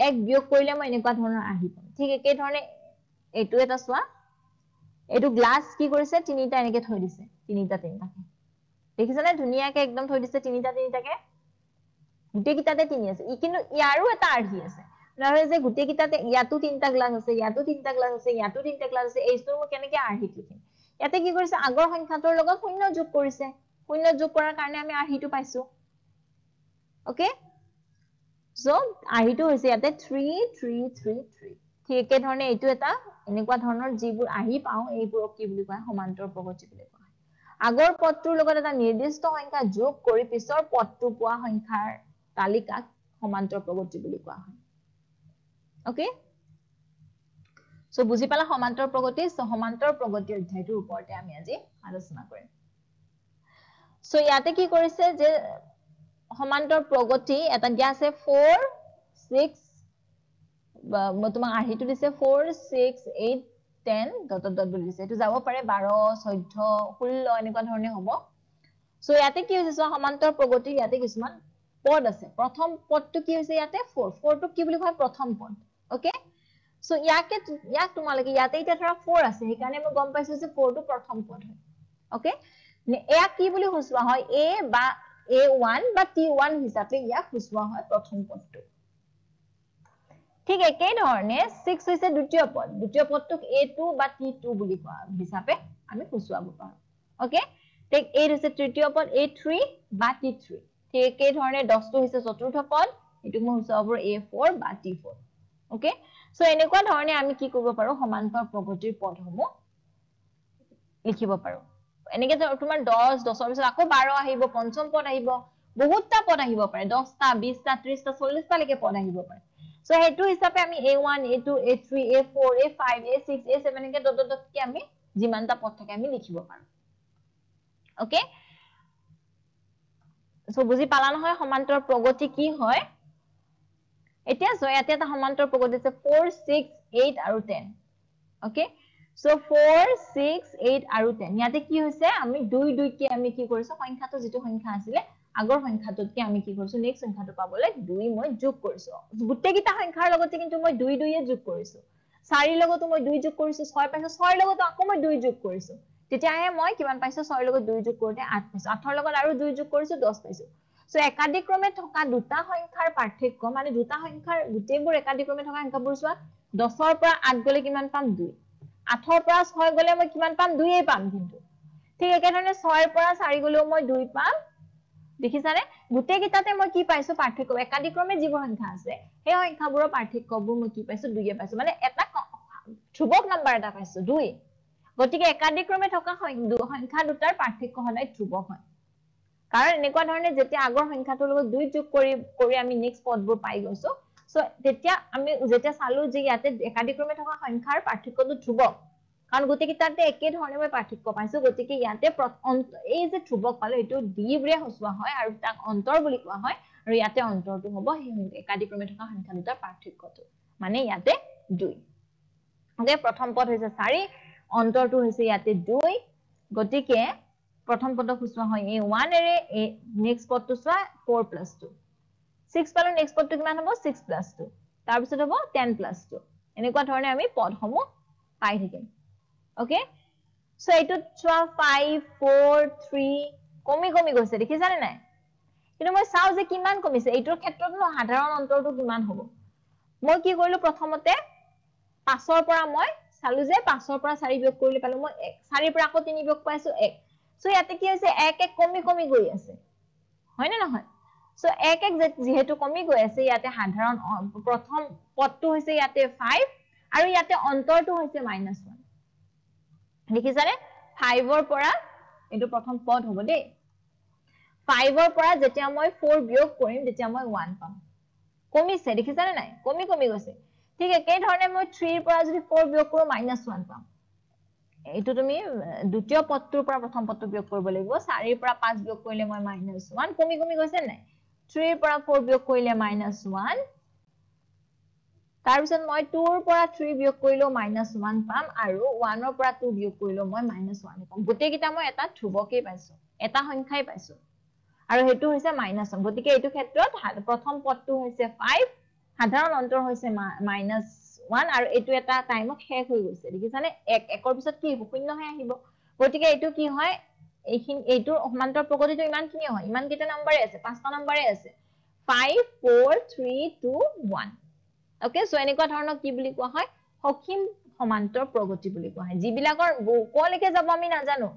এক বিয়োগ কৰলে মই এনেকুৱা ধৰণৰ আহি পাম ঠিক একে ধৰণে এটো এটা সোয়া এটো গ্লাস কি কৰিছে তিনিটা এনেকে থৈ দিছে তিনিটা তিনিটা দেখিছানে ধুনীয়াকে একদম থৈ দিছে তিনিটা তিনিটাকে গোটেই কিতাতে তিনি আছে কিন্তু ইয়াৰো এটা আৰ্হি আছে যে গোটেই কিতাতে ইয়াতো তিনিটা গ্লাছ আছে ইয়াতো তিনিটা গ্লাছ আছে ইয়াতো তিনিটা গ্লাছ আছে এইটো মই কেনেকে আৰ্হিত লিখিম ইয়াতে কি কৰিছে আগৰ সংখ্যাটোৰ লগত শূন্য যোগ কৰিছে শূন্য যোগ কৰাৰ কাৰণে আমি আৰ্হিটো পাইছো অকে সো আহিটো হৈছে ইয়াতে 3 3 3 3 ঠিক ধৰণে এটো এটা এনেকুৱা ধৰণৰ জীৱ আহি পাও এইবোৰ কি বুলি কয় সমান্তৰ প্ৰগতি বুলি কয় আগৰ পদটোৰ লগত এটা নিৰ্দিষ্ট সংখ্যা যোগ কৰি পিছৰ পদটো পোৱা সংখ্যাৰ তালিকাক সমান্তৰ প্ৰগতি বুলি কোৱা হয় ওকে সো বুজি পালা সমান্তৰ প্ৰগতি সো সমান্তৰ প্ৰগতি অধ্যায়টোৰ ওপৰতে আমি আজি আলোচনা কৰিম সো ইয়াতে কি কৰিছে যে সমান্তৰ প্ৰগতি এটা দিয়া আছে 4 6 তোমাক আহিটো দিছে 4 6 8 10 দত দত বুলি দিছে এটো যাব পাৰে 12 14 16 এনেকুৱা ধৰণে হ'ব সো ইয়াতে কি হৈছে সমান্তৰ প্ৰগতি ইয়াতে কিছমান পদ আছে প্ৰথম পদটো কি হৈছে ইয়াতে 4 4 টো কি বুলি কয় প্ৰথম পদ ওকে সো ইয়াকে ইয়াক তোমালোকে ইয়াতে এতিয়া ধৰা 4 আছে এখানে মই গম পাইছো যে 4 টো প্ৰথম পদ হয় ওকে এয়া কি বুলি হৈছে হয় এ বা ए ওয়ান বা টি ওয়ান হিচাপে ইয়া খুজোৱা হয় প্ৰথম পদটো ঠিক একে ধৰণে সিক্স হৈছে দ্বিতীয় পদ দ্বিতীয় পদটোক এ টু বা টি টু বুলি কোৱা হিচাপে আমি খুজোৱাব পাৰোঁ অকে ঠিক এইট হৈছে তৃতীয় পদ এ থ্ৰী বা টি থ্ৰী ঠিক একে ধৰণে দহটো হৈছে চতুৰ্থ পদ এইটো মই পাৰো এ ফ'ৰ বা টি ফ'ৰ অকে চ' এনেকুৱা ধৰণে আমি কি কৰিব পাৰো সমান্তৰ প্ৰগতিৰ পদসমূহ লিখিব পাৰো এনেকে তোমাৰ দহ দহৰ পিছত আকৌ বাৰ আহিব পঞ্চম পদ আহিব বহুতটা পদ আহিব পাৰে দহটা বিশটা ত্ৰিশটা চল্লিশটালৈকে পদ আহিব পাৰে চ' সেইটো হিচাপে আমি a one a two a three a four a five a six a seven এনেকে দত দতকে আমি যিমানটা পদ থাকে আমি লিখিব পাৰো অকে চ' বুজি পালা নহয় সমান্তৰ প্ৰগতি কি হয় এতিয়া চ' ইয়াতে এটা সমান্তৰ প্ৰগতি আছে ফ'ৰ ছিক্স এইট আৰু ten okay So four, six, eight, aru ten. Yate ki hoise? Ami doi doi ki ami ki korsa. Koi khato zito koi khasile. Agor koi khato ki ami ki korsa. Next koi khato pa bolle doi moi juk korsa. Butte ki ta koi khar lagot ki kintu moi doi doi ye juk korsa. Sari lagot tu moi doi juk korsa. Soi paisa soi lagot tu akko moi doi juk korsa. Tete ay moi kiman paisa soi lagot doi juk korte at paisa. Athor lagot aru doi juk korsa dos paisa. So ekadik krome thoka duta koi khar parthe ko. Mane duta koi khar butte bo ekadik krome thoka ekabursa. Dosor pra at gule kiman pam doi. আঠৰ পৰা ছয় গলে মই কিমান পাম দুয়ে পাম কিন্তু ঠিক একেধৰণে ছয়ৰ পৰা চাৰি গলেও মই দুই পাম দেখিছানে গোটেইকেইটাতে মই কি পাইছো পাৰ্থক্য একাধিক্ৰমে যিবোৰ সংখ্যা আছে সেই সংখ্যাবোৰৰ পাৰ্থক্যবোৰ মই কি পাইছো দুইয়ে পাইছো মানে এটা ধ্ৰুৱক নাম্বাৰ এটা পাইছো দুই গতিকে একাধিক্ৰমে থকা সংখ্যা দুটাৰ পাৰ্থক্য সদায় ধ্ৰুৱক হয় কাৰণ এনেকুৱা ধৰণে যেতিয়া আগৰ সংখ্যাটোৰ লগত দুই যোগ কৰি কৰি আমি নেক্সট পদবোৰ পাই গৈছো সো তেতিয়া আমি যেতিয়া চালো যে ইয়াতে একাধিক্ৰমে থকা সংখ্যাৰ পাৰ্থক্যটো ধ্ৰুৱক কাৰণ কাৰণ গোটেকিটাতে একে ধৰণে মই পাৰ্থক্য পাইছো গতিকে ইয়াতে এই যে ধ্ৰুবক পালে এটো ডিব্ৰে হসুয়া হয় আৰু তাক অন্তৰ বুলি কোৱা হয় আৰু ইয়াতে অন্তৰটো হব একাধিক্ৰমে থকা সংখ্যা দুটাৰ পাৰ্থক্যটো মানে ইয়াতে দুই ওকে প্ৰথম পদ হৈছে চাৰি অন্তৰটো হৈছে ইয়াতে দুই গতিকে প্ৰথম পদক হসুয়া হয় এ ওয়ান এ নেক্সট পদটো সুয়া ফোৰ প্লাস টু 6 পালো next পদটো কিমান হ'ব 6 2 তাৰ পিছত হ'ব 10 2 এনেকুৱা ধৰণে আমি পদ হ'ম পাই থাকিম ওকে সো এইটো 12 5 4 3 কমি কমি গৈছে দেখি জানে নাই কিন্তু মই চাও যে কিমান কমিছে এইটোৰ ক্ষেত্ৰত ন সাধাৰণ অন্তৰটো কিমান হ'ব মই কি কৰিলো প্ৰথমতে 5ৰ পৰা মই চালো যে 5ৰ পৰা চাৰি বিয়োগ কৰিলে পালো মই চাৰিৰ পৰা আকৌ তিনি বিয়োগ পাইছো এক সো ইয়াতে কি হৈছে এক 1 কমি কমি গৈ আছে হয় না নহয় সো এক এক যেহেতু কমি গৈ আছে ইয়াতে সাধাৰণ প্ৰথম পদটো হৈছে ইয়াতে ফাইভ আৰু ইয়াতে অন্তৰটো হৈছে মাইনাচ ওৱান দেখিছানে ফাইভৰ পৰা এইটো প্ৰথম পদ হব দেই ফাইভৰ পৰা যেতিয়া মই ফ'ৰ বিয়োগ কৰিম তেতিয়া মই ওৱান পাম কমিছে দেখিছানে নাই কমি কমি গৈছে ঠিক একে ধৰণে মই থ্ৰীৰ পৰা যদি ফ'ৰ বিয়োগ কৰো মাইনাচ ওৱান পাম এইটো তুমি দ্বিতীয় পদটোৰ পৰা প্ৰথম পদটো বিয়োগ কৰিব লাগিব চাৰিৰ পৰা পাঁচ বিয়োগ কৰিলে মই মাইনাচ ওৱান কমি কমি গৈছে নাই 3 পৰা 4 বিয়োগ কৰিলে -1 তাৰপিছত মই 2 ৰ পৰা 3 বিয়োগ কৰিলো -1 পাম আৰু 1 ৰ পৰা 2 বিয়োগ কৰিলো মই -1 পাম গুটে মই এটা ধ্ৰুৱকই পাইছো এটা সংখ্যাই পাইছো আৰু হেতু হৈছে -1 গতিকে এইটো ক্ষেত্ৰত প্ৰথম পদটো হৈছে 5 সাধাৰণ অন্তৰ হৈছে -1 আৰু এইটো এটা টাইমত শেষ হৈ গৈছে দেখিছানে 1 1 পিছত কি হ'ব শূন্য আহিব গতিকে এইটো কি হয় এইখিনি এইটো সমান্তৰ প্ৰগতিটো ইমানখিনি হয় ইমান কেইটা নাম্বাৰে আছে পাঁচটা নাম্বাৰে আছে 54321 ওকে সো এনেকুৱা ধৰণৰ কি বুলি কোৱা হয় হকিম সমান্তৰ প্ৰগতি বুলি কোৱা হয় জিবিলাকৰ কোৱালৈকে যাব আমি না জানো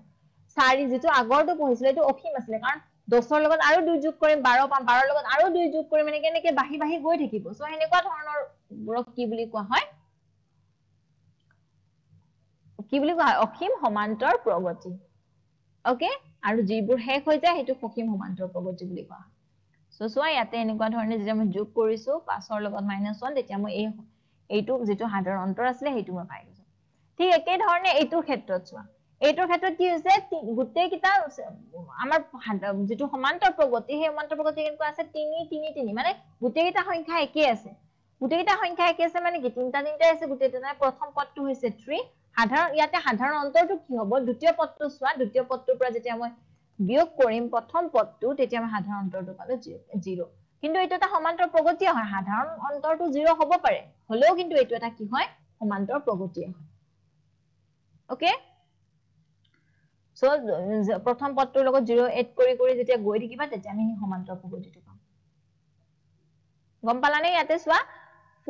সাৰি আগৰটো পঢ়িছিল এটো অসীম আছিলে কাৰণ 10ৰ লগত আৰু দুই যোগ কৰিম 12 পাম 12ৰ লগত আৰু দুই যোগ কৰিম এনেকে এনেকে বাঢ়ি বাঢ়ি গৈ থাকিব সো এনেকুৱা ধৰণৰ কি বুলি কোৱা হয় কি বুলি কোৱা হয় অসীম সমান্তৰ প্ৰগতি ওকে আৰু যিবোৰ হেক হৈ যায় হেতু সখিম সমান্তৰ প্ৰগতি বুলি কোৱা সো সোৱা ইয়াতে এনেকুৱা ধৰণে যেতিয়া মই যোগ কৰিছো পাঁচৰ লগত মাইনাছ ওৱান তেতিয়া মই এই এইটো যিটো হাতৰ অন্তৰ আছিলে সেইটো মই পাই গৈছো ঠিক একেধৰণে এইটোৰ ক্ষেত্ৰত চোৱা এইটোৰ ক্ষেত্ৰত কি হৈছে গোটেইকেইটা আমাৰ যিটো সমান্তৰ প্ৰগতি সেই সমান্তৰ প্ৰগতি কেনেকুৱা আছে তিনি তিনি তিনি মানে গোটেইকেইটা সংখ্যা একেই আছে গোটেইকেইটা সংখ্যা একেই আছে মানে কি তিনিটা তিনিটাই আছে গোটেইকেইটা প্ৰথম পদটো হৈছে থ্ৰী সাধাৰণ ইয়াতে সাধাৰণ অন্তৰটো কি হব দ্বিতীয় পদটো চোৱা দ্বিতীয় পদটোৰ পৰা যেতিয়া মই বিয়োগ কৰিম প্ৰথম পদটো তেতিয়া আমি সাধাৰণ অন্তৰটো পালো জিৰ' কিন্তু এইটো এটা সমান্তৰ প্ৰগতিয়ে হয় সাধাৰণ অন্তৰটো জিৰ' হব পাৰে হলেও কিন্তু এইটো এটা কি হয় সমান্তৰ প্ৰগতিয়ে হয় অকে প্ৰথম পদটোৰ লগত জিৰ' এড কৰি কৰি যেতিয়া গৈ থাকিবা তেতিয়া আমি সেই সমান্তৰ প্ৰগতিটো পাম গম পালানে ইয়াতে চোৱা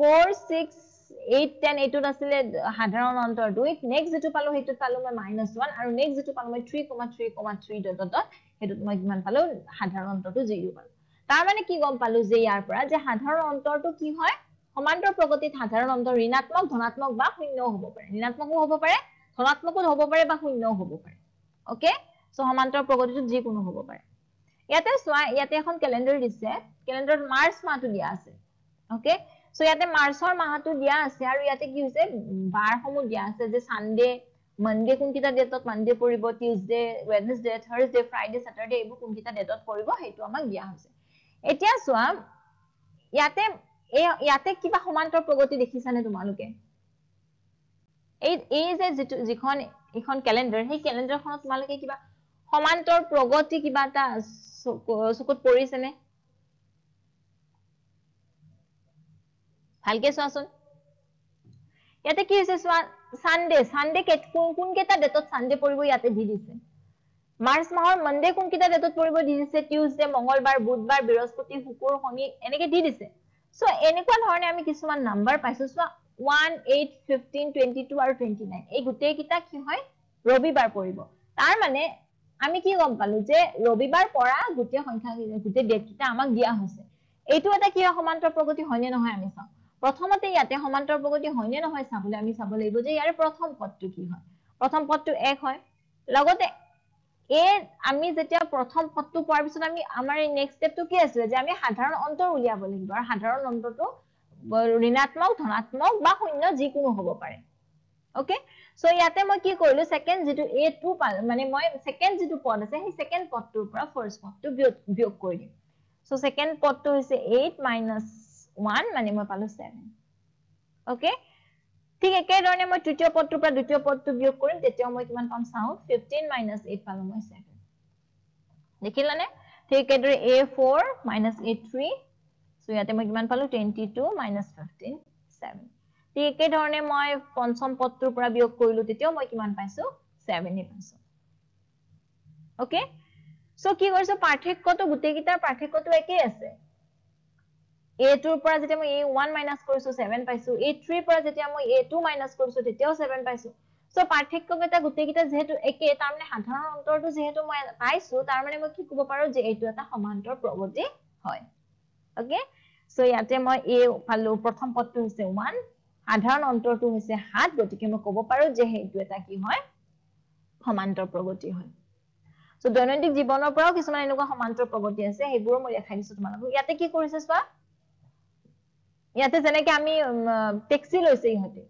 ফ'ৰ ছিক্স 8 10 এটো আছিলে সাধাৰণ অন্তৰটো ইট নেক্সট যেটো পালো হেইটো পালো মই -1 আৰু নেক্সট যেটো পালো মই 3,3,3 ডট ডট হেইটো মই কিমান পালো সাধাৰণ অন্তৰটো 0 পালো তাৰ কি গম পালো যে ইয়াৰ পৰা যে সাধাৰণ অন্তৰটো কি হয় সমান্তৰ প্ৰগতিত সাধাৰণ অন্তৰ ঋণাত্মক ধনাত্মক বা শূন্য হ'ব পাৰে ঋণাত্মক হ'ব পাৰে ধনাত্মকো হ'ব পাৰে বা শূন্য হ'ব পাৰে ওকে সো সমান্তৰ প্ৰগতিত যি কোনো হ'ব পাৰে ইয়াতে চোৱা ইয়াতে এখন কেলেণ্ডাৰ দিছে কেলেণ্ডাৰ মাৰ্চ মাহটো দিয়া আছে ওকে সো ইয়াতে মাৰ্চৰ মাহটো দিয়া আছে আৰু ইয়াতে কি হৈছে বাৰ সমূহ দিয়া আছে যে চানডে মনডে কোনকেইটা ডেটত মনডে পৰিব Tuesday Wednesday Thursday Friday Saturday এইবোৰ কোনকেইটা ডেটত পৰিব সেইটো আমাক দিয়া হৈছে এতিয়া চোৱা ইয়াতে এই ইয়াতে কিবা সমান্তৰ প্ৰগতি দেখিছা নে তোমালোকে এই এই যে যিটো যিখন এইখন কেলেণ্ডাৰ সেই কেলেণ্ডাৰখনত তোমালোকে কিবা সমান্তৰ প্ৰগতি কিবা এটা চকুত পৰিছেনে ভালকে চোৱাচোন ইয়াতে কি হৈছে চোৱা চানডে চানডে কোনকেইটা ডেটত চানডে পৰিব ইয়াতে দি দিছে মাৰ্চ মাহৰ মানডে কোনকেইটা ডেটত পৰিব দি দিছে টিউজডে মংগলবাৰ বুধবাৰ বৃহস্পতি শুকুৰ শনি এনেকে দি দিছে চ' এনেকুৱা ধৰণে আমি কিছুমান নাম্বাৰ পাইছো চোৱা one eight fifteen twenty two আৰু টুৱেণ্টি নাইন এই গোটেইকেইটা কি হয় ৰবিবাৰ পৰিব তাৰ মানে আমি কি গম পালো যে ৰবিবাৰ পৰা গোটেই সংখ্যা গোটেই কেইটা আমাক দিয়া হৈছে এইটো এটা কি সমান্তৰ প্ৰগতি হয়নে নহয় আমি চাওঁ প্ৰথমতে ইয়াতে সমান্তৰ প্ৰগতি হয়নে নহয় চাবলৈ আমি চাব লাগিব যে ইয়াৰে প্ৰথম পদটো কি হয় প্ৰথম পদটো এক হয় লগতে এই আমি যেতিয়া প্ৰথম পদটো পোৱাৰ পিছত আমি আমাৰ এই নেক্সট ষ্টেপটো কি আছিলে যে আমি সাধাৰণ অন্তৰ উলিয়াব লাগিব আৰু সাধাৰণ অন্তৰটো ঋণাত্মক ধনাত্মক বা শূন্য যিকোনো হ'ব পাৰে অকে চ' ইয়াতে মই কি কৰিলো ছেকেণ্ড যিটো এ টু মানে মই ছেকেণ্ড যিটো পদ আছে সেই ছেকেণ্ড পদটোৰ পৰা ফাৰ্ষ্ট পদটো বিয়োগ কৰি দিম চ' ছেকেণ্ড পদটো হৈছে এইট মাইনাছ 1 মানে মই পালো 7 ওকে ঠিক একে ধৰণে মই তৃতীয় পদটোৰ পৰা দ্বিতীয় পদটো বিয়োগ কৰিম তেতিয়া মই কিমান পাম চাও 15 8 পালো মই 7 দেখিলানে ঠিক একে ধৰে a4 a3 সো ইয়াতে মই কিমান পালো 22 15 7 ঠিক একে ধৰণে মই পঞ্চম পদটোৰ পৰা বিয়োগ কৰিলো তেতিয়া মই কিমান পাইছো 7 পাইছো ওকে সো কি কৰিছো পাৰ্থক্যটো গুটে কিটা পাৰ্থক্যটো একেই আছে a two পৰা যেতিয়া মই a one minus কৰিছো seven পাইছো a three পৰা যেতিয়া মই a two minus কৰিছো তেতিয়াও seven পাইছো so পাৰ্থক্য কেইটা গোটেইকেইটা যিহেতু একে তাৰমানে সাধাৰণ অন্তৰটো যিহেতু মই পাইছো তাৰমানে মই কি ক'ব পাৰো যে এইটো এটা সমান্তৰ প্ৰগতি হয় অকে so ইয়াতে মই a পালো প্ৰথম পদটো হৈছে one সাধাৰণ অন্তৰটো হৈছে সাত গতিকে মই ক'ব পাৰো যে সেইটো এটা কি হয় সমান্তৰ প্ৰগতি হয় so দৈনন্দিন জীৱনৰ পৰাও কিছুমান এনেকুৱা সমান্তৰ প্ৰগতি আছে সেইবোৰ মই দেখাই দিছো তোমালোকক ইয়াতে কি কৰিছে চোৱা ইয়াতে যেনেকে আমি টেক্সি লৈছে ইহঁতে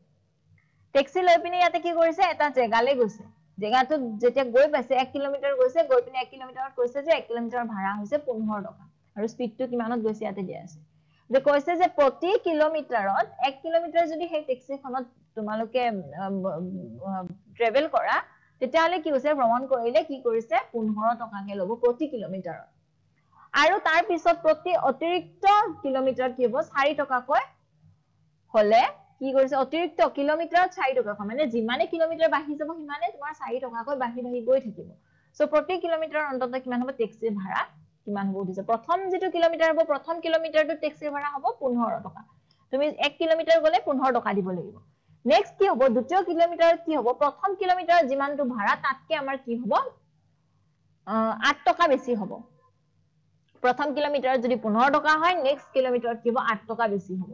টেক্সি লৈ পিনে ইয়াতে কি কৰিছে এটা জেগালৈ গৈছে জেগাটোত যেতিয়া গৈ পাইছে এক কিলোমিটাৰ গৈছে গৈ পিনে এক কিলোমিটাৰত কৈছে যে এক কিলোমিটাৰৰ ভাড়া হৈছে পোন্ধৰ টকা আৰু স্পীডটো কিমানত গৈছে ইয়াতে দিয়া আছে যে কৈছে যে প্ৰতি কিলোমিটাৰত এক কিলোমিটাৰ যদি সেই টেক্সিখনত তোমালোকে ট্ৰেভেল কৰা তেতিয়াহলে কি হৈছে ভ্ৰমণ কৰিলে কি কৰিছে পোন্ধৰ টকাকে লব প্ৰতি কিলোমিটাৰত আৰু তাৰ পিছত প্ৰতি অতিৰিক্ত কিলোমিটাৰত কি হ'ব চাৰি টকাকৈ হলে কি কৰিছে অতিৰিক্ত কিলোমিটাৰত চাৰি টকাকৈ মানে যিমানে কিলোমিটাৰ বাঢ়ি যাব সিমানে তোমাৰ চাৰি টকাকৈ বাঢ়ি বাঢ়ি গৈ থাকিব চ প্ৰতি কিলোমিটাৰৰ অন্তত কিমান হব টেক্সিৰ ভাড়া কিমান হব উঠিছে প্ৰথম যিটো কিলোমিটাৰ হব প্ৰথম কিলোমিটাৰটো টেক্সিৰ ভাড়া হব পোন্ধৰ টকা তুমি এক কিলোমিটাৰ গলে পোন্ধৰ টকা দিব লাগিব নেক্সট কি হব দ্বিতীয় কিলোমিটাৰত কি হব প্ৰথম কিলোমিটাৰত যিমানটো ভাড়া তাতকে আমাৰ কি হব আহ আঠ টকা বেছি হব প্ৰথম কিলোমিটাৰত যদি পোন্ধৰ টকা হয় নেক্সট কিলোমিটাৰত কি হব আঠ টকা বেছি হব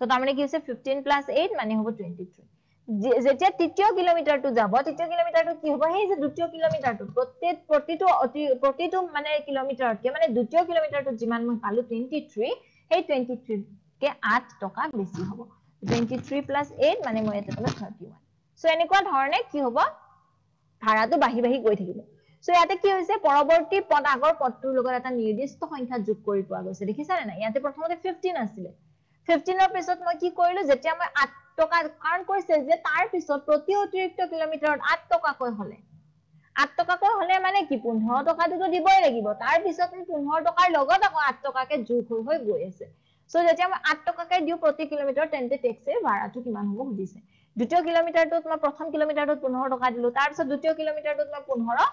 চ' তাৰমানে কি হৈছে ফিফটিন প্লাছ এইট মানে হব টুৱেণ্টি থ্ৰী যেতিয়া তৃতীয় কিলোমিটাৰটো যাব তৃতীয় কিলোমিটাৰটো কি হব সেই যে দ্বিতীয় কিলোমিটাৰটো প্ৰতিটো প্ৰতিটো মানে কিলোমিটাৰতকে মানে দ্বিতীয় কিলোমিটাৰটো যিমান মই পালো টুৱেণ্টি থ্ৰী সেই টুৱেণ্টি থ্ৰীতকে আঠ টকা বেছি হব টুৱেণ্টি থ্ৰী প্লাছ এইট মানে মই ইয়াতে পালো থাৰ্টি ওৱান চ' এনেকুৱা ধৰণে কি হব ভাড়াটো বাঢ়ি বাঢ়ি গৈ থাকিব সো ইয়াতে কি হৈছে পৰৱৰ্তী পদ আগৰ পদটোৰ লগত এটা নিৰ্দিষ্ট সংখ্যা যোগ কৰি পোৱা গৈছে দেখিছানে নাই ইয়াতে প্ৰথমতে ফিফটিন আছিলে ফিফটিনৰ পিছত মই কি কৰিলো যেতিয়া মই আঠ টকা কাৰণ কৈছে যে তাৰ পিছত প্ৰতি অতিৰিক্ত কিলোমিটাৰত আঠ টকাকৈ হলে আঠ টকাকৈ হলে মানে কি পোন্ধৰ টকাটোতো দিবই লাগিব তাৰ পিছত পোন্ধৰ টকাৰ লগত আকৌ আঠ টকাকে যোগ হৈ হৈ গৈ আছে চ' যেতিয়া মই আঠ টকাকে দিওঁ প্ৰতি কিলোমিটাৰ তেন্তে টেক্সিৰ ভাড়াটো কিমান হ'ব সুধিছে দ্বিতীয় কিলোমিটাৰটোত মই প্ৰথম কিলোমিটাৰটোত পোন্ধৰ টকা দিলো তাৰপিছত দ্বিতীয় কিলোমিটাৰটোত মই পোন্ধৰ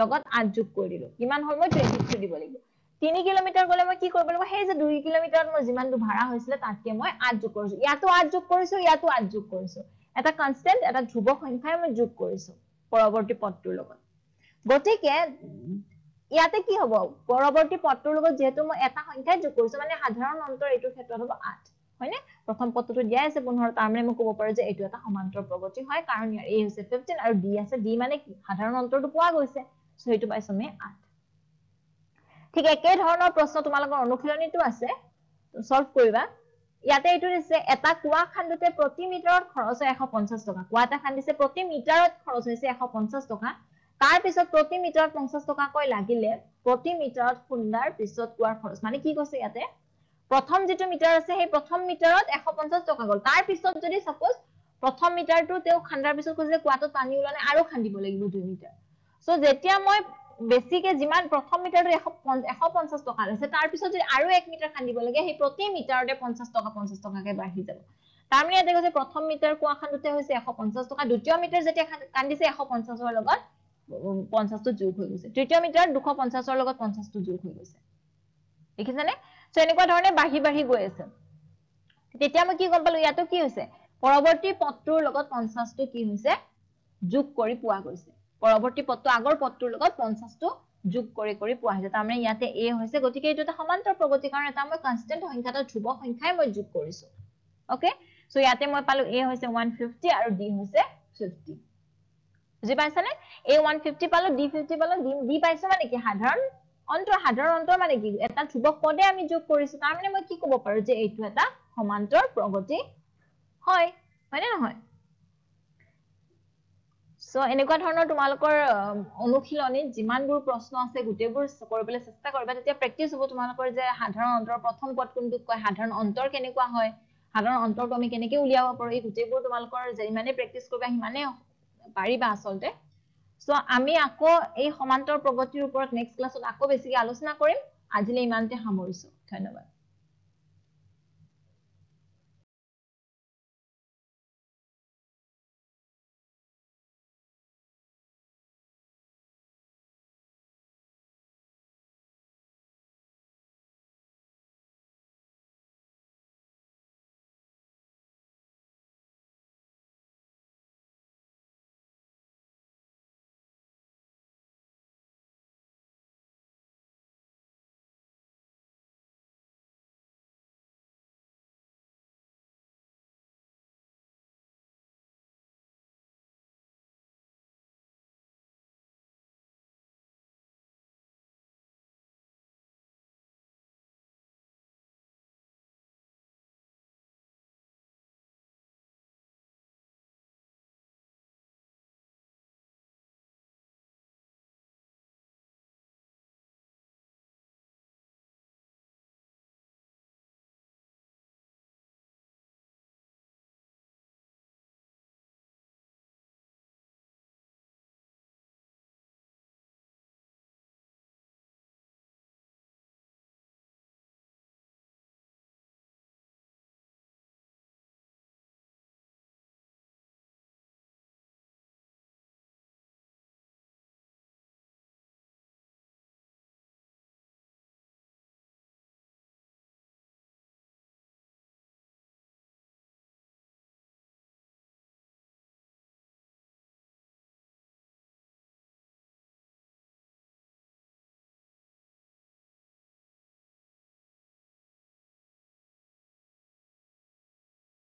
লগত আঠ যোগ কৰি দিলো কিমান হল মই টুৱেণ্টি থ্ৰী দিব লাগিব তিনি কিলোমিটাৰ গলে মই কি কৰিব লাগিব সেই যে দুই কিলোমিটাৰত মই যিমানটো ভাড়া হৈছিলে তাতকে মই আঠ যোগ কৰিছো ইয়াতো আঠ যোগ কৰিছো ইয়াতো আঠ যোগ কৰিছো এটা কনষ্টেণ্ট এটা ধ্ৰুৱক সংখ্যাই মই যোগ কৰিছো পৰৱৰ্তী পদটোৰ লগত গতিকে ইয়াতে কি হব পৰৱৰ্তী পদটোৰ লগত যিহেতু মই এটা সংখ্যাই যোগ কৰিছো মানে সাধাৰণ অন্তৰ এইটোৰ ক্ষেত্ৰত হব আঠ হয়নে প্ৰথম পদটো দিয়াই আছে পোন্ধৰ তাৰমানে মই কব পাৰো যে এইটো এটা সমান্তৰ প্ৰগতি হয় কাৰণ ইয়াৰ এ হৈছে ফিফটিন আৰু ডি আছে ডি মানে কি সাধাৰণ অন্তৰটো পোৱা গৈছে সেইটো পাইছো আমি আঠ ঠিক একে ধৰণৰ প্ৰশ্ন তোমালোকৰ অনুশীলনীটো আছে চল্ভ কৰিবা ইয়াতে এইটো দিছে এটা কুঁৱা খান্দোতে প্ৰতি মিটাৰত খৰচ হয় এশ পঞ্চাছ টকা কুঁৱা এটা খান্দিছে প্ৰতি মিটাৰত খৰচ হৈছে এশ পঞ্চাছ টকা তাৰপিছত প্ৰতি মিটাৰত পঞ্চাছ টকাকৈ লাগিলে প্ৰতি মিটাৰত খুন্দাৰ পিছত কুঁৱাৰ খৰচ মানে কি কৈছে ইয়াতে প্ৰথম যিটো মিটাৰ আছে সেই প্ৰথম মিটাৰত এশ পঞ্চাছ টকা গল তাৰপিছত যদি চাপ'জ প্ৰথম মিটাৰটো তেওঁ খান্দাৰ পিছত কৈছে যে কুঁৱাটোত পানী ওলালে আৰু খান্দিব লাগিব দুই মিটাৰ সো যেতিয়া মই বেছিকে যিমান প্ৰথম মিটাৰটো এশ এশ পঞ্চাছ টকা আছে তাৰ পিছত যদি আৰু এক মিটাৰ খান্দিব লাগে সেই প্ৰতি মিটাৰতে পঞ্চাছ টকা পঞ্চাছ টকাকে বাঢ়ি যাব তাৰমানে ইয়াতে কৈছে প্ৰথম মিটাৰ কোৱা খান্দোতে হৈছে এশ পঞ্চাছ টকা দ্বিতীয় মিটাৰ যেতিয়া খান্দিছে এশ পঞ্চাছৰ লগত পঞ্চাছটো যোগ হৈ গৈছে তৃতীয় মিটাৰ দুশ পঞ্চাছৰ লগত পঞ্চাছটো যোগ হৈ গৈছে দেখিছানে চ' এনেকুৱা ধৰণে বাঢ়ি বাঢ়ি গৈ আছে তেতিয়া মই কি গম পালো ইয়াতো কি হৈছে পৰৱৰ্তী পথটোৰ লগত পঞ্চাছটো কি হৈছে যোগ কৰি পোৱা গৈছে পৰৱৰ্তী পদটো আগৰ পদটোৰ লগত পঞ্চাশটো যোগ কৰি কৰি পোৱা হৈছে তাৰমানে ইয়াতে এ হৈছে গতিকে এইটো এটা সমান্তৰ প্ৰগতি কাৰণ এটা মই কনষ্টেণ্ট সংখ্যা এটা ধ্ৰুৱ সংখ্যাই মই যোগ কৰিছো অকে চ' ইয়াতে মই পালো এ হৈছে ওৱান ফিফটি আৰু ডি হৈছে ফিফটি বুজি পাইছানে এ ওৱান ফিফটি পালো ডি ফিফটি পালো ডি পাইছো মানে কি সাধাৰণ অন্তৰ সাধাৰণ অন্তৰ মানে কি এটা ধ্ৰুৱক পদে আমি যোগ কৰিছো তাৰমানে মই কি কব পাৰো যে এইটো এটা সমান্তৰ প্ৰগতি হয় হয়নে নহয় সো এনেকুৱা ধৰণৰ তোমালোকৰ অনুশীলনীত যিমানবোৰ প্ৰশ্ন আছে গোটেইবোৰ কৰিবলৈ চেষ্টা কৰিবা তেতিয়া প্ৰেক্টিচ হ'ব তোমালোকৰ যে সাধাৰণ অন্তৰ প্ৰথম পদ কোনটোক কয় সাধাৰণ অন্তৰ কেনেকুৱা হয় সাধাৰণ অন্তৰটো আমি কেনেকে উলিয়াব পাৰোঁ এই গোটেইবোৰ তোমালোকৰ যে যিমানেই প্ৰেক্টিচ কৰিবা সিমানেই পাৰিবা আচলতে সো আমি আকৌ এই সমান্তৰ প্ৰগতিৰ ওপৰত নেক্সট ক্লাছত আকৌ বেছিকে আলোচনা কৰিম আজিলৈ ইমানতে সামৰিছো ধন্যবাদ